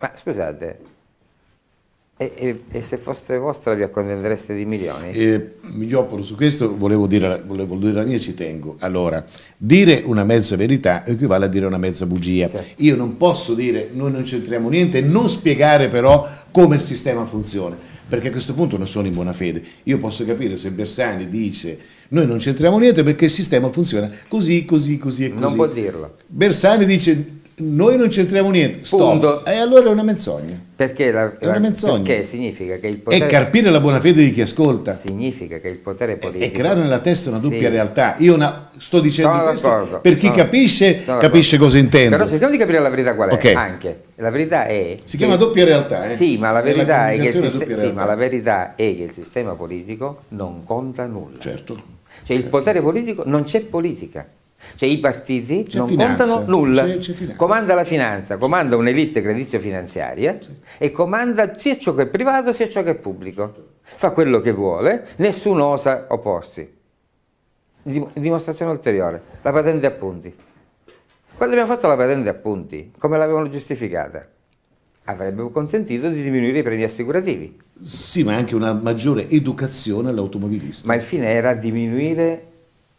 Ma scusate, e, e, e, se foste vostra vi accontentereste di milioni? Eh, Migliopolo, su questo volevo dire, volevo dire la mia, ci tengo. Allora, dire una mezza verità equivale a dire una mezza bugia. Sì. Io non posso dire noi non c'entriamo niente non spiegare però come il sistema funziona perché a questo punto non sono in buona fede. Io posso capire se Bersani dice noi non c'entriamo niente perché il sistema funziona così, così, così e così. Non può dirlo. Bersani dice noi non c'entriamo niente, Punto. E allora è una menzogna. Perché, la, è una menzogna. perché significa che il potere... E carpire la buona fede di chi ascolta. Significa che il potere politico... E, creare nella testa una doppia sì. realtà. Io una, sto dicendo sono questo per chi sono, capisce, sono capisce cosa intendo. Però cerchiamo di capire la verità qual è, okay. anche. La verità è... Si che, chiama doppia realtà, eh? Sì, ma la verità, è che, siste, sì, ma la verità è che il sistema politico non conta nulla. Certo. Cioè certo. il potere politico, non c'è politica. Cioè i partiti non finanza, contano nulla. C'è, c'è comanda la finanza, comanda un'elite creditizia finanziaria sì. e comanda sia ciò che è privato sia ciò che è pubblico. Fa quello che vuole, nessuno osa opporsi. Dimostrazione ulteriore, la patente a punti. Quando abbiamo fatto la patente a punti, come l'avevano giustificata? Avrebbe consentito di diminuire i premi assicurativi. Sì, ma anche una maggiore educazione all'automobilista. Ma il fine era diminuire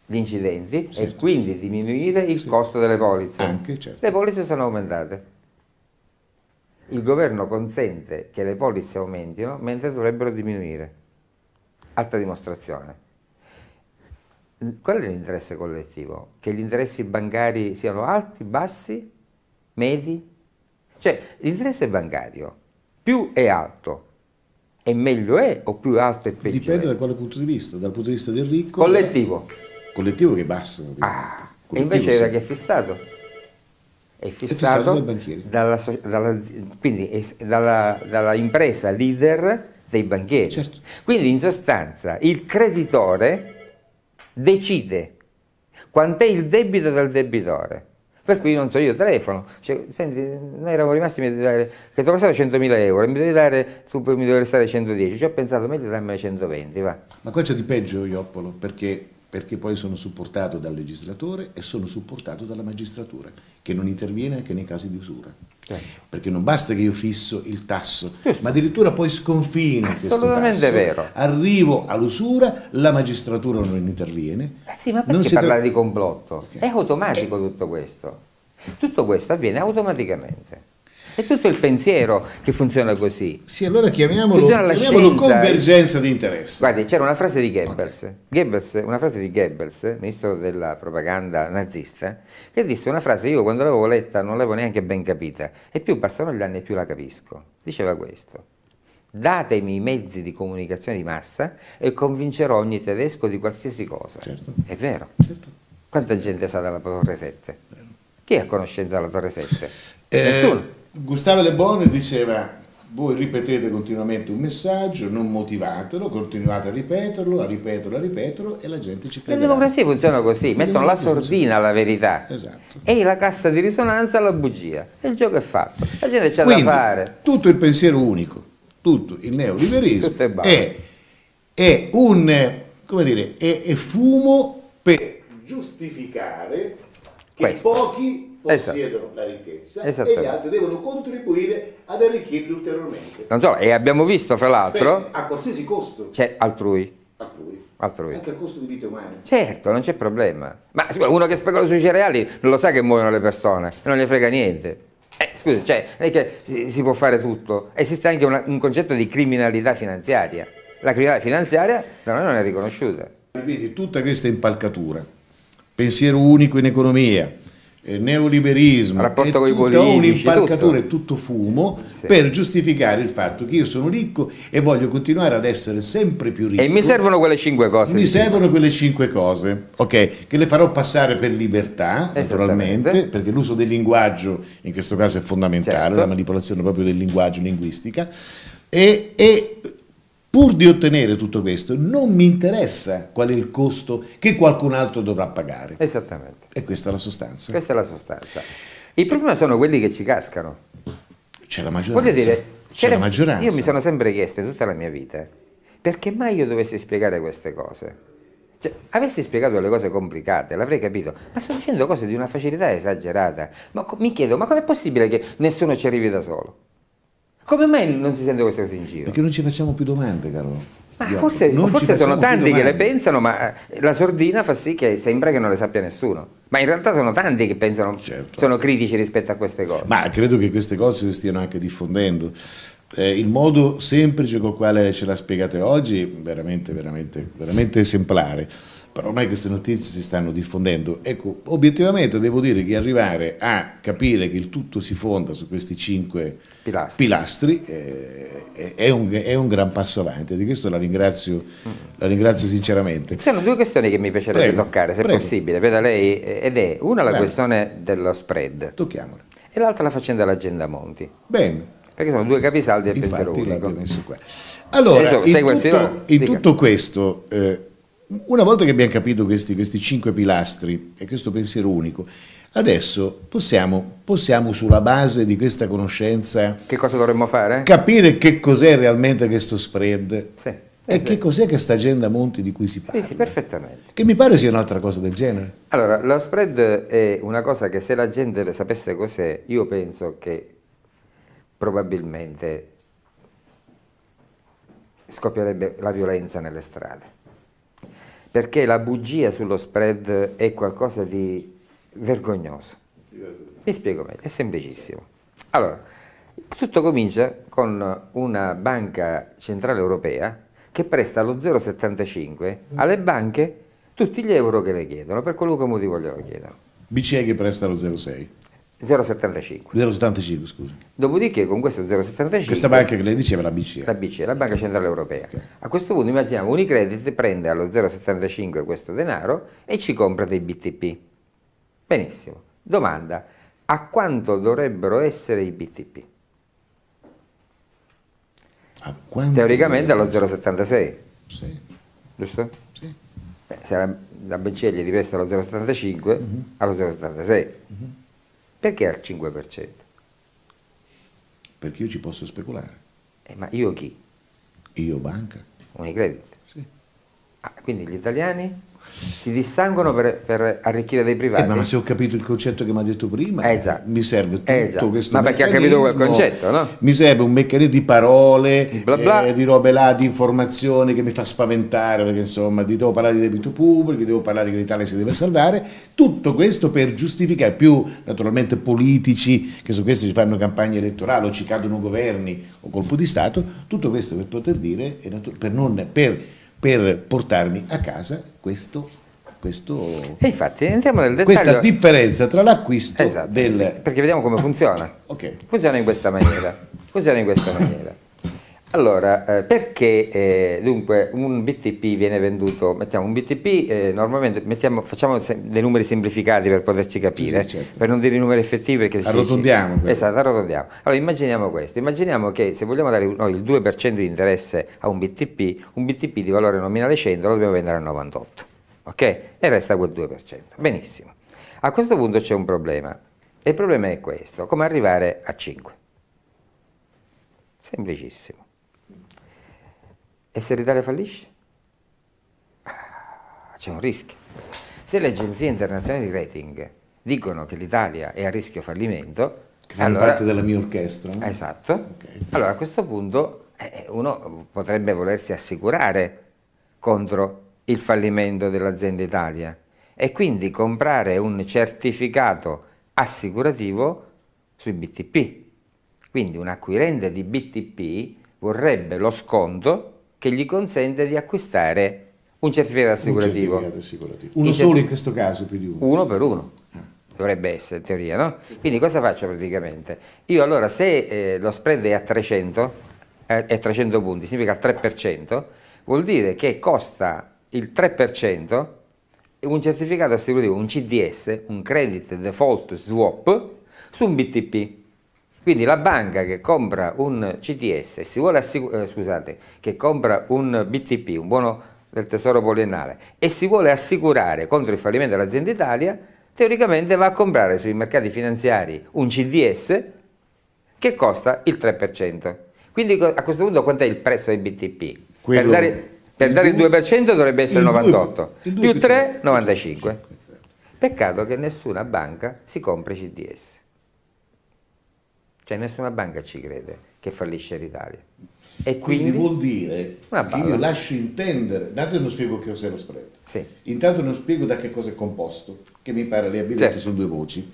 gli incidenti sì. e quindi diminuire il sì. costo delle polizze. Anche, certo. Le polizze sono aumentate. Il governo consente che le polizze aumentino mentre dovrebbero diminuire. Altra dimostrazione. Qual è l'interesse collettivo? Che gli interessi bancari siano alti, bassi, medi? Cioè, l'interesse bancario più è alto, e meglio è o più alto è peggio Dipende da quale punto di vista, dal punto di vista del ricco. Collettivo collettivo che basta. Ah, e invece era che è fissato. È fissato, è fissato dal dalla, dalla, quindi è, dalla, dalla impresa leader dei banchieri. Certo. Quindi in sostanza il creditore decide quant'è il debito del debitore. Per cui non so, io telefono, cioè, senti, noi eravamo rimasti, mi devi dare, che ti ho 100.000 euro, mi devi dare, tu mi devi restare 110, ci ho pensato, meglio darmene 120, va. Ma qua c'è di peggio, Ioppolo, perché perché poi sono supportato dal legislatore e sono supportato dalla magistratura, che non interviene anche nei casi di usura. Certo. Perché non basta che io fisso il tasso, Giusto. ma addirittura poi sconfino Assolutamente vero. Arrivo all'usura, la magistratura non interviene. Eh sì, ma perché parlare di complotto? Okay. È automatico eh. tutto questo. Tutto questo avviene automaticamente. È tutto il pensiero che funziona così. Sì, allora chiamiamolo, chiamiamolo convergenza di interessi. Guardi, c'era una frase di Goebbels, okay. Goebbels, una frase di Goebbels, ministro della propaganda nazista, che disse una frase io quando l'avevo letta non l'avevo neanche ben capita e più passano gli anni più la capisco. Diceva questo datemi i mezzi di comunicazione di massa e convincerò ogni tedesco di qualsiasi cosa. Certo. È vero. Certo. Quanta gente sa della Torre 7? Chi è a conoscenza della Torre 7? Eh, Nessuno. Gustavo Le Bon diceva voi ripetete continuamente un messaggio, non motivatelo, continuate a ripeterlo, a ripeterlo, a ripeterlo e la gente ci crede. Le democrazie funzionano così, Le mettono la sordina alla verità esatto. e la cassa di risonanza alla bugia e il gioco è fatto, la gente c'ha da fare. tutto il pensiero unico, tutto il neoliberismo tutto è, è, è, un, come dire, è, è fumo per giustificare che Questo. pochi Esatto. possiedono esatto. la ricchezza e gli altri devono contribuire ad arricchirli ulteriormente. Non so, e abbiamo visto fra l'altro... A qualsiasi costo. C'è altrui. Altrui. Altrui. Anche il costo di vita umana. Certo, non c'è problema. Ma uno che specula sui cereali non lo sa che muoiono le persone, non gli frega niente. Eh, scusa, cioè, non è che si può fare tutto. Esiste anche una, un concetto di criminalità finanziaria. La criminalità finanziaria da noi non è riconosciuta. Vedi tutta questa impalcatura, pensiero unico in economia, neoliberismo, rapporto con i politici, un'impalcatura, tutto. tutto fumo sì. per giustificare il fatto che io sono ricco e voglio continuare ad essere sempre più ricco. E mi servono quelle cinque cose. Mi servono quelle cinque cose, ok, che le farò passare per libertà, naturalmente, perché l'uso del linguaggio in questo caso è fondamentale, certo. la manipolazione proprio del linguaggio linguistica. e, e Pur di ottenere tutto questo, non mi interessa qual è il costo che qualcun altro dovrà pagare. Esattamente. E questa è la sostanza. Questa è la sostanza. Il problema sono quelli che ci cascano. C'è la maggioranza. Voglio dire, c'è la maggioranza. Io mi sono sempre chiesto tutta la mia vita, perché mai io dovessi spiegare queste cose? Cioè, avessi spiegato le cose complicate, l'avrei capito, ma sto dicendo cose di una facilità esagerata. Ma mi chiedo, ma com'è possibile che nessuno ci arrivi da solo? Come mai non si sente questa cosa in giro? Perché non ci facciamo più domande, Carlo. Ma Io forse, forse sono tanti che le pensano, ma eh, la sordina fa sì che sembra che non le sappia nessuno. Ma in realtà sono tanti che pensano, certo. sono critici rispetto a queste cose. Ma credo che queste cose si stiano anche diffondendo. Eh, il modo semplice col quale ce la spiegate oggi è veramente, veramente, veramente esemplare però ormai queste notizie si stanno diffondendo. Ecco, obiettivamente devo dire che arrivare a capire che il tutto si fonda su questi cinque pilastri, pilastri eh, è, un, è, un, gran passo avanti, di questo la ringrazio, mm. la ringrazio sinceramente. Ci sono due questioni che mi piacerebbe prego, toccare, se prego. possibile, veda lei, eh, ed è una la Bene. questione dello spread. Tocchiamola. E l'altra la faccenda dell'agenda Monti. Bene. Perché sono due capisaldi del Infatti, pensiero unico. Messo qua. Allora, Adesso, in, tutto, in tutto questo... Eh, una volta che abbiamo capito questi, questi, cinque pilastri e questo pensiero unico, adesso possiamo, possiamo, sulla base di questa conoscenza... Che cosa dovremmo fare? Capire che cos'è realmente questo spread. Sì, e che cos'è questa agenda Monti di cui si parla? Sì, sì, perfettamente. Che mi pare sia un'altra cosa del genere. Allora, lo spread è una cosa che se la gente sapesse cos'è, io penso che probabilmente scoppierebbe la violenza nelle strade perché la bugia sullo spread è qualcosa di vergognoso. Vi spiego meglio, è semplicissimo. Allora, tutto comincia con una banca centrale europea che presta lo 0,75 alle banche tutti gli euro che le chiedono, per qualunque motivo glielo chiedono. BCE che presta lo 0,6? 0,75. 0,75 scusa. Dopodiché con questo 0,75... Questa banca che lei diceva la BCE. La BCE, la Banca Centrale Europea. Okay. A questo punto immaginiamo Unicredit prende allo 0,75 questo denaro e ci compra dei BTP. Benissimo. Domanda, a quanto dovrebbero essere i BTP? A quanto Teoricamente allo 0,76. Sì. Giusto? Sì. Beh, se la, la BCE gli ripresta allo 0,75, uh -huh. allo 0,76. Uh -huh perché al 5%? Perché io ci posso speculare. Eh, ma io chi? Io banca. Unicredit? Sì. Ah, quindi gli italiani? Si dissanguano per, per arricchire dei privati. Eh, ma se ho capito il concetto che mi ha detto prima, eh, mi serve tutto eh, questo. Ma perché ha capito quel concetto, no? Mi serve un meccanismo di parole, bla bla. Eh, di robe là, di informazioni che mi fa spaventare, perché insomma, devo parlare di debito pubblico, devo parlare che l'Italia si deve salvare. Tutto questo per giustificare, più naturalmente politici che su questo ci fanno campagna elettorale o ci cadono governi o colpo di Stato, tutto questo per poter dire, per non. Per per portarmi a casa questo, questo e infatti entriamo nel dettaglio questa differenza tra l'acquisto esatto, del perché vediamo come funziona okay. funziona in questa maniera funziona in questa maniera allora, eh, perché eh, dunque un BTP viene venduto, mettiamo un BTP, eh, normalmente mettiamo, facciamo dei numeri semplificati per poterci capire, sì, sì, certo. per non dire i numeri effettivi perché... Arrotondiamo. Dice, esatto, arrotondiamo. Allora immaginiamo questo, immaginiamo che se vogliamo dare noi il 2% di interesse a un BTP, un BTP di valore nominale 100 lo dobbiamo vendere a 98, ok? E resta quel 2%, benissimo. A questo punto c'è un problema, e il problema è questo, come arrivare a 5? Semplicissimo e se l'Italia fallisce? Ah, c'è un rischio. Se le agenzie internazionali di rating dicono che l'Italia è a rischio fallimento... Che fanno allora, parte della mia orchestra. No? Esatto. Okay. Allora a questo punto eh, uno potrebbe volersi assicurare contro il fallimento dell'azienda Italia e quindi comprare un certificato assicurativo sui BTP. Quindi un acquirente di BTP vorrebbe lo sconto che gli consente di acquistare un certificato assicurativo. Un certificato assicurativo. Uno certificato. solo in questo caso più di uno. Uno per uno. Ah. Dovrebbe essere in teoria, no? Quindi cosa faccio praticamente? Io allora se eh, lo spread è a 300, eh, è 300 punti, significa 3%, vuol dire che costa il 3% un certificato assicurativo, un CDS, un Credit Default Swap, su un BTP. Quindi la banca che compra un CTS, si vuole eh, scusate, che compra un BTP, un buono del tesoro poliennale, e si vuole assicurare contro il fallimento dell'azienda Italia, teoricamente va a comprare sui mercati finanziari un CDS che costa il 3%. Quindi a questo punto quant'è il prezzo del BTP? Quello, per dare, per il, dare il 2% dovrebbe essere il 98, 2, il 2, più 3, 95. Peccato che nessuna banca si compri CDS. Cioè nessuna banca ci crede che fallisce l'Italia. E quindi, quindi vuol dire che io lascio intendere, intanto non spiego che cos'è lo spread, sì. intanto non spiego da che cosa è composto, che mi pare le abilità certo. sono due voci,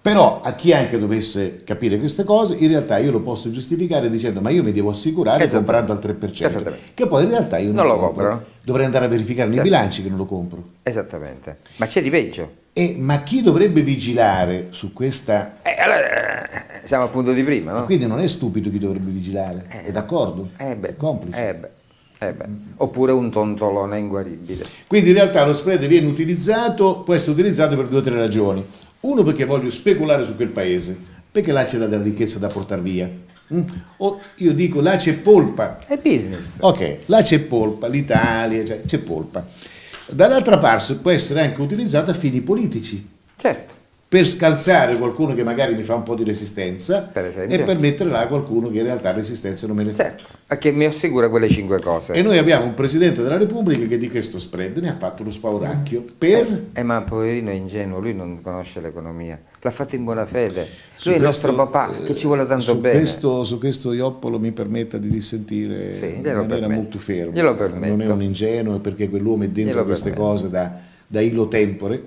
però a chi anche dovesse capire queste cose, in realtà io lo posso giustificare dicendo ma io mi devo assicurare esatto. comprando al 3%, che poi in realtà io non, non lo compro. compro. Dovrei andare a verificare certo. nei bilanci che non lo compro. Esattamente, ma c'è di peggio. E, ma chi dovrebbe vigilare su questa... Eh, allora, siamo al punto di prima, no? Quindi non è stupido chi dovrebbe vigilare, eh, è d'accordo? Eh beh, è complice. Eh beh. Eh beh, oppure un tontolone inguaribile. Quindi in realtà lo spread viene utilizzato, può essere utilizzato per due o tre ragioni. Uno perché voglio speculare su quel paese, perché là c'è della ricchezza da portare via. Mm? O io dico là c'è polpa. È business. Ok, là c'è polpa, l'Italia, cioè, c'è polpa. Dall'altra parte può essere anche utilizzato a fini politici. Certo per scalzare qualcuno che magari mi fa un po' di resistenza per e per metterla a qualcuno che in realtà resistenza non me ne fa. Certo, che mi assicura quelle cinque cose. E noi abbiamo un Presidente della Repubblica che di questo spread ne ha fatto uno spauracchio mm. per... Eh, eh, ma poverino è ingenuo, lui non conosce l'economia, l'ha fatto in buona fede, lui questo, è il nostro papà eh, che ci vuole tanto su bene. Questo, su questo Ioppolo mi permetta di dissentire sì, in maniera molto fermo. Non è un ingenuo perché quell'uomo è dentro glielo queste permetto. cose da, da illo tempore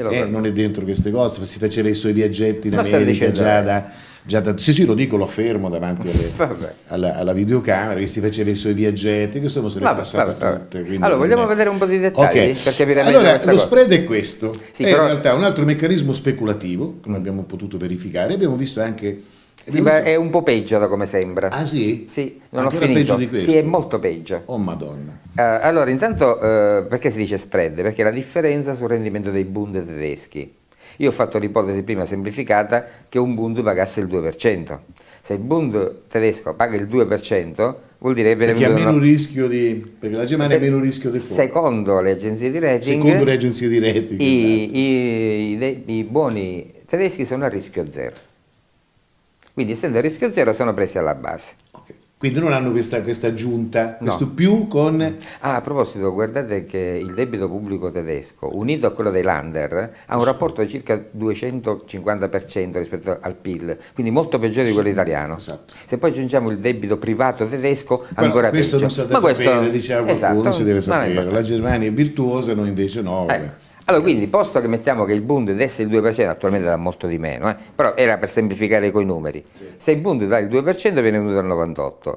eh, non è dentro queste cose, si faceva i suoi viaggetti in America già eh. da, già da... Sì, sì, lo dico, lo fermo davanti alle, (laughs) alla, alla, videocamera, che si faceva i suoi viaggetti, che insomma se le è passato vabbè, tutte. Quindi, allora, vogliamo vedere un po' di dettagli okay. per capire Allora, lo cosa. spread è questo. Sì, è eh, però... in realtà un altro meccanismo speculativo, come abbiamo potuto verificare, abbiamo visto anche sì, ma è un po' peggio da come sembra. Ah sì? Sì, non Ancora ho finito. Peggio di questo? Sì, è molto peggio. Oh madonna. Uh, allora, intanto, uh, perché si dice spread? Perché la differenza sul rendimento dei Bund tedeschi. Io ho fatto l'ipotesi prima semplificata che un Bund pagasse il 2%. Se il Bund tedesco paga il 2%, vuol dire che viene perché, meno rischio di, perché la Germania ha meno rischio di fuoco. Secondo le agenzie di rating, secondo le agenzie di rating i, esatto. i, i, i buoni tedeschi sono a rischio zero. Quindi essendo a rischio zero sono presi alla base. Okay. Quindi non hanno questa, questa aggiunta, questo no. più con... Ah, a proposito, guardate che il debito pubblico tedesco, unito a quello dei Lander, ha un rapporto di circa 250% rispetto al PIL, quindi molto peggiore di quello italiano. Esatto. Se poi aggiungiamo il debito privato tedesco, Però ancora questo peggio. Questo non si deve sapere, questo... diciamo, esatto, qualcuno si deve sapere. La Germania è virtuosa, noi invece no. Eh. Allora, quindi, posto che mettiamo che il Bund desse il 2%, attualmente dà molto di meno, eh, però era per semplificare con i numeri, sì. se il Bund dà il 2% viene venduto al 98%,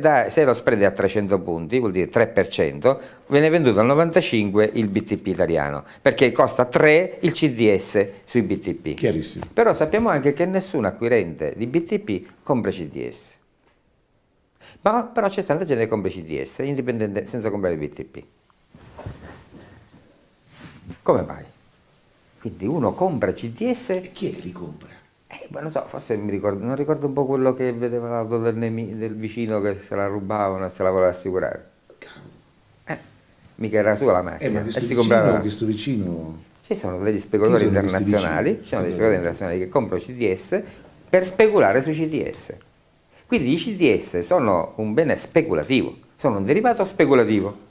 dare, se lo spread è a 300 punti, vuol dire 3%, viene venduto al 95% il BTP italiano, perché costa 3 il CDS sui BTP. Chiarissimo. Però sappiamo anche che nessun acquirente di BTP compra CDS. Ma però c'è tanta gente che compra CDS, senza comprare BTP. Come mai? Quindi uno compra CDS... E chi è che li compra? Eh, ma non so, forse mi ricordo, non ricordo un po' quello che vedeva l'auto del, del, vicino che se la rubavano e se la voleva assicurare. Cavolo. Eh, mica era sua la macchina. Eh, ma questo, e si vicino, comprava... questo vicino... Ci sono degli speculatori sono internazionali, ci sono degli speculatori internazionali che comprano CDS per speculare sui CDS. Quindi i CDS sono un bene speculativo, sono un derivato speculativo.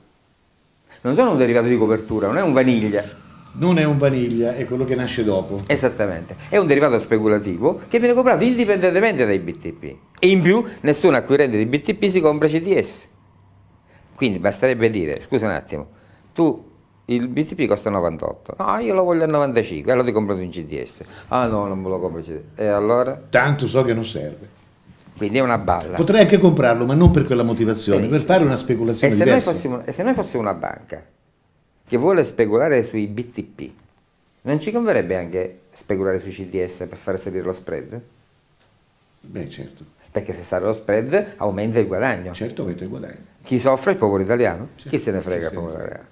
Non sono un derivato di copertura, non è un vaniglia non è un vaniglia, è quello che nasce dopo. Esattamente, è un derivato speculativo che viene comprato indipendentemente dai BTP e in più nessun acquirente di BTP si compra CDS. Quindi basterebbe dire, scusa un attimo, tu il BTP costa 98, no io lo voglio a 95, allora ti compro in CDS. Ah no, non me lo compro CDS. E allora? Tanto so che non serve. Quindi è una balla. Potrei anche comprarlo, ma non per quella motivazione, Benissimo. per fare una speculazione e se, fossimo, e se noi fossimo una banca che vuole speculare sui BTP, non ci converrebbe anche speculare sui CDS per far salire lo spread? Beh, certo. Perché se sale lo spread aumenta il guadagno. Certo aumenta il guadagno. Chi soffre? Il popolo italiano. Certo, Chi se ne frega il popolo italiano?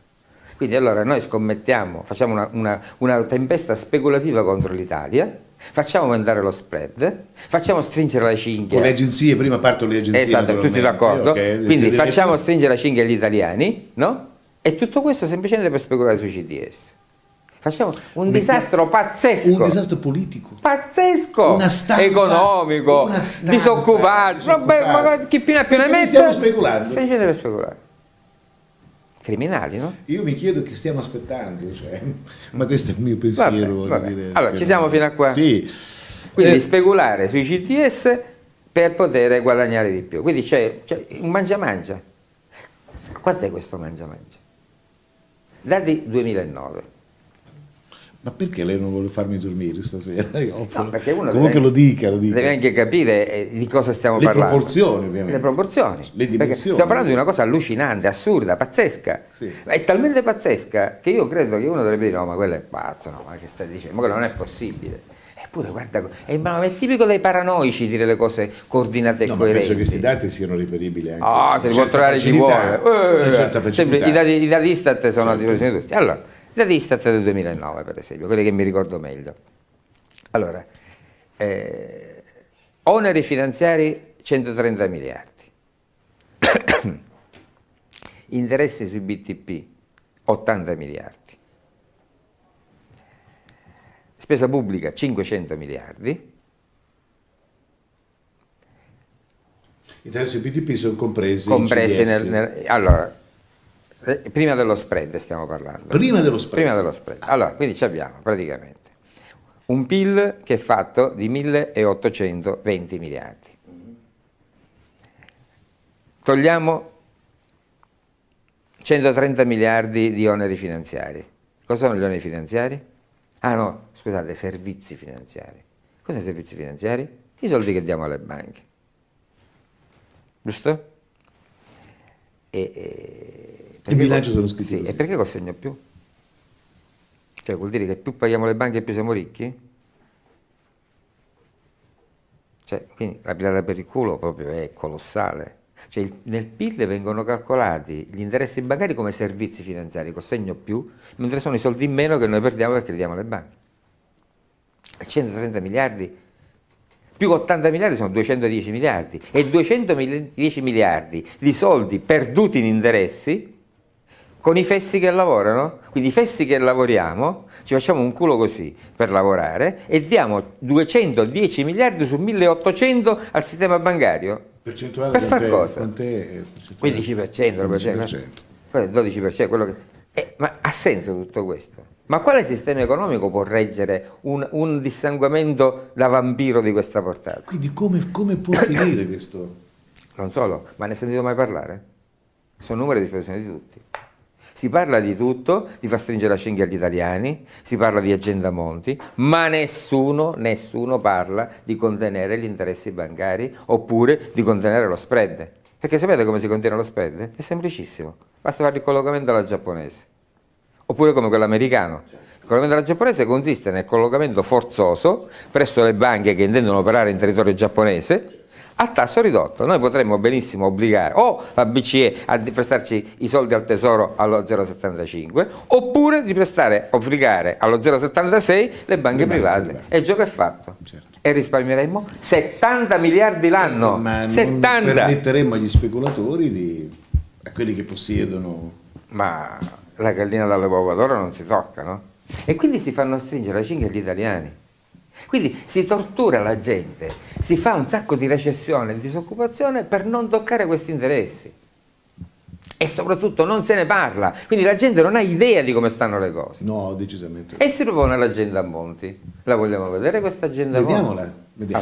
Quindi allora noi scommettiamo, facciamo una, una, una tempesta speculativa contro l'Italia, facciamo aumentare lo spread, facciamo stringere la cinghia. Con le agenzie, prima partono le agenzie. Esatto, tutti d'accordo. Okay, Quindi facciamo stringere la cinghia agli italiani, no? E tutto questo semplicemente per speculare sui CDS. Facciamo un Metti... disastro pazzesco. Un disastro politico. Pazzesco. Una stampa. Economico. Una stampa. Disoccupato. disoccupato. No, ma chi più ne ha più ne mette. Stiamo speculando. Semplicemente per speculare. Criminali, no? Io mi chiedo che stiamo aspettando, cioè. ma questo è il mio pensiero. Vabbè, vabbè. Dire, allora, ci siamo no. fino a qua. Sì. Quindi eh. speculare sui CTS per poter guadagnare di più. Quindi c'è, un mangia mangia. Quanto è questo mangia mangia? Dati 2009. Ma perché lei non vuole farmi dormire stasera? No, perché uno Comunque deve, lo dica, lo dica. Deve anche capire eh, di cosa stiamo Le parlando. Le proporzioni, ovviamente. Le proporzioni. Le dimensioni. Stiamo parlando di una cosa allucinante, assurda, pazzesca. Sì. È talmente pazzesca che io credo che uno dovrebbe dire no, ma quello è pazzo, no, ma che stai dicendo? Ma quello non è possibile. Pure, guarda, è, è, tipico dei paranoici dire le cose coordinate e no, coerenti. penso che questi dati siano riferibili anche. Ah, se li può trovare chi vuole. Eh, eh, certa eh, sempre, i, dati, I dati Istat sono certo. a disposizione di tutti. Allora, i dati Istat del 2009, per esempio, quelli che mi ricordo meglio. Allora, eh, oneri finanziari 130 miliardi, (coughs) interessi sui BTP 80 miliardi spesa pubblica 500 miliardi. I terzi PDP sono compresi, compresi nel, nel, allora, eh, prima dello spread stiamo parlando. Prima dello spread. Prima dello spread. Allora, quindi abbiamo praticamente un PIL che è fatto di 1820 miliardi. Togliamo 130 miliardi di oneri finanziari. Cosa sono gli oneri finanziari? Ah no, scusate, servizi finanziari. Cos'è i servizi finanziari? I soldi che diamo alle banche. Giusto? E, e I bilanci sono scritti sì, E perché consegno più? Cioè vuol dire che più paghiamo le banche più siamo ricchi? Cioè, quindi la pilata per il culo proprio è colossale. Cioè, nel PIL vengono calcolati gli interessi bancari come servizi finanziari, consegno più, mentre sono i soldi in meno che noi perdiamo perché li diamo alle banche. 130 miliardi più 80 miliardi sono 210 miliardi e 210 miliardi di soldi perduti in interessi con i fessi che lavorano, quindi i fessi che lavoriamo, ci facciamo un culo così per lavorare e diamo 210 miliardi su 1800 al sistema bancario. Percentuale per far cosa? Quant'è, 15%, 15%, 15%. 12%, quello che... Eh, ma ha senso tutto questo? Ma quale sistema economico può reggere un, un dissanguamento da vampiro di questa portata? Quindi come, come può finire questo? Non solo, ma ne hai sentito mai parlare? Sono numeri a disposizione di tutti. Si parla di tutto, di far stringere la cinghia agli italiani, si parla di agenda Monti, ma nessuno, nessuno parla di contenere gli interessi bancari oppure di contenere lo spread. Perché sapete come si contiene lo spread? È semplicissimo, basta fare il collocamento alla giapponese oppure come quello americano. Il collocamento della giapponese consiste nel collocamento forzoso presso le banche che intendono operare in territorio giapponese a tasso ridotto. Noi potremmo benissimo obbligare o la BCE a prestarci i soldi al tesoro allo 0,75 oppure di prestare, obbligare allo 0,76 le banche private. E il gioco è fatto. Certo. E risparmieremmo 70 miliardi l'anno. Ma 70. permetteremo agli speculatori, di, a quelli che possiedono... Ma la gallina dalle uova d'oro non si tocca, no? E quindi si fanno stringere la cinghia agli italiani. Quindi si tortura la gente, si fa un sacco di recessione e disoccupazione per non toccare questi interessi. E soprattutto non se ne parla, quindi la gente non ha idea di come stanno le cose. No, decisamente. E si propone l'agenda Monti. La vogliamo vedere questa agenda Monti? Vediamola,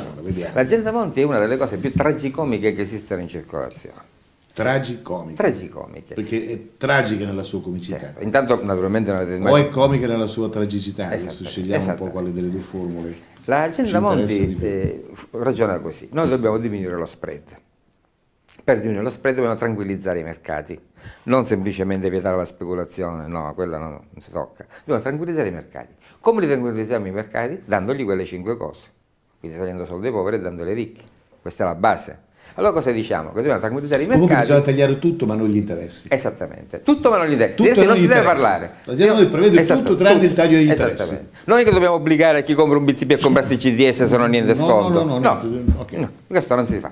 allora, vediamola. L'agenda Monti è una delle cose più tragicomiche che esistono in circolazione. Tragicomiche. Tragicomiche. Perché è tragica nella sua comicità. Certo. Intanto naturalmente... O è comica nella sua tragicità, adesso scegliamo un po' quale delle due formule. La Agenda Monti eh, ragiona così, noi dobbiamo diminuire lo spread. Per diminuire lo spread dobbiamo tranquillizzare i mercati, non semplicemente vietare la speculazione, no, quella non, non si tocca. Dobbiamo tranquillizzare i mercati. Come li tranquillizziamo i mercati? Dandogli quelle cinque cose, quindi togliendo soldi ai poveri e dandoli ai ricchi. Questa è la base allora cosa diciamo? Che dobbiamo tranquillizzare i mercati. Comunque bisogna tagliare tutto ma non gli interessi. Esattamente, tutto ma non gli interessi. Tutto non si deve parlare. La gente prevede tutto tranne il taglio degli interessi. Non è che dobbiamo obbligare chi compra un BTP a comprarsi CDS se non ha niente sconto. No, no, no, questo non si fa.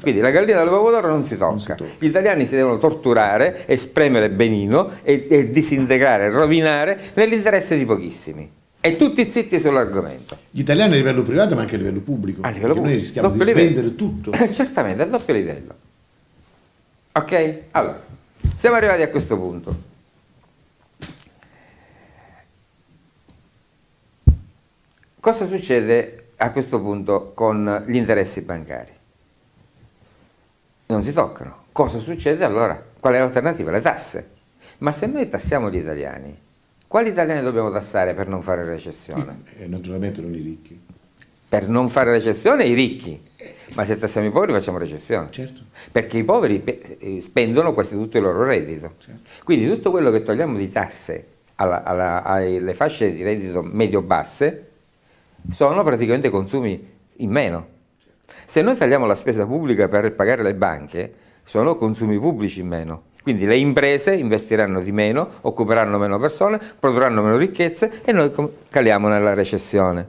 Quindi la gallina del pomodoro non si tocca. Gli italiani si devono torturare, esprimere benino e, e disintegrare, rovinare nell'interesse di pochissimi e tutti zitti sull'argomento. Gli italiani a livello privato ma anche a livello pubblico. A livello pubblico. Noi rischiamo doppio di livello. spendere tutto. Eh, certamente, a doppio livello. Ok? Allora, siamo arrivati a questo punto. Cosa succede a questo punto con gli interessi bancari? Non si toccano. Cosa succede allora? Qual è l'alternativa? Le tasse. Ma se noi tassiamo gli italiani, quali italiani dobbiamo tassare per non fare recessione? (laughs) E eh, naturalmente non i ricchi. Per non fare recessione i ricchi, ma se tassiamo i poveri facciamo recessione. Certo. Perché i poveri eh, spendono quasi tutto il loro reddito. Certo. Quindi tutto quello che togliamo di tasse alla, alla, alle fasce di reddito medio-basse sono praticamente consumi in meno. Se noi tagliamo la spesa pubblica per pagare le banche, sono consumi pubblici in meno. Quindi le imprese investiranno di meno, occuperanno meno persone, produrranno meno ricchezze e noi caliamo nella recessione.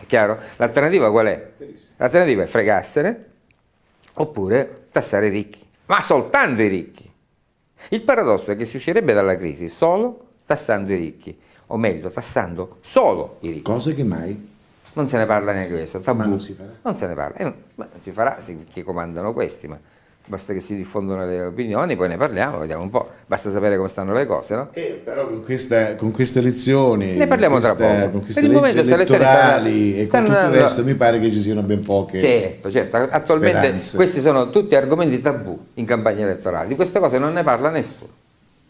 È chiaro? L'alternativa qual è? L'alternativa è fregarsene oppure tassare i ricchi, ma soltanto i ricchi. Il paradosso è che si uscirebbe dalla crisi solo tassando i ricchi, o meglio, tassando solo i ricchi. Cosa che mai non se ne parla neanche questo, tabù, non si farà. Non se ne parla, eh, non, si farà sì, che comandano questi, ma basta che si diffondano le opinioni, poi ne parliamo, vediamo un po', basta sapere come stanno le cose, no? Eh, però con, questa, con queste elezioni... Ne parliamo questa, tra poco. Con queste per il momento queste elezioni stanno, e stanno tutto il resto mi pare che ci siano ben poche Certo, certo, attualmente speranze. questi sono tutti argomenti tabù in campagna elettorale, di queste cose non ne parla nessuno.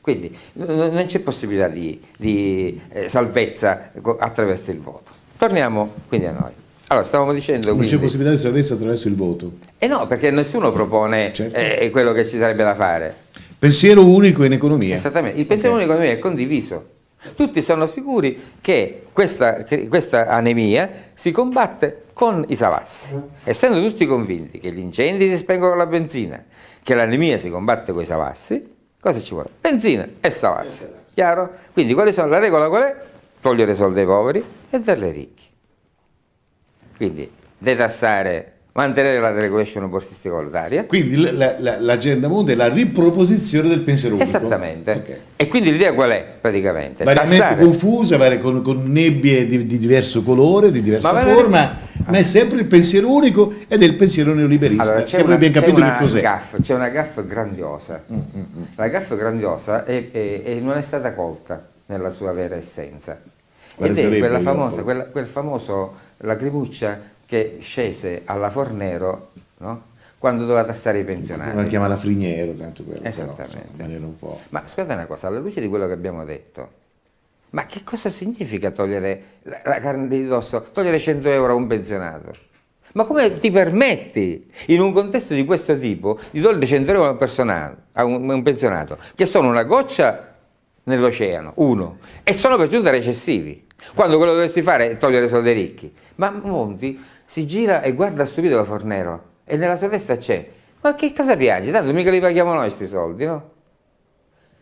Quindi non c'è possibilità di, di eh, salvezza attraverso il voto. Torniamo quindi a noi. Allora, stavamo dicendo... Non c'è possibilità di salvezza attraverso il voto. eh no, perché nessuno propone certo. eh, quello che ci sarebbe da fare. Pensiero unico in economia. Esattamente, il pensiero okay. unico in economia è condiviso. Tutti sono sicuri che questa, che questa, anemia si combatte con i salassi. Eh. Essendo tutti convinti che gli incendi si spengono con la benzina, che l'anemia si combatte con i salassi, cosa ci vuole? Benzina e savassi. Eh. Chiaro? Quindi quali sono, la regola qual è? Togliere soldi ai poveri e darle ai ricchi. Quindi detassare, mantenere la deregulation borsistica valutaria. Quindi l'agenda mondiale è la riproposizione del pensiero unico. Esattamente. Okay. E quindi l'idea qual è praticamente? Variamente tassare. confusa, con, con, nebbie di, di, diverso colore, di diversa ma forma. Vale ma è sempre il pensiero unico ed è il pensiero neoliberista allora, che una, abbiamo capito che cos'è c'è una gaffa grandiosa mm, mm, mm. la gaffa grandiosa è, è, è, non è stata colta nella sua vera essenza Quale ed è quella famosa, quella, quel famoso la Gribuccia che scese alla Fornero no? quando doveva tassare i pensionati. La chiamava Frignero, tanto quello. Esattamente. Però, ma aspetta una cosa, alla luce di quello che abbiamo detto, ma che cosa significa togliere la, carne di dosso, togliere 100 euro a un pensionato? Ma come ti permetti, in un contesto di questo tipo, di togliere 100 euro a un, a un pensionato, che sono una goccia nell'oceano, uno, e sono per giunta recessivi? Quando quello che dovresti fare è togliere i soldi ai ricchi. Ma Monti si gira e guarda stupito la Fornero e nella sua testa c'è, ma che cosa piangi? Tanto mica li paghiamo noi questi soldi, no?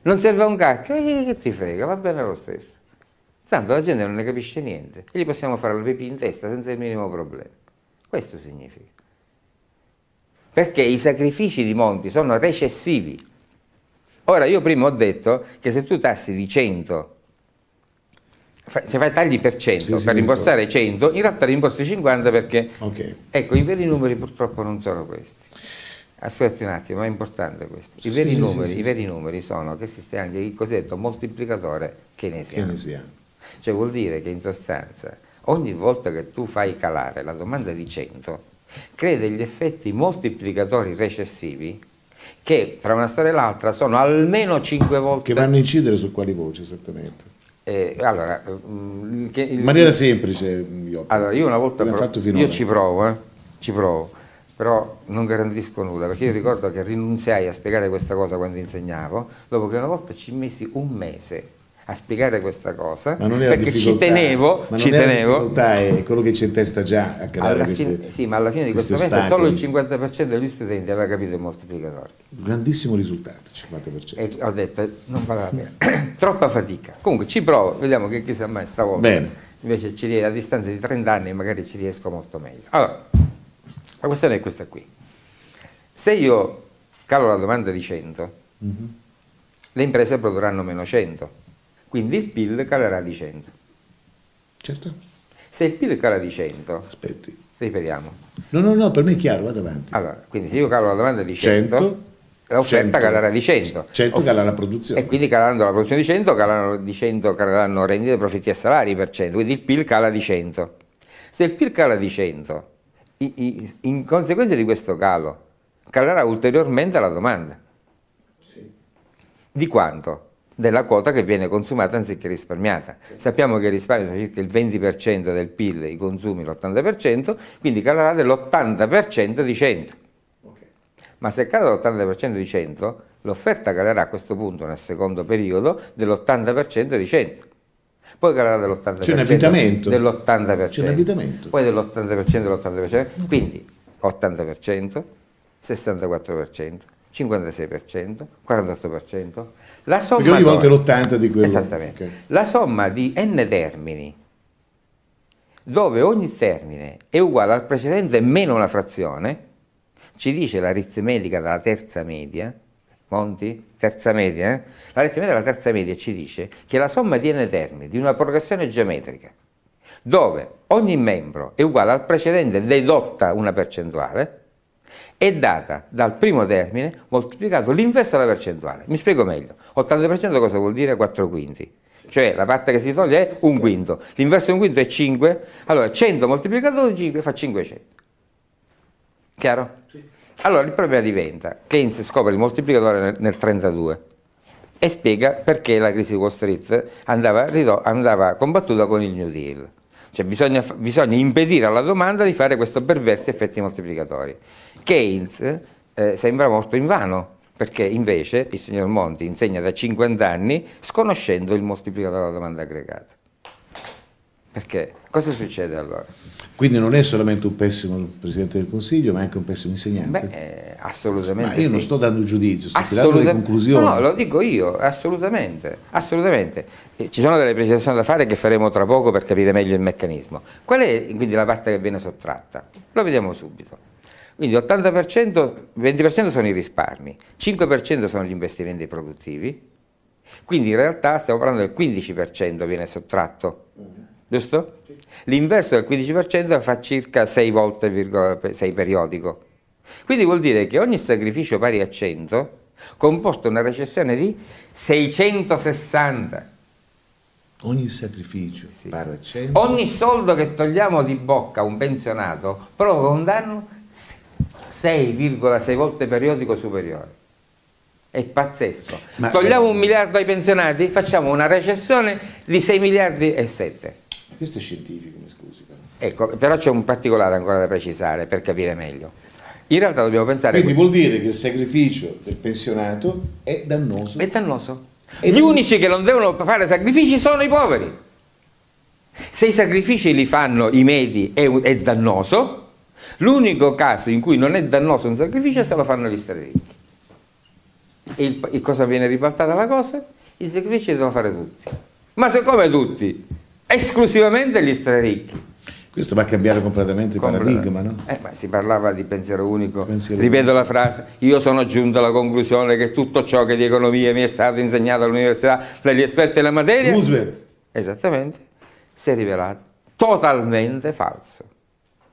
Non serve a un cacchio, e eh, che ti frega, va bene lo stesso. Tanto la gente non ne capisce niente e gli possiamo fare la pipì in testa senza il minimo problema. Questo significa. Perché i sacrifici di Monti sono recessivi. Ora, io prima ho detto che se tu tassi di 100 se fai tagli per 100 sì, per rimborsare 100 in realtà rimborsi 50 perché okay. ecco i veri numeri purtroppo non sono questi aspetti un attimo è importante questo i, sì, veri, sì, numeri, i veri, numeri, sono che esiste anche il cosiddetto moltiplicatore keynesiano. keynesiano cioè vuol dire che in sostanza ogni volta che tu fai calare la domanda di 100 crea degli effetti moltiplicatori recessivi che tra una storia e l'altra sono almeno 5 volte che vanno a incidere su quali voci esattamente eh, allora, mm, il, in maniera semplice, io, mm, allora, io una volta pro, io ci provo, eh, ci provo, però non garantisco nulla perché io ricordo che rinunziai a spiegare questa cosa quando insegnavo, dopo che una volta ci messi un mese a spiegare questa cosa ma non è perché ci tenevo, ma ci tenevo. è quello che c'è in testa già a creare alla queste, fine, Sì, ma alla fine di questo mese solo il 50% degli studenti aveva capito il moltiplicatore. Grandissimo risultato, 50%. E ho detto, non vale la pena, (coughs) troppa fatica. Comunque ci provo, vediamo che chissà mai stavolta. Bene. Invece ci, a distanza di 30 anni magari ci riesco molto meglio. Allora, la questione è questa qui. Se io calo la domanda di 100, mm-hmm. le imprese produrranno meno 100 quindi il PIL calerà di 100. Certo. Se il PIL cala di 100... Aspetti. Ripetiamo. No, no, no, per me è chiaro, vado avanti. Allora, quindi se io calo la domanda di 100, 100 l'offerta calerà di 100. 100 calerà la produzione. E quindi calando la produzione di 100, calano di 100 caleranno rendite, profitti e salari per 100, quindi il PIL cala di 100. Se il PIL cala di 100, in conseguenza di questo calo, calerà ulteriormente la domanda. Sì. Di quanto? della quota che viene consumata anziché risparmiata. Sappiamo che risparmiano circa il 20% del PIL, i consumi l'80%, quindi calerà dell'80% di 100. Ma se cade l'80% di 100, l'offerta calerà a questo punto nel secondo periodo dell'80% di 100. Poi calerà dell'80% C'è un abitamento. dell'80%, poi dell'80% dell'80%, quindi 80%, 64%, 56%, 48%, la somma Perché ogni volta è l'80 di quello. Esattamente. Okay. La somma di n termini, dove ogni termine è uguale al precedente meno una frazione, ci dice l'aritmetica della terza media, Monti, terza media, eh? l'aritmetica della terza media ci dice che la somma di n termini di una progressione geometrica, dove ogni membro è uguale al precedente dedotta una percentuale, è data dal primo termine moltiplicato l'inverso della percentuale. Mi spiego meglio. 80% cosa vuol dire? 4 quinti. Cioè la parte che si toglie è un quinto. L'inverso di un quinto è 5. Allora 100 moltiplicato da 5 fa 500. Chiaro? Sì. Allora il problema diventa che Keynes scopre il moltiplicatore nel, nel 32 e spiega perché la crisi di Wall Street andava, andava combattuta con il New Deal. Cioè bisogna, bisogna impedire alla domanda di fare questo perverso effetti moltiplicatori. Keynes eh, sembra morto in vano, perché invece il signor Monti insegna da 50 anni sconoscendo il moltiplicatore della domanda aggregata. Perché? Cosa succede allora? Quindi non è solamente un pessimo Presidente del Consiglio, ma è anche un pessimo insegnante? Beh, eh, assolutamente. Ma io sì. non sto dando giudizio, sto tirando le conclusioni. No, no, lo dico io, assolutamente, assolutamente. Eh, ci sono delle precisazioni da fare che faremo tra poco per capire meglio il meccanismo. Qual è quindi la parte che viene sottratta? Lo vediamo subito. Quindi l'80%, 20% sono i risparmi, 5% sono gli investimenti produttivi, quindi in realtà stiamo parlando del 15% viene sottratto, giusto? L'inverso del 15% fa circa 6 volte 6 periodico. Quindi vuol dire che ogni sacrificio pari a 100 comporta una recessione di 660. Ogni sacrificio sì. pari a 100. Ogni soldo che togliamo di bocca a un pensionato provoca un danno 6,6 volte periodico superiore. È pazzesco. Ma Togliamo è... Eh, un miliardo ai pensionati, facciamo una recessione di 6 miliardi e 7. Questo è scientifico, mi scusi. Ecco, però c'è un particolare ancora da precisare per capire meglio. In realtà dobbiamo pensare... Quindi vuol dire che il sacrificio del pensionato è dannoso. È dannoso. È Gli dannoso. unici che non devono fare sacrifici sono i poveri. Se i sacrifici li fanno i medi è, è dannoso, L'unico caso in cui non è dannoso un sacrificio è se lo fanno gli stranieri. E, e cosa viene ribaltata la cosa? I sacrifici devono fare tutti. Ma siccome tutti, esclusivamente gli stranieri. Questo va a cambiare completamente il completamente. paradigma, no? Eh, ma si parlava di pensiero unico. Pensiero Ripeto unico. la frase, io sono giunto alla conclusione che tutto ciò che di economia mi è stato insegnato all'università dagli esperti della materia... Roosevelt. Esattamente, si è rivelato totalmente falso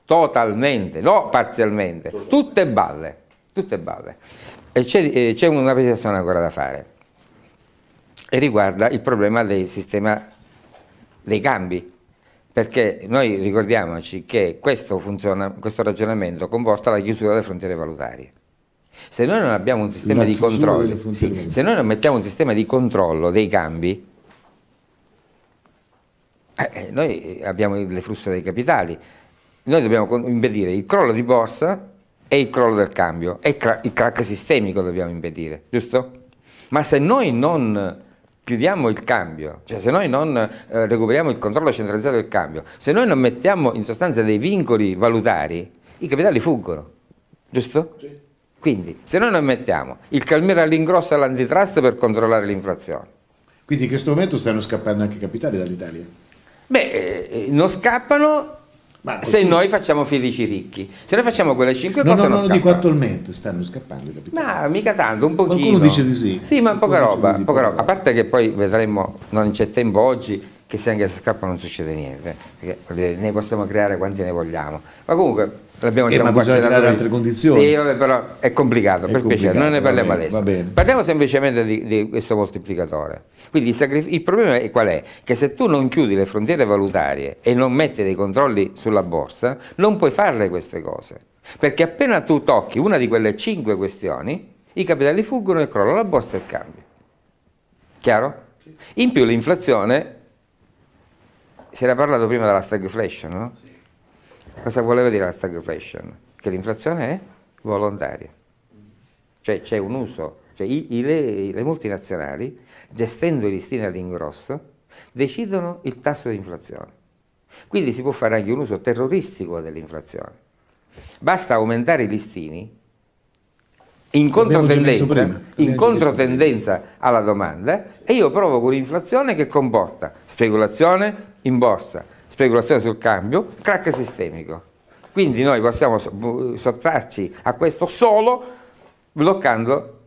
totalmente, no parzialmente, tutte balle, tutte balle. E c'è, una precisazione ancora da fare, e riguarda il problema del sistema dei cambi, perché noi ricordiamoci che questo, funziona, questo ragionamento comporta la chiusura delle frontiere valutarie. Se noi non abbiamo un sistema di controllo, sì, se noi non mettiamo un sistema di controllo dei cambi, eh, eh noi abbiamo le flusse dei capitali, noi dobbiamo impedire il crollo di borsa e il crollo del cambio, e il crack sistemico dobbiamo impedire, giusto? Ma se noi non chiudiamo il cambio, cioè se noi non eh, recuperiamo il controllo centralizzato del cambio, se noi non mettiamo in sostanza dei vincoli valutari, i capitali fuggono, giusto? Sì. Quindi, se noi non mettiamo il calmiere all'ingrosso e all'antitrust per controllare l'inflazione. Quindi in questo momento stanno scappando anche i capitali dall'Italia? Beh, eh, eh non scappano se noi facciamo felici ricchi, se noi facciamo quelle 5 no, cose. No, no, non dico attualmente, stanno scappando. Capito? Ma mica tanto, un pochino. Qualcuno dice di sì. Sì, ma poca roba, poca roba, A parte che poi vedremo, non c'è tempo oggi, che se anche se scappa non succede niente, perché ne possiamo creare quanti ne vogliamo. Ma comunque L'abbiamo eh, ma bisogna creare altre condizioni. Sì, vabbè, però è complicato, è per piacere, non ne parliamo bene, adesso. Parliamo semplicemente di, di questo moltiplicatore. Quindi il, il problema è qual è? Che se tu non chiudi le frontiere valutarie e non metti dei controlli sulla borsa, non puoi farle queste cose. Perché appena tu tocchi una di quelle cinque questioni, i capitali fuggono e crolla la borsa e il Chiaro? In più l'inflazione, si era parlato prima della stagflation, no? Sì Cosa voleva dire la stagflation? Che l'inflazione è volontaria, cioè c'è un uso, cioè i, i, le, le, multinazionali gestendo i listini all'ingrosso decidono il tasso di inflazione. Quindi si può fare anche un uso terroristico dell'inflazione. Basta aumentare i listini in controtendenza, in controtendenza alla domanda e io provoco un'inflazione che comporta speculazione in borsa, speculazione sul cambio, crack sistemico. Quindi noi possiamo sottrarci a questo solo bloccando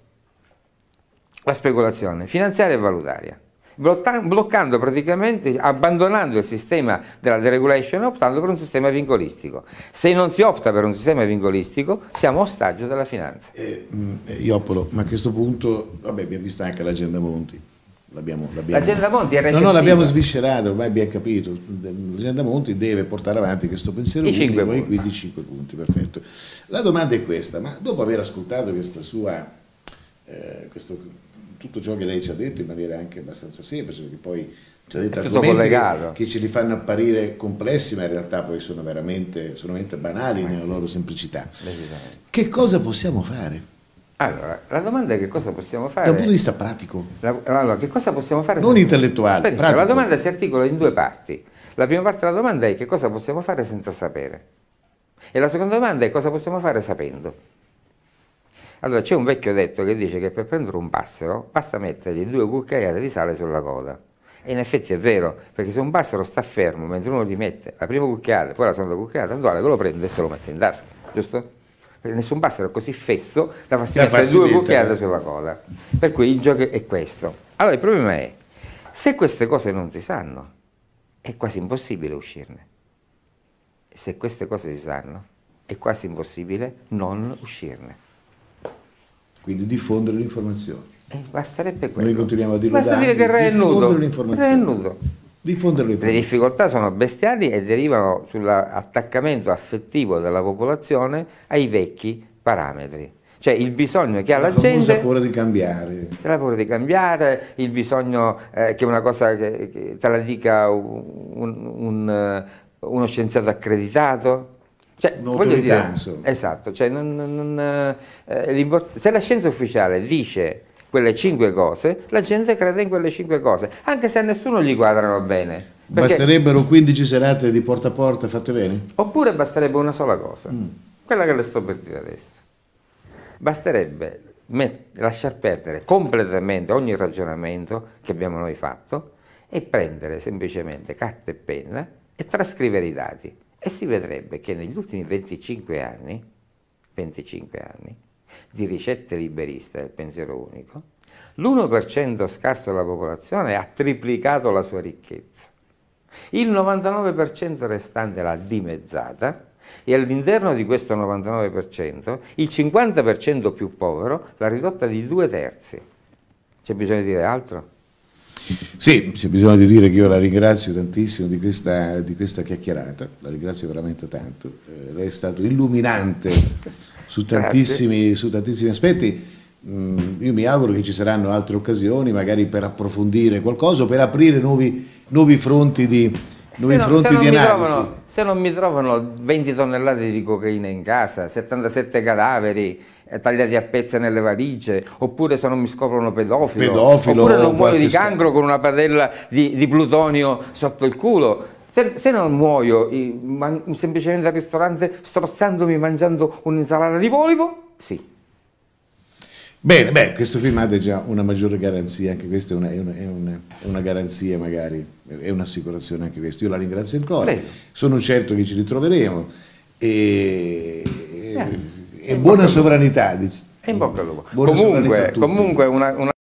la speculazione finanziaria e valutaria, bloccando praticamente, abbandonando il sistema della deregulation e optando per un sistema vincolistico. Se non si opta per un sistema vincolistico siamo ostaggio della finanza. Eh, mm, eh Iopolo, ma a questo punto vabbè, abbiamo visto anche l'agenda Monti L'abbiamo, l'abbiamo... L'agenda Monti era eccessiva. No, no, l'abbiamo sviscerato, ormai abbiamo capito. L'agenda Monti deve portare avanti questo pensiero I unico punti. e quindi 5 punti, perfetto. La domanda è questa, ma dopo aver ascoltato questa sua, eh, questo, tutto ciò che lei ci ha detto in maniera anche abbastanza semplice, perché poi ci ha detto argomenti che, che ce li fanno apparire complessi, ma in realtà poi sono veramente, sono veramente banali ah, nella sì. loro semplicità. Che cosa possiamo fare? Allora, la domanda è che cosa possiamo fare... Da un punto di vista pratico. La, allora, che cosa possiamo fare... Non senza... intellettuale, Penso, La domanda si articola in due parti. La prima parte della domanda è che cosa possiamo fare senza sapere. E la seconda domanda è cosa possiamo fare sapendo. Allora, c'è un vecchio detto che dice che per prendere un passero basta mettergli due cucchiaiate di sale sulla coda. E in effetti è vero, perché se un passero sta fermo mentre uno gli mette la prima cucchiata, poi la seconda cucchiaiata, è uguale lo prende e se lo mette in tasca, giusto? nessun basso era così fesso da farsi mettere due buchi alla sua coda. Per cui il gioco è questo. Allora il problema è, se queste cose non si sanno, è quasi impossibile uscirne. Se queste cose si sanno, è quasi impossibile non uscirne. Quindi diffondere l'informazione. E eh, basterebbe quello. Noi continuiamo a dirlo. Basta da dire che il re è nudo. Re è nudo. Diffonderlo Le difficoltà sono bestiali e derivano sull'attaccamento affettivo della popolazione ai vecchi parametri. Cioè il bisogno che ha la, la gente... La paura di cambiare. La paura di cambiare, il bisogno eh, che una cosa che, che te la dica un, un, eh, uno scienziato accreditato, cioè, dire, esatto, cioè non, non, eh, se la scienza ufficiale dice quelle cinque cose, la gente crede in quelle cinque cose, anche se a nessuno gli quadrano bene. Perché... Basterebbero 15 serate di porta a porta fatte bene? Oppure basterebbe una sola cosa, mm. quella che le sto per dire adesso. Basterebbe met- lasciar perdere completamente ogni ragionamento che abbiamo noi fatto e prendere semplicemente carta e penna e trascrivere i dati. E si vedrebbe che negli ultimi 25 anni, 25 anni di ricette liberiste del pensiero unico, l'1% scarso della popolazione ha triplicato la sua ricchezza, il 99% restante l'ha dimezzata e all'interno di questo 99% il 50% più povero l'ha ridotta di due terzi. C'è bisogno di dire altro? Sì, c'è bisogno di dire che io la ringrazio tantissimo di questa, di questa chiacchierata, la ringrazio veramente tanto, eh, lei è stato illuminante su tantissimi, certo. su tantissimi aspetti. Mm, io mi auguro che ci saranno altre occasioni, magari per approfondire qualcosa, per aprire nuovi, nuovi fronti di, nuovi se, non, se, non trovano, se non mi trovano 20 tonnellate di cocaina in casa, 77 cadaveri eh, tagliati a pezzi nelle valigie, oppure se non mi scoprono pedofilo, pedofilo oppure non muoio di cancro con una padella di, di plutonio sotto il culo se, se non muoio man, semplicemente al ristorante strozzandomi mangiando un'insalata di polipo, sì. Bene, beh, questo filmato è già una maggiore garanzia, anche questa è una, è una, è una, è una garanzia magari, è un'assicurazione anche questa. Io la ringrazio ancora, Prego. sono certo che ci ritroveremo e, eh, e buona sovranità. Dici. E in bocca al lupo. comunque, comunque una... una...